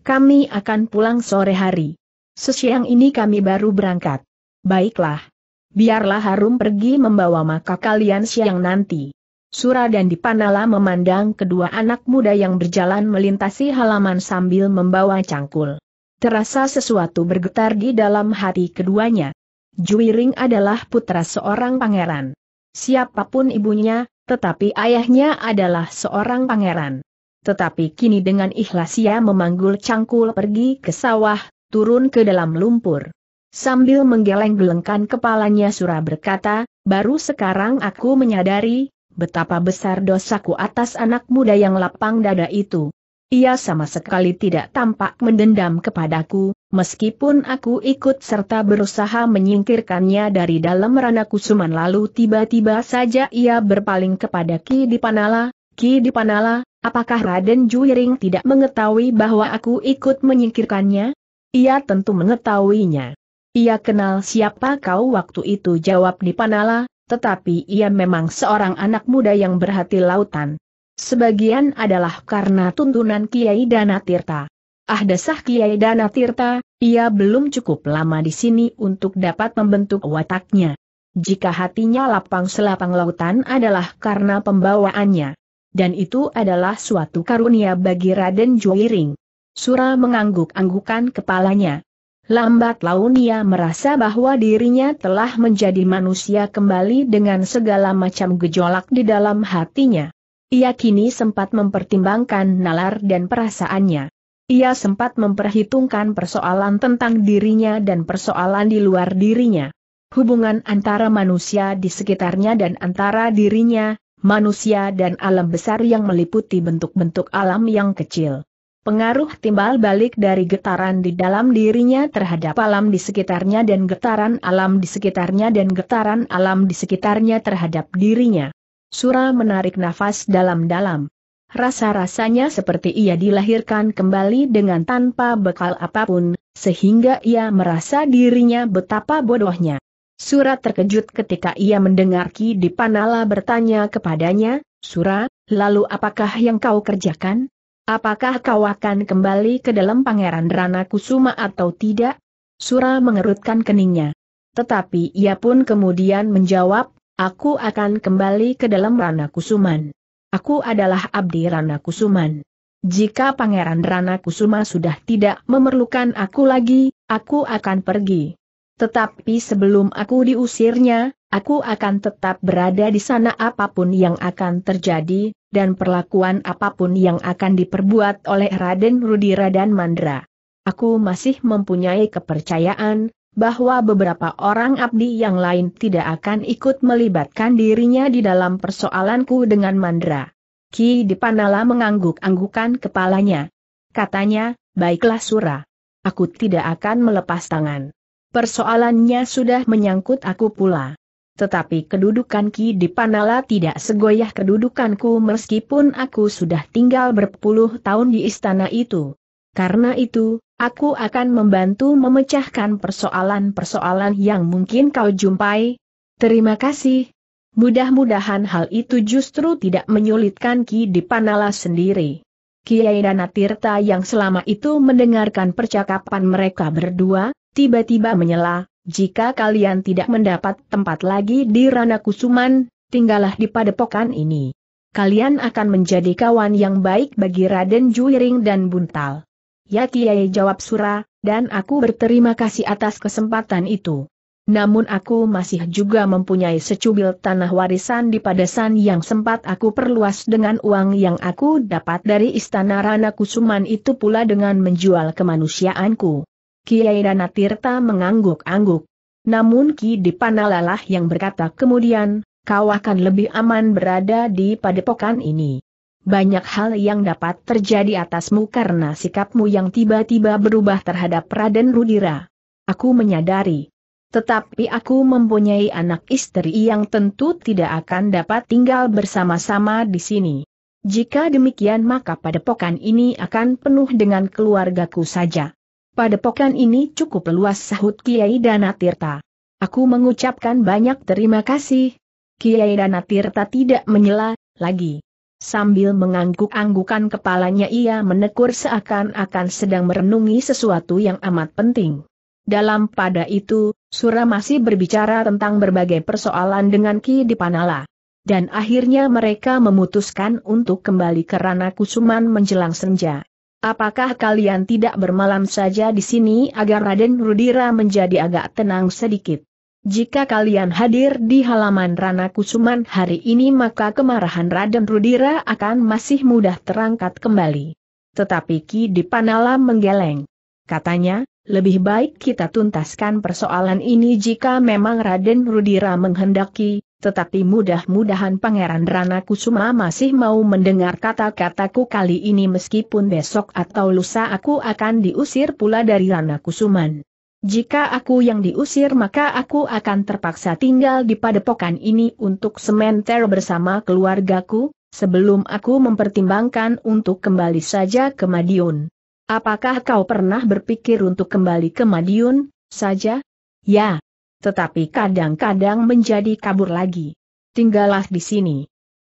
Speaker 1: Kami akan pulang sore hari. Sesiang ini kami baru berangkat. Baiklah. Biarlah Harum pergi membawa maka kalian siang nanti. Sura dan Dipanala memandang kedua anak muda yang berjalan melintasi halaman sambil membawa cangkul. Terasa sesuatu bergetar di dalam hati keduanya. Juiring adalah putra seorang pangeran. Siapapun ibunya, tetapi ayahnya adalah seorang pangeran. Tetapi kini dengan ikhlas ia memanggul cangkul pergi ke sawah, turun ke dalam lumpur. Sambil menggeleng-gelengkan kepalanya Sura berkata, baru sekarang aku menyadari, betapa besar dosaku atas anak muda yang lapang dada itu. Ia sama sekali tidak tampak mendendam kepadaku, meskipun aku ikut serta berusaha menyingkirkannya dari dalam ranah kusuman lalu tiba-tiba saja ia berpaling kepada Ki Dipanala, Ki Dipanala, apakah Raden Juiring tidak mengetahui bahwa aku ikut menyingkirkannya? Ia tentu mengetahuinya. Ia kenal siapa kau waktu itu jawab Dipanala, tetapi ia memang seorang anak muda yang berhati lautan. Sebagian adalah karena tuntunan Kiai Danatirta. Ah desah Kiai Danatirta, ia belum cukup lama di sini untuk dapat membentuk wataknya. Jika hatinya lapang selapang lautan adalah karena pembawaannya. Dan itu adalah suatu karunia bagi Raden Juwiring. Sura mengangguk-anggukan kepalanya. Lambat laun ia merasa bahwa dirinya telah menjadi manusia kembali dengan segala macam gejolak di dalam hatinya. Ia kini sempat mempertimbangkan nalar dan perasaannya. Ia sempat memperhitungkan persoalan tentang dirinya dan persoalan di luar dirinya. Hubungan antara manusia di sekitarnya dan antara dirinya, manusia dan alam besar yang meliputi bentuk-bentuk alam yang kecil. Pengaruh timbal balik dari getaran di dalam dirinya terhadap alam di sekitarnya dan getaran alam di sekitarnya dan getaran alam di sekitarnya terhadap dirinya. Sura menarik nafas dalam-dalam. Rasa-rasanya seperti ia dilahirkan kembali dengan tanpa bekal apapun, sehingga ia merasa dirinya betapa bodohnya. Sura terkejut ketika ia mendengar Ki Dipanala bertanya kepadanya, Sura, lalu apakah yang kau kerjakan? Apakah kau akan kembali ke dalam Pangeran Rana Kusuma atau tidak? Sura mengerutkan keningnya. Tetapi ia pun kemudian menjawab, Aku akan kembali ke dalam Rana Kusuman. Aku adalah abdi Rana Kusuman. Jika Pangeran Rana Kusuma sudah tidak memerlukan aku lagi, aku akan pergi. Tetapi sebelum aku diusirnya, aku akan tetap berada di sana apapun yang akan terjadi, dan perlakuan apapun yang akan diperbuat oleh Raden Rudira dan Mandra. Aku masih mempunyai kepercayaan bahwa beberapa orang abdi yang lain tidak akan ikut melibatkan dirinya di dalam persoalanku dengan Mandra. Ki Dipanala mengangguk-anggukan kepalanya. Katanya, baiklah Sura. Aku tidak akan melepas tangan. Persoalannya sudah menyangkut aku pula. Tetapi kedudukan Ki Dipanala tidak segoyah kedudukanku meskipun aku sudah tinggal berpuluh tahun di istana itu. Karena itu, aku akan membantu memecahkan persoalan-persoalan yang mungkin kau jumpai. Terima kasih. Mudah-mudahan hal itu justru tidak menyulitkan Ki Dipanala sendiri. Kiai Danatirta yang selama itu mendengarkan percakapan mereka berdua, tiba-tiba menyela, jika kalian tidak mendapat tempat lagi di Rana Kusuman, tinggallah di padepokan ini. Kalian akan menjadi kawan yang baik bagi Raden Juiring dan Buntal. Ya Kiai jawab Sura, dan aku berterima kasih atas kesempatan itu. Namun aku masih juga mempunyai secubil tanah warisan di Padasan yang sempat aku perluas dengan uang yang aku dapat dari Istana Rana Kusuman itu pula dengan menjual kemanusiaanku. Kiai Rana Tirta mengangguk-angguk. Namun Ki Dipanalalah yang berkata kemudian, kau akan lebih aman berada di padepokan ini banyak hal yang dapat terjadi atasmu karena sikapmu yang tiba-tiba berubah terhadap Raden Rudira. Aku menyadari. Tetapi aku mempunyai anak istri yang tentu tidak akan dapat tinggal bersama-sama di sini. Jika demikian maka padepokan ini akan penuh dengan keluargaku saja. Padepokan ini cukup luas sahut Kiai Danatirta. Aku mengucapkan banyak terima kasih. Kiai Danatirta tidak menyela, lagi. Sambil mengangguk-anggukan kepalanya ia menekur seakan-akan sedang merenungi sesuatu yang amat penting. Dalam pada itu, Sura masih berbicara tentang berbagai persoalan dengan Ki Dipanala. Dan akhirnya mereka memutuskan untuk kembali ke Rana Kusuman menjelang senja. Apakah kalian tidak bermalam saja di sini agar Raden Rudira menjadi agak tenang sedikit? Jika kalian hadir di halaman Rana Kusuman hari ini maka kemarahan Raden Rudira akan masih mudah terangkat kembali. Tetapi Ki Dipanala menggeleng. Katanya, lebih baik kita tuntaskan persoalan ini jika memang Raden Rudira menghendaki, tetapi mudah-mudahan Pangeran Rana Kusuma masih mau mendengar kata-kataku kali ini meskipun besok atau lusa aku akan diusir pula dari Rana Kusuman. Jika aku yang diusir maka aku akan terpaksa tinggal di padepokan ini untuk sementara bersama keluargaku, sebelum aku mempertimbangkan untuk kembali saja ke Madiun. Apakah kau pernah berpikir untuk kembali ke Madiun, saja? Ya. Tetapi kadang-kadang menjadi kabur lagi. Tinggallah di sini.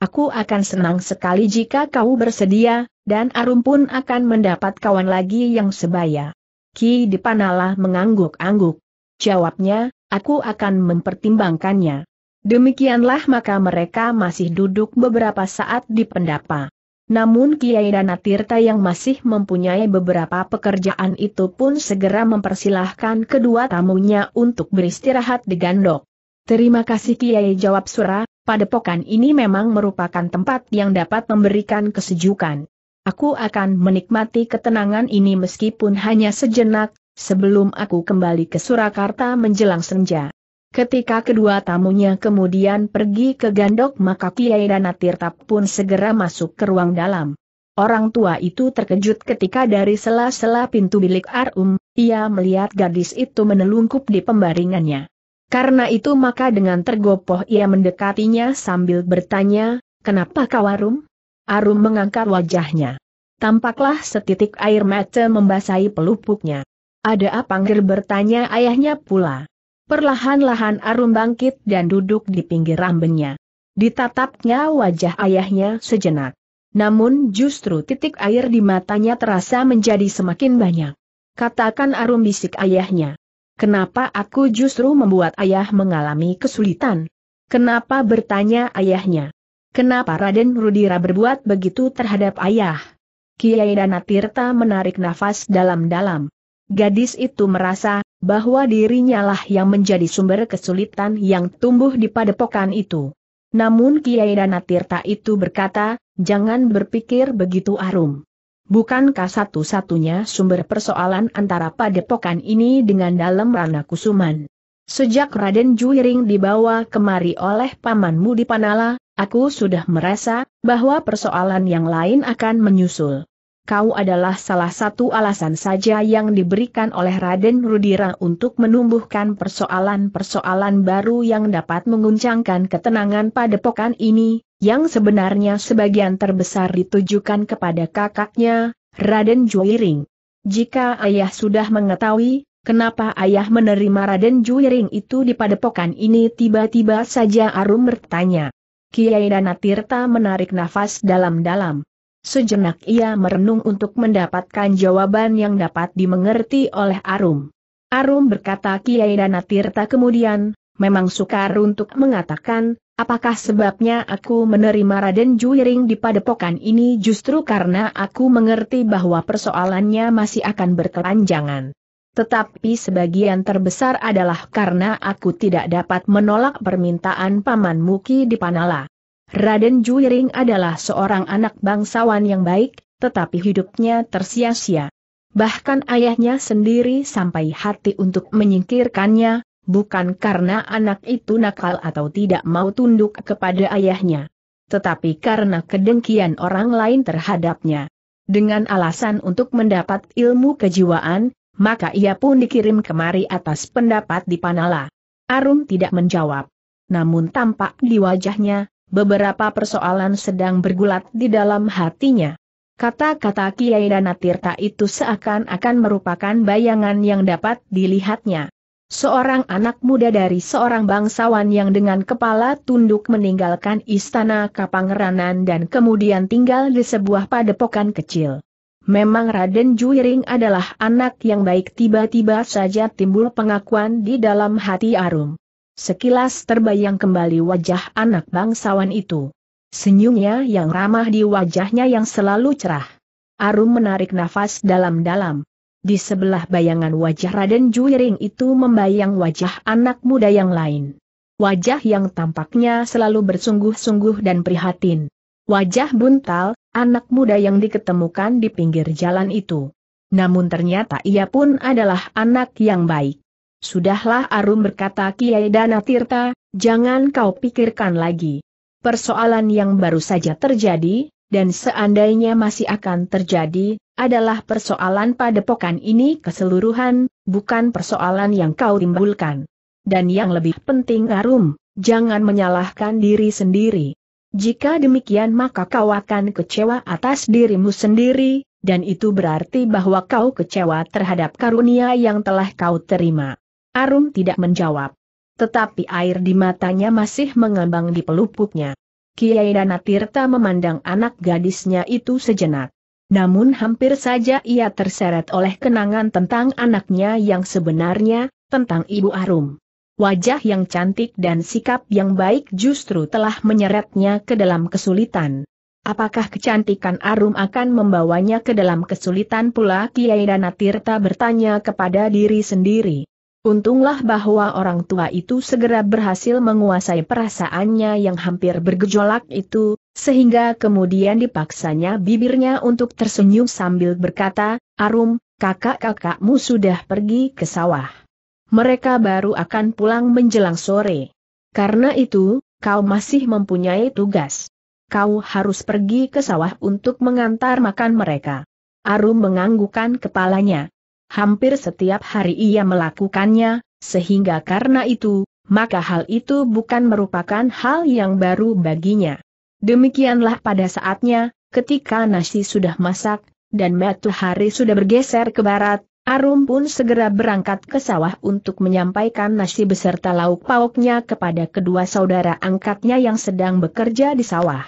Speaker 1: Aku akan senang sekali jika kau bersedia, dan Arum pun akan mendapat kawan lagi yang sebaya. Ki Dipanalah mengangguk-angguk. Jawabnya, aku akan mempertimbangkannya. Demikianlah maka mereka masih duduk beberapa saat di pendapa. Namun Kiai Danatirta yang masih mempunyai beberapa pekerjaan itu pun segera mempersilahkan kedua tamunya untuk beristirahat di gandok. Terima kasih Kiai jawab Sura, padepokan ini memang merupakan tempat yang dapat memberikan kesejukan. Aku akan menikmati ketenangan ini meskipun hanya sejenak, sebelum aku kembali ke Surakarta menjelang senja. Ketika kedua tamunya kemudian pergi ke gandok maka Kiai Danatirta pun segera masuk ke ruang dalam. Orang tua itu terkejut ketika dari sela-sela pintu bilik Arum, ia melihat gadis itu menelungkup di pembaringannya. Karena itu maka dengan tergopoh ia mendekatinya sambil bertanya, kenapa kau Arum? Arum mengangkat wajahnya. Tampaklah setitik air mata membasahi pelupuknya. Ada apa Angger bertanya ayahnya pula. Perlahan-lahan Arum bangkit dan duduk di pinggir rambennya. Ditatapnya wajah ayahnya sejenak. Namun justru titik air di matanya terasa menjadi semakin banyak. Katakan Arum bisik ayahnya. Kenapa aku justru membuat ayah mengalami kesulitan? Kenapa bertanya ayahnya? Kenapa Raden Rudira berbuat begitu terhadap ayah? Kiai Danatirta menarik nafas dalam-dalam. Gadis itu merasa bahwa dirinya lah yang menjadi sumber kesulitan yang tumbuh di padepokan itu. Namun Kiai Danatirta itu berkata, jangan berpikir begitu arum. Bukankah satu-satunya sumber persoalan antara padepokan ini dengan dalam Rana kusuman? Sejak Raden Juiring dibawa kemari oleh pamanmu di Panala, Aku sudah merasa bahwa persoalan yang lain akan menyusul. Kau adalah salah satu alasan saja yang diberikan oleh Raden Rudira untuk menumbuhkan persoalan-persoalan baru yang dapat menguncangkan ketenangan pada padepokan ini, yang sebenarnya sebagian terbesar ditujukan kepada kakaknya, Raden Juiring. Jika ayah sudah mengetahui, kenapa ayah menerima Raden Juiring itu di padepokan ini tiba-tiba saja Arum bertanya. Kiai Dana Tirta menarik nafas dalam-dalam. Sejenak ia merenung untuk mendapatkan jawaban yang dapat dimengerti oleh Arum. Arum berkata Kiai Dana Tirta kemudian, memang sukar untuk mengatakan, apakah sebabnya aku menerima Raden Juiring di padepokan ini justru karena aku mengerti bahwa persoalannya masih akan berkelanjangan. Tetapi sebagian terbesar adalah karena aku tidak dapat menolak permintaan Paman Muki di Panala. Raden Juiring adalah seorang anak bangsawan yang baik, tetapi hidupnya tersia-sia. Bahkan ayahnya sendiri sampai hati untuk menyingkirkannya, bukan karena anak itu nakal atau tidak mau tunduk kepada ayahnya. Tetapi karena kedengkian orang lain terhadapnya. Dengan alasan untuk mendapat ilmu kejiwaan, maka ia pun dikirim kemari atas pendapat di Panala. Arum tidak menjawab. Namun tampak di wajahnya, beberapa persoalan sedang bergulat di dalam hatinya. Kata-kata Kiai Danatirta itu seakan-akan merupakan bayangan yang dapat dilihatnya. Seorang anak muda dari seorang bangsawan yang dengan kepala tunduk meninggalkan istana Kapangeranan dan kemudian tinggal di sebuah padepokan kecil. Memang Raden Juiring adalah anak yang baik tiba-tiba saja timbul pengakuan di dalam hati Arum. Sekilas terbayang kembali wajah anak bangsawan itu. Senyumnya yang ramah di wajahnya yang selalu cerah. Arum menarik nafas dalam-dalam. Di sebelah bayangan wajah Raden Juiring itu membayang wajah anak muda yang lain. Wajah yang tampaknya selalu bersungguh-sungguh dan prihatin. Wajah buntal, anak muda yang diketemukan di pinggir jalan itu. Namun ternyata ia pun adalah anak yang baik. Sudahlah Arum berkata Kiai Dana Tirta, jangan kau pikirkan lagi. Persoalan yang baru saja terjadi, dan seandainya masih akan terjadi, adalah persoalan padepokan ini keseluruhan, bukan persoalan yang kau timbulkan. Dan yang lebih penting Arum, jangan menyalahkan diri sendiri. Jika demikian maka kau akan kecewa atas dirimu sendiri, dan itu berarti bahwa kau kecewa terhadap karunia yang telah kau terima. Arum tidak menjawab. Tetapi air di matanya masih mengembang di pelupuknya. Kiai Danatirta memandang anak gadisnya itu sejenak. Namun hampir saja ia terseret oleh kenangan tentang anaknya yang sebenarnya, tentang Ibu Arum wajah yang cantik dan sikap yang baik justru telah menyeretnya ke dalam kesulitan. Apakah kecantikan Arum akan membawanya ke dalam kesulitan pula Kiai Danatirta bertanya kepada diri sendiri. Untunglah bahwa orang tua itu segera berhasil menguasai perasaannya yang hampir bergejolak itu, sehingga kemudian dipaksanya bibirnya untuk tersenyum sambil berkata, Arum, kakak-kakakmu sudah pergi ke sawah mereka baru akan pulang menjelang sore. Karena itu, kau masih mempunyai tugas. Kau harus pergi ke sawah untuk mengantar makan mereka. Arum menganggukkan kepalanya. Hampir setiap hari ia melakukannya, sehingga karena itu, maka hal itu bukan merupakan hal yang baru baginya. Demikianlah pada saatnya, ketika nasi sudah masak, dan matahari sudah bergeser ke barat, Arum pun segera berangkat ke sawah untuk menyampaikan nasi beserta lauk pauknya kepada kedua saudara angkatnya yang sedang bekerja di sawah.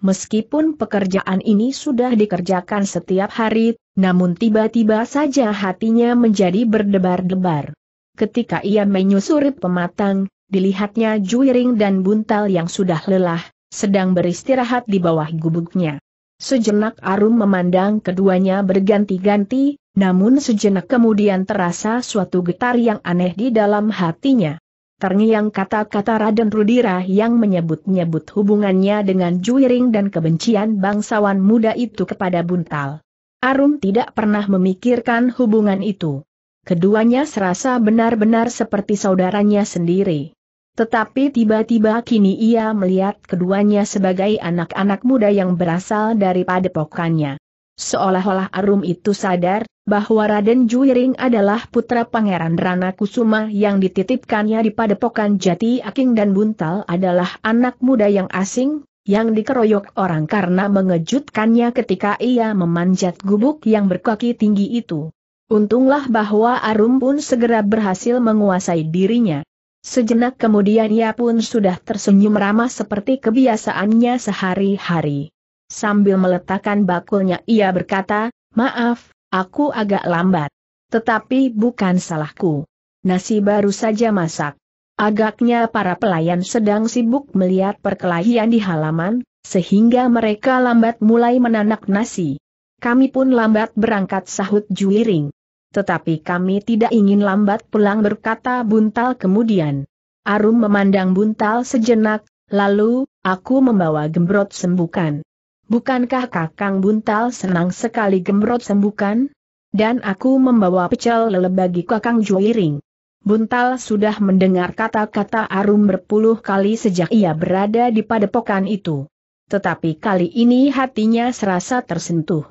Speaker 1: Meskipun pekerjaan ini sudah dikerjakan setiap hari, namun tiba-tiba saja hatinya menjadi berdebar-debar. Ketika ia menyusuri pematang, dilihatnya Juiring dan Buntal yang sudah lelah, sedang beristirahat di bawah gubuknya. Sejenak Arum memandang keduanya berganti-ganti, namun sejenak kemudian terasa suatu getar yang aneh di dalam hatinya. Terngiang kata-kata Raden Rudira yang menyebut-nyebut hubungannya dengan juiring dan kebencian bangsawan muda itu kepada Buntal. Arum tidak pernah memikirkan hubungan itu. Keduanya serasa benar-benar seperti saudaranya sendiri. Tetapi tiba-tiba kini ia melihat keduanya sebagai anak-anak muda yang berasal dari padepokannya. Seolah-olah Arum itu sadar, bahwa Raden Juiring adalah putra Pangeran Rana Kusuma yang dititipkannya di padepokan Jati Aking dan Buntal adalah anak muda yang asing, yang dikeroyok orang karena mengejutkannya ketika ia memanjat gubuk yang berkaki tinggi itu. Untunglah bahwa Arum pun segera berhasil menguasai dirinya. Sejenak kemudian ia pun sudah tersenyum ramah seperti kebiasaannya sehari-hari. Sambil meletakkan bakulnya ia berkata, maaf, aku agak lambat. Tetapi bukan salahku. Nasi baru saja masak. Agaknya para pelayan sedang sibuk melihat perkelahian di halaman, sehingga mereka lambat mulai menanak nasi. Kami pun lambat berangkat sahut Juiring. Tetapi kami tidak ingin lambat pulang berkata Buntal kemudian. Arum memandang Buntal sejenak, lalu, aku membawa gembrot sembukan. Bukankah kakang Buntal senang sekali gembrot sembukan? Dan aku membawa pecel lele bagi kakang Juiring. Buntal sudah mendengar kata-kata Arum berpuluh kali sejak ia berada di padepokan itu. Tetapi kali ini hatinya serasa tersentuh.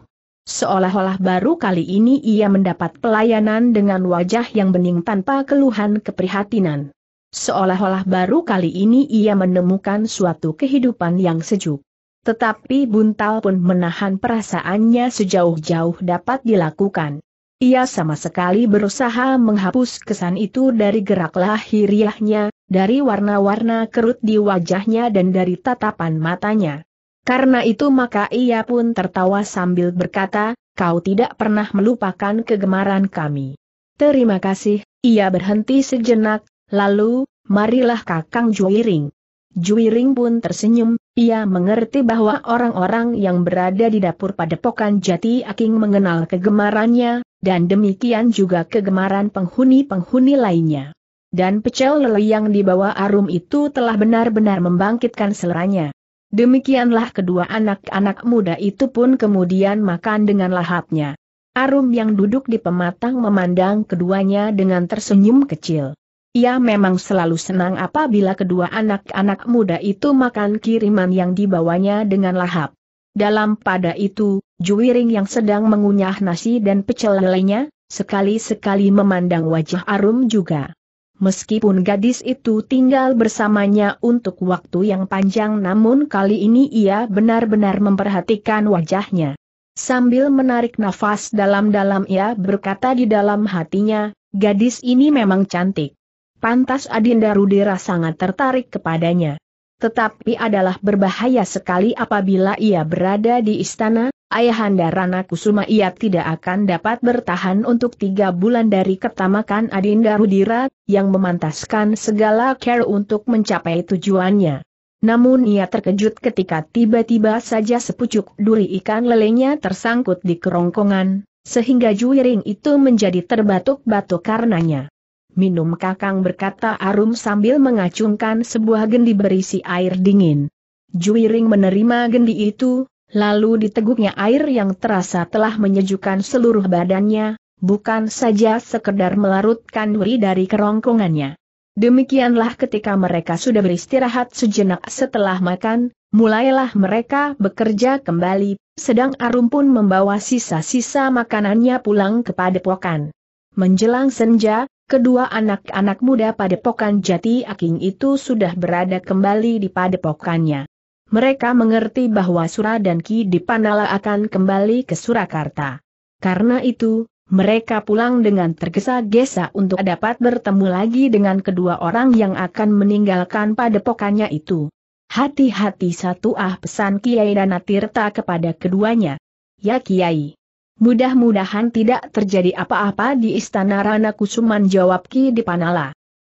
Speaker 1: Seolah-olah baru kali ini ia mendapat pelayanan dengan wajah yang bening tanpa keluhan keprihatinan. Seolah-olah baru kali ini ia menemukan suatu kehidupan yang sejuk. Tetapi Buntal pun menahan perasaannya sejauh-jauh dapat dilakukan. Ia sama sekali berusaha menghapus kesan itu dari gerak lahiriahnya, dari warna-warna kerut di wajahnya dan dari tatapan matanya. Karena itu maka ia pun tertawa sambil berkata, kau tidak pernah melupakan kegemaran kami. Terima kasih, ia berhenti sejenak, lalu, marilah Kakang Juiring. Juiring pun tersenyum, ia mengerti bahwa orang-orang yang berada di dapur padepokan jati aking mengenal kegemarannya, dan demikian juga kegemaran penghuni-penghuni lainnya. Dan pecel lele yang dibawa Arum itu telah benar-benar membangkitkan seleranya. Demikianlah kedua anak-anak muda itu pun kemudian makan dengan lahapnya. Arum yang duduk di pematang memandang keduanya dengan tersenyum kecil. Ia memang selalu senang apabila kedua anak-anak muda itu makan kiriman yang dibawanya dengan lahap. Dalam pada itu, Juwiring yang sedang mengunyah nasi dan pecel lelenya, sekali-sekali memandang wajah Arum juga. Meskipun gadis itu tinggal bersamanya untuk waktu yang panjang namun kali ini ia benar-benar memperhatikan wajahnya. Sambil menarik nafas dalam-dalam ia berkata di dalam hatinya, gadis ini memang cantik. Pantas Adinda Rudira sangat tertarik kepadanya. Tetapi adalah berbahaya sekali apabila ia berada di istana, Ayahanda Rana Kusuma ia tidak akan dapat bertahan untuk tiga bulan dari ketamakan Adinda Rudira, yang memantaskan segala care untuk mencapai tujuannya. Namun ia terkejut ketika tiba-tiba saja sepucuk duri ikan lelenya tersangkut di kerongkongan, sehingga juiring itu menjadi terbatuk-batuk karenanya. Minum kakang berkata Arum sambil mengacungkan sebuah gendi berisi air dingin. Juiring menerima gendi itu, Lalu diteguknya air yang terasa telah menyejukkan seluruh badannya, bukan saja sekedar melarutkan duri dari kerongkongannya. Demikianlah ketika mereka sudah beristirahat sejenak setelah makan, mulailah mereka bekerja kembali, sedang Arum pun membawa sisa-sisa makanannya pulang kepada Pokan. Menjelang senja, kedua anak-anak muda pada Pokan jati aking itu sudah berada kembali di padepokannya mereka mengerti bahwa Sura dan Ki Dipanala akan kembali ke Surakarta. Karena itu, mereka pulang dengan tergesa-gesa untuk dapat bertemu lagi dengan kedua orang yang akan meninggalkan padepokannya itu. Hati-hati satu ah pesan Kiai Danatirta kepada keduanya. Ya Kiai. Mudah-mudahan tidak terjadi apa-apa di Istana Rana Kusuman jawab Ki Dipanala.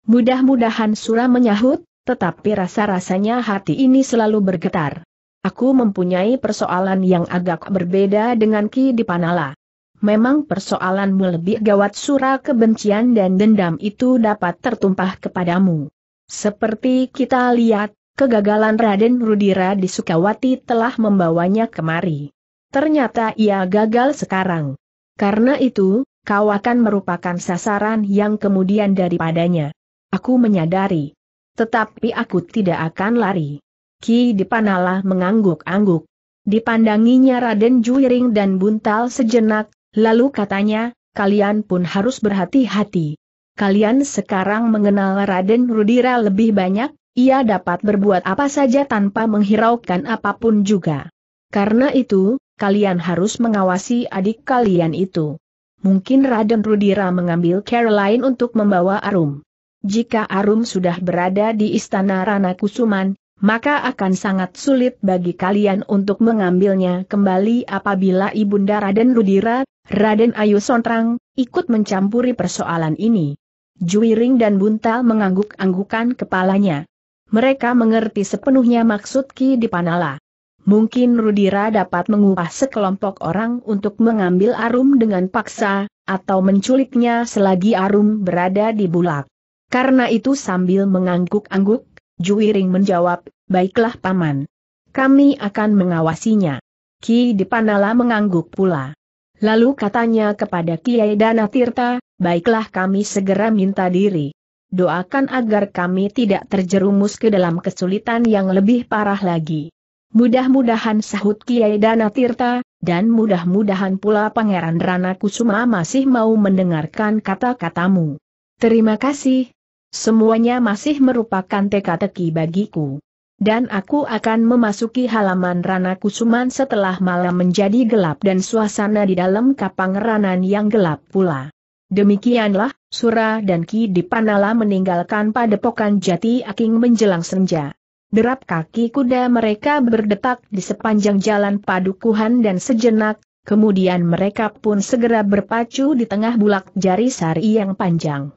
Speaker 1: Mudah-mudahan Sura menyahut, tetapi rasa-rasanya hati ini selalu bergetar. Aku mempunyai persoalan yang agak berbeda dengan Ki Dipanala. Memang persoalanmu lebih gawat sura kebencian dan dendam itu dapat tertumpah kepadamu. Seperti kita lihat, kegagalan Raden Rudira di Sukawati telah membawanya kemari. Ternyata ia gagal sekarang. Karena itu, kau akan merupakan sasaran yang kemudian daripadanya. Aku menyadari, tetapi aku tidak akan lari. Ki Dipanala mengangguk-angguk. Dipandanginya Raden Juiring dan Buntal sejenak, lalu katanya, kalian pun harus berhati-hati. Kalian sekarang mengenal Raden Rudira lebih banyak, ia dapat berbuat apa saja tanpa menghiraukan apapun juga. Karena itu, kalian harus mengawasi adik kalian itu. Mungkin Raden Rudira mengambil Caroline untuk membawa Arum. Jika Arum sudah berada di istana Rana Kusuman, maka akan sangat sulit bagi kalian untuk mengambilnya kembali apabila Ibunda Raden Rudira, Raden Ayu Sontrang, ikut mencampuri persoalan ini. Juwiring dan Buntal mengangguk-anggukan kepalanya. Mereka mengerti sepenuhnya maksud Ki Dipanala. Mungkin Rudira dapat mengupah sekelompok orang untuk mengambil Arum dengan paksa, atau menculiknya selagi Arum berada di bulak. Karena itu sambil mengangguk-angguk, Juiring menjawab, baiklah paman. Kami akan mengawasinya. Ki Dipanala mengangguk pula. Lalu katanya kepada Kiai Dana Tirta, baiklah kami segera minta diri. Doakan agar kami tidak terjerumus ke dalam kesulitan yang lebih parah lagi. Mudah-mudahan sahut Kiai Dana Tirta, dan mudah-mudahan pula Pangeran Rana Kusuma masih mau mendengarkan kata-katamu. Terima kasih, Semuanya masih merupakan teka-teki bagiku. Dan aku akan memasuki halaman Rana Kusuman setelah malam menjadi gelap dan suasana di dalam kapang ranan yang gelap pula. Demikianlah, Sura dan Ki Dipanala meninggalkan padepokan jati aking menjelang senja. Derap kaki kuda mereka berdetak di sepanjang jalan padukuhan dan sejenak, kemudian mereka pun segera berpacu di tengah bulak jari sari yang panjang.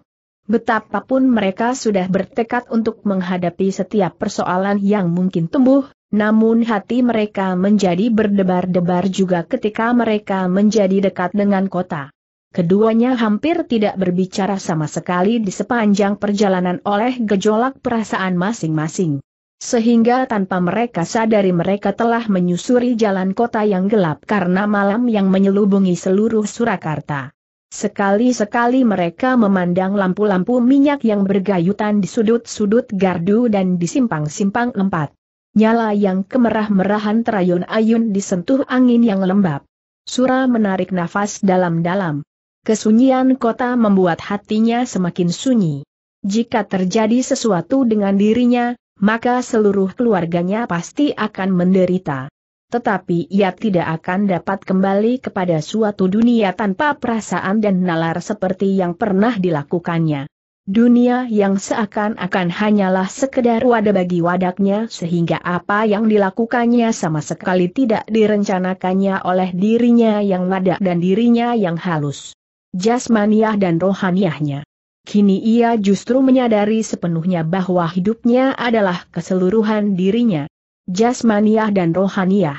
Speaker 1: Betapapun mereka sudah bertekad untuk menghadapi setiap persoalan yang mungkin tumbuh, namun hati mereka menjadi berdebar-debar juga ketika mereka menjadi dekat dengan kota. Keduanya hampir tidak berbicara sama sekali di sepanjang perjalanan oleh gejolak perasaan masing-masing. Sehingga tanpa mereka sadari mereka telah menyusuri jalan kota yang gelap karena malam yang menyelubungi seluruh Surakarta. Sekali-sekali mereka memandang lampu-lampu minyak yang bergayutan di sudut-sudut gardu dan di simpang-simpang empat. Nyala yang kemerah-merahan terayun-ayun disentuh angin yang lembab. Sura menarik nafas dalam-dalam. Kesunyian kota membuat hatinya semakin sunyi. Jika terjadi sesuatu dengan dirinya, maka seluruh keluarganya pasti akan menderita tetapi ia tidak akan dapat kembali kepada suatu dunia tanpa perasaan dan nalar seperti yang pernah dilakukannya. Dunia yang seakan-akan hanyalah sekedar wadah bagi wadaknya sehingga apa yang dilakukannya sama sekali tidak direncanakannya oleh dirinya yang wadah dan dirinya yang halus. Jasmaniah dan rohaniahnya. Kini ia justru menyadari sepenuhnya bahwa hidupnya adalah keseluruhan dirinya jasmaniah dan rohaniah.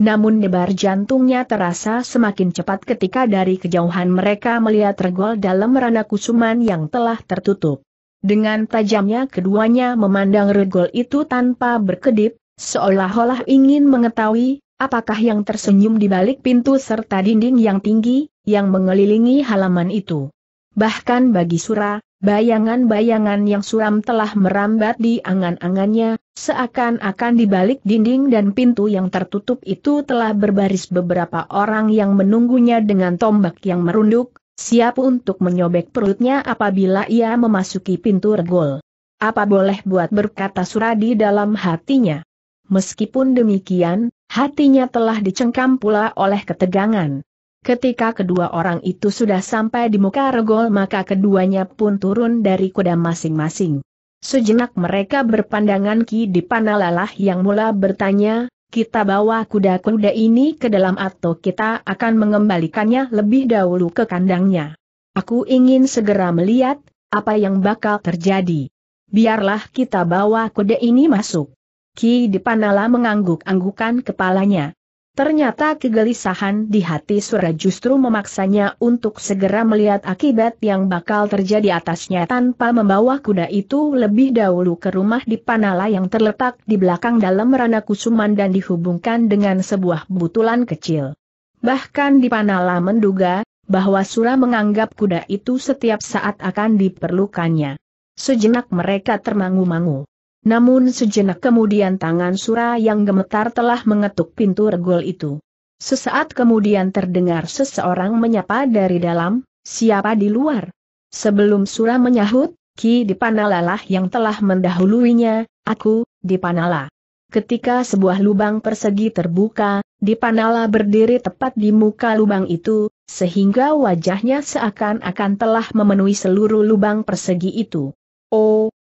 Speaker 1: Namun debar jantungnya terasa semakin cepat ketika dari kejauhan mereka melihat regol dalam rana kusuman yang telah tertutup. Dengan tajamnya keduanya memandang regol itu tanpa berkedip, seolah-olah ingin mengetahui apakah yang tersenyum di balik pintu serta dinding yang tinggi, yang mengelilingi halaman itu. Bahkan bagi Sura, bayangan-bayangan yang suram telah merambat di angan-angannya, Seakan-akan di balik dinding dan pintu yang tertutup itu telah berbaris beberapa orang yang menunggunya dengan tombak yang merunduk, siap untuk menyobek perutnya apabila ia memasuki pintu regol. Apa boleh buat berkata Suradi dalam hatinya? Meskipun demikian, hatinya telah dicengkam pula oleh ketegangan. Ketika kedua orang itu sudah sampai di muka regol maka keduanya pun turun dari kuda masing-masing. Sejenak mereka berpandangan Ki Dipanalalah yang mula bertanya, kita bawa kuda-kuda ini ke dalam atau kita akan mengembalikannya lebih dahulu ke kandangnya. Aku ingin segera melihat, apa yang bakal terjadi. Biarlah kita bawa kuda ini masuk. Ki Dipanala mengangguk-anggukan kepalanya. Ternyata kegelisahan di hati Sura justru memaksanya untuk segera melihat akibat yang bakal terjadi atasnya tanpa membawa kuda itu lebih dahulu ke rumah di Panala yang terletak di belakang dalam Rana Kusuman dan dihubungkan dengan sebuah butulan kecil. Bahkan di Panala menduga bahwa Sura menganggap kuda itu setiap saat akan diperlukannya. Sejenak mereka termangu-mangu. Namun sejenak kemudian tangan Sura yang gemetar telah mengetuk pintu regol itu. Sesaat kemudian terdengar seseorang menyapa dari dalam, siapa di luar? Sebelum Sura menyahut, Ki Dipanalalah yang telah mendahuluinya, aku, Dipanala. Ketika sebuah lubang persegi terbuka, Dipanala berdiri tepat di muka lubang itu, sehingga wajahnya seakan-akan telah memenuhi seluruh lubang persegi itu.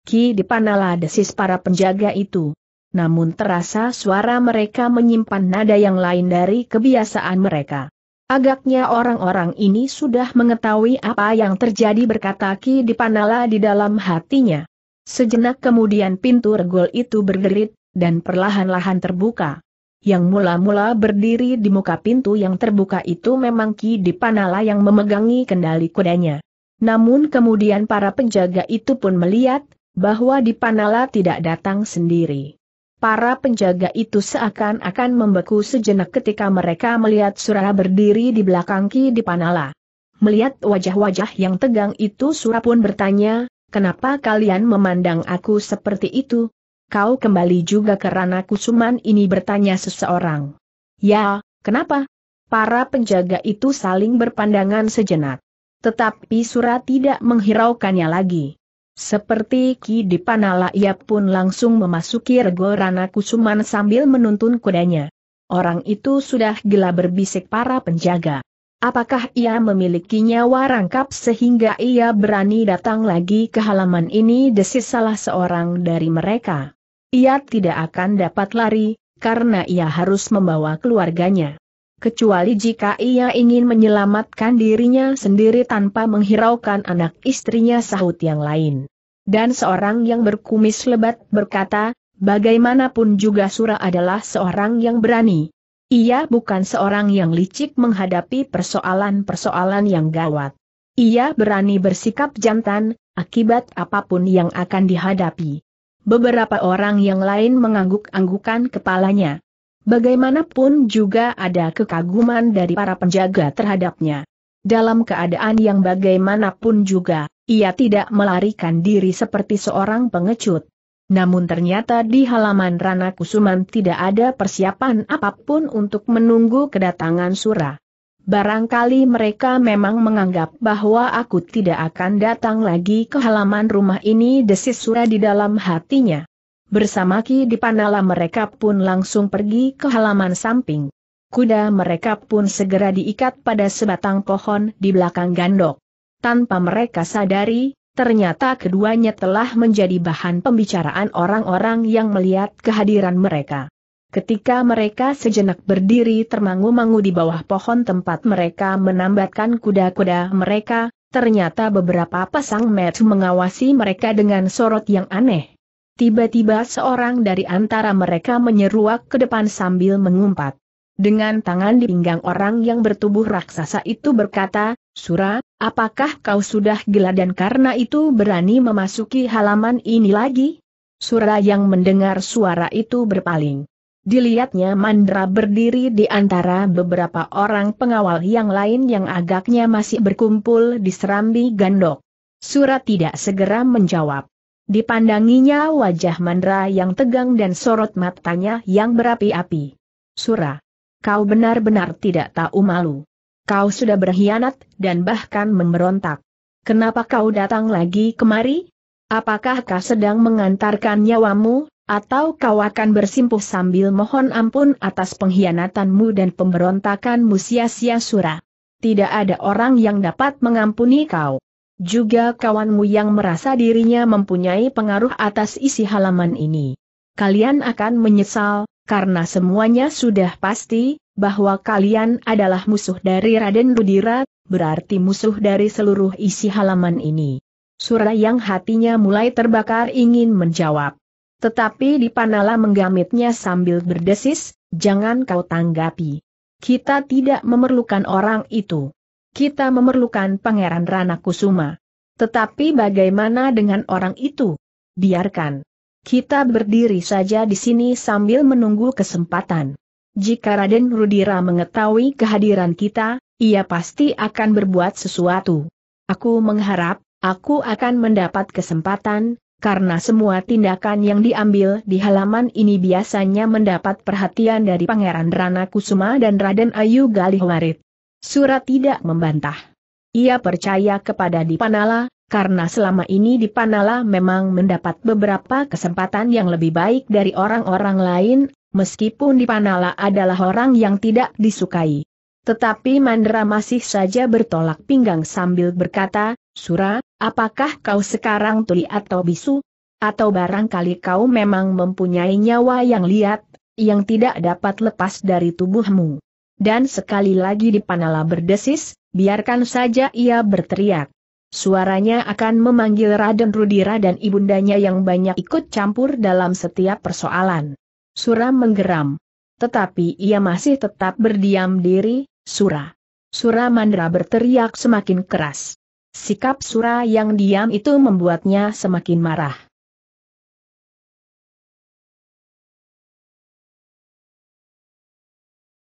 Speaker 1: Ki dipanala desis para penjaga itu. Namun terasa suara mereka menyimpan nada yang lain dari kebiasaan mereka. Agaknya orang-orang ini sudah mengetahui apa yang terjadi berkata Ki Dipanala di dalam hatinya. Sejenak kemudian pintu regol itu bergerit dan perlahan-lahan terbuka. Yang mula-mula berdiri di muka pintu yang terbuka itu memang Ki Dipanala yang memegangi kendali kudanya. Namun kemudian para penjaga itu pun melihat, bahwa Dipanala tidak datang sendiri. Para penjaga itu seakan-akan membeku sejenak ketika mereka melihat Surah berdiri di belakang Ki Dipanala. Melihat wajah-wajah yang tegang itu Surah pun bertanya, kenapa kalian memandang aku seperti itu? Kau kembali juga ke karena kusuman ini bertanya seseorang. Ya, kenapa? Para penjaga itu saling berpandangan sejenak. Tetapi Surah tidak menghiraukannya lagi. Seperti Ki Dipanala ia pun langsung memasuki rego Rana Kusuman sambil menuntun kudanya. Orang itu sudah gila berbisik para penjaga. Apakah ia memiliki nyawa rangkap sehingga ia berani datang lagi ke halaman ini desis salah seorang dari mereka. Ia tidak akan dapat lari, karena ia harus membawa keluarganya kecuali jika ia ingin menyelamatkan dirinya sendiri tanpa menghiraukan anak istrinya sahut yang lain. Dan seorang yang berkumis lebat berkata, bagaimanapun juga Sura adalah seorang yang berani. Ia bukan seorang yang licik menghadapi persoalan-persoalan yang gawat. Ia berani bersikap jantan, akibat apapun yang akan dihadapi. Beberapa orang yang lain mengangguk-anggukan kepalanya. Bagaimanapun juga ada kekaguman dari para penjaga terhadapnya. Dalam keadaan yang bagaimanapun juga, ia tidak melarikan diri seperti seorang pengecut. Namun ternyata di halaman Rana Kusuman tidak ada persiapan apapun untuk menunggu kedatangan Sura. Barangkali mereka memang menganggap bahwa aku tidak akan datang lagi ke halaman rumah ini desis Sura di dalam hatinya. Bersama Ki Dipanala mereka pun langsung pergi ke halaman samping. Kuda mereka pun segera diikat pada sebatang pohon di belakang gandok. Tanpa mereka sadari, ternyata keduanya telah menjadi bahan pembicaraan orang-orang yang melihat kehadiran mereka. Ketika mereka sejenak berdiri termangu-mangu di bawah pohon tempat mereka menambatkan kuda-kuda mereka, ternyata beberapa pasang metu mengawasi mereka dengan sorot yang aneh. Tiba-tiba seorang dari antara mereka menyeruak ke depan sambil mengumpat. Dengan tangan di pinggang orang yang bertubuh raksasa itu berkata, Sura, apakah kau sudah gila dan karena itu berani memasuki halaman ini lagi? Sura yang mendengar suara itu berpaling. Dilihatnya Mandra berdiri di antara beberapa orang pengawal yang lain yang agaknya masih berkumpul di serambi gandok. Sura tidak segera menjawab. Dipandanginya wajah Mandra yang tegang dan sorot matanya yang berapi-api. Sura. Kau benar-benar tidak tahu malu. Kau sudah berkhianat dan bahkan memberontak. Kenapa kau datang lagi kemari? Apakah kau sedang mengantarkan nyawamu, atau kau akan bersimpuh sambil mohon ampun atas pengkhianatanmu dan pemberontakanmu sia-sia Sura? Tidak ada orang yang dapat mengampuni kau. Juga kawanmu yang merasa dirinya mempunyai pengaruh atas isi halaman ini. Kalian akan menyesal, karena semuanya sudah pasti, bahwa kalian adalah musuh dari Raden Rudira, berarti musuh dari seluruh isi halaman ini. Surah yang hatinya mulai terbakar ingin menjawab. Tetapi Dipanala menggamitnya sambil berdesis, jangan kau tanggapi. Kita tidak memerlukan orang itu kita memerlukan Pangeran Rana Kusuma. Tetapi bagaimana dengan orang itu? Biarkan. Kita berdiri saja di sini sambil menunggu kesempatan. Jika Raden Rudira mengetahui kehadiran kita, ia pasti akan berbuat sesuatu. Aku mengharap, aku akan mendapat kesempatan, karena semua tindakan yang diambil di halaman ini biasanya mendapat perhatian dari Pangeran Rana Kusuma dan Raden Ayu Galih Warit. Surat tidak membantah. Ia percaya kepada Dipanala, karena selama ini Dipanala memang mendapat beberapa kesempatan yang lebih baik dari orang-orang lain, meskipun Dipanala adalah orang yang tidak disukai. Tetapi Mandra masih saja bertolak pinggang sambil berkata, Sura, apakah kau sekarang tuli atau bisu? Atau barangkali kau memang mempunyai nyawa yang liat, yang tidak dapat lepas dari tubuhmu dan sekali lagi dipanala berdesis, biarkan saja ia berteriak. Suaranya akan memanggil Raden Rudira dan ibundanya yang banyak ikut campur dalam setiap persoalan. Sura menggeram. Tetapi ia masih tetap berdiam diri, Sura. Sura Mandra berteriak semakin keras. Sikap Sura yang diam itu membuatnya semakin marah.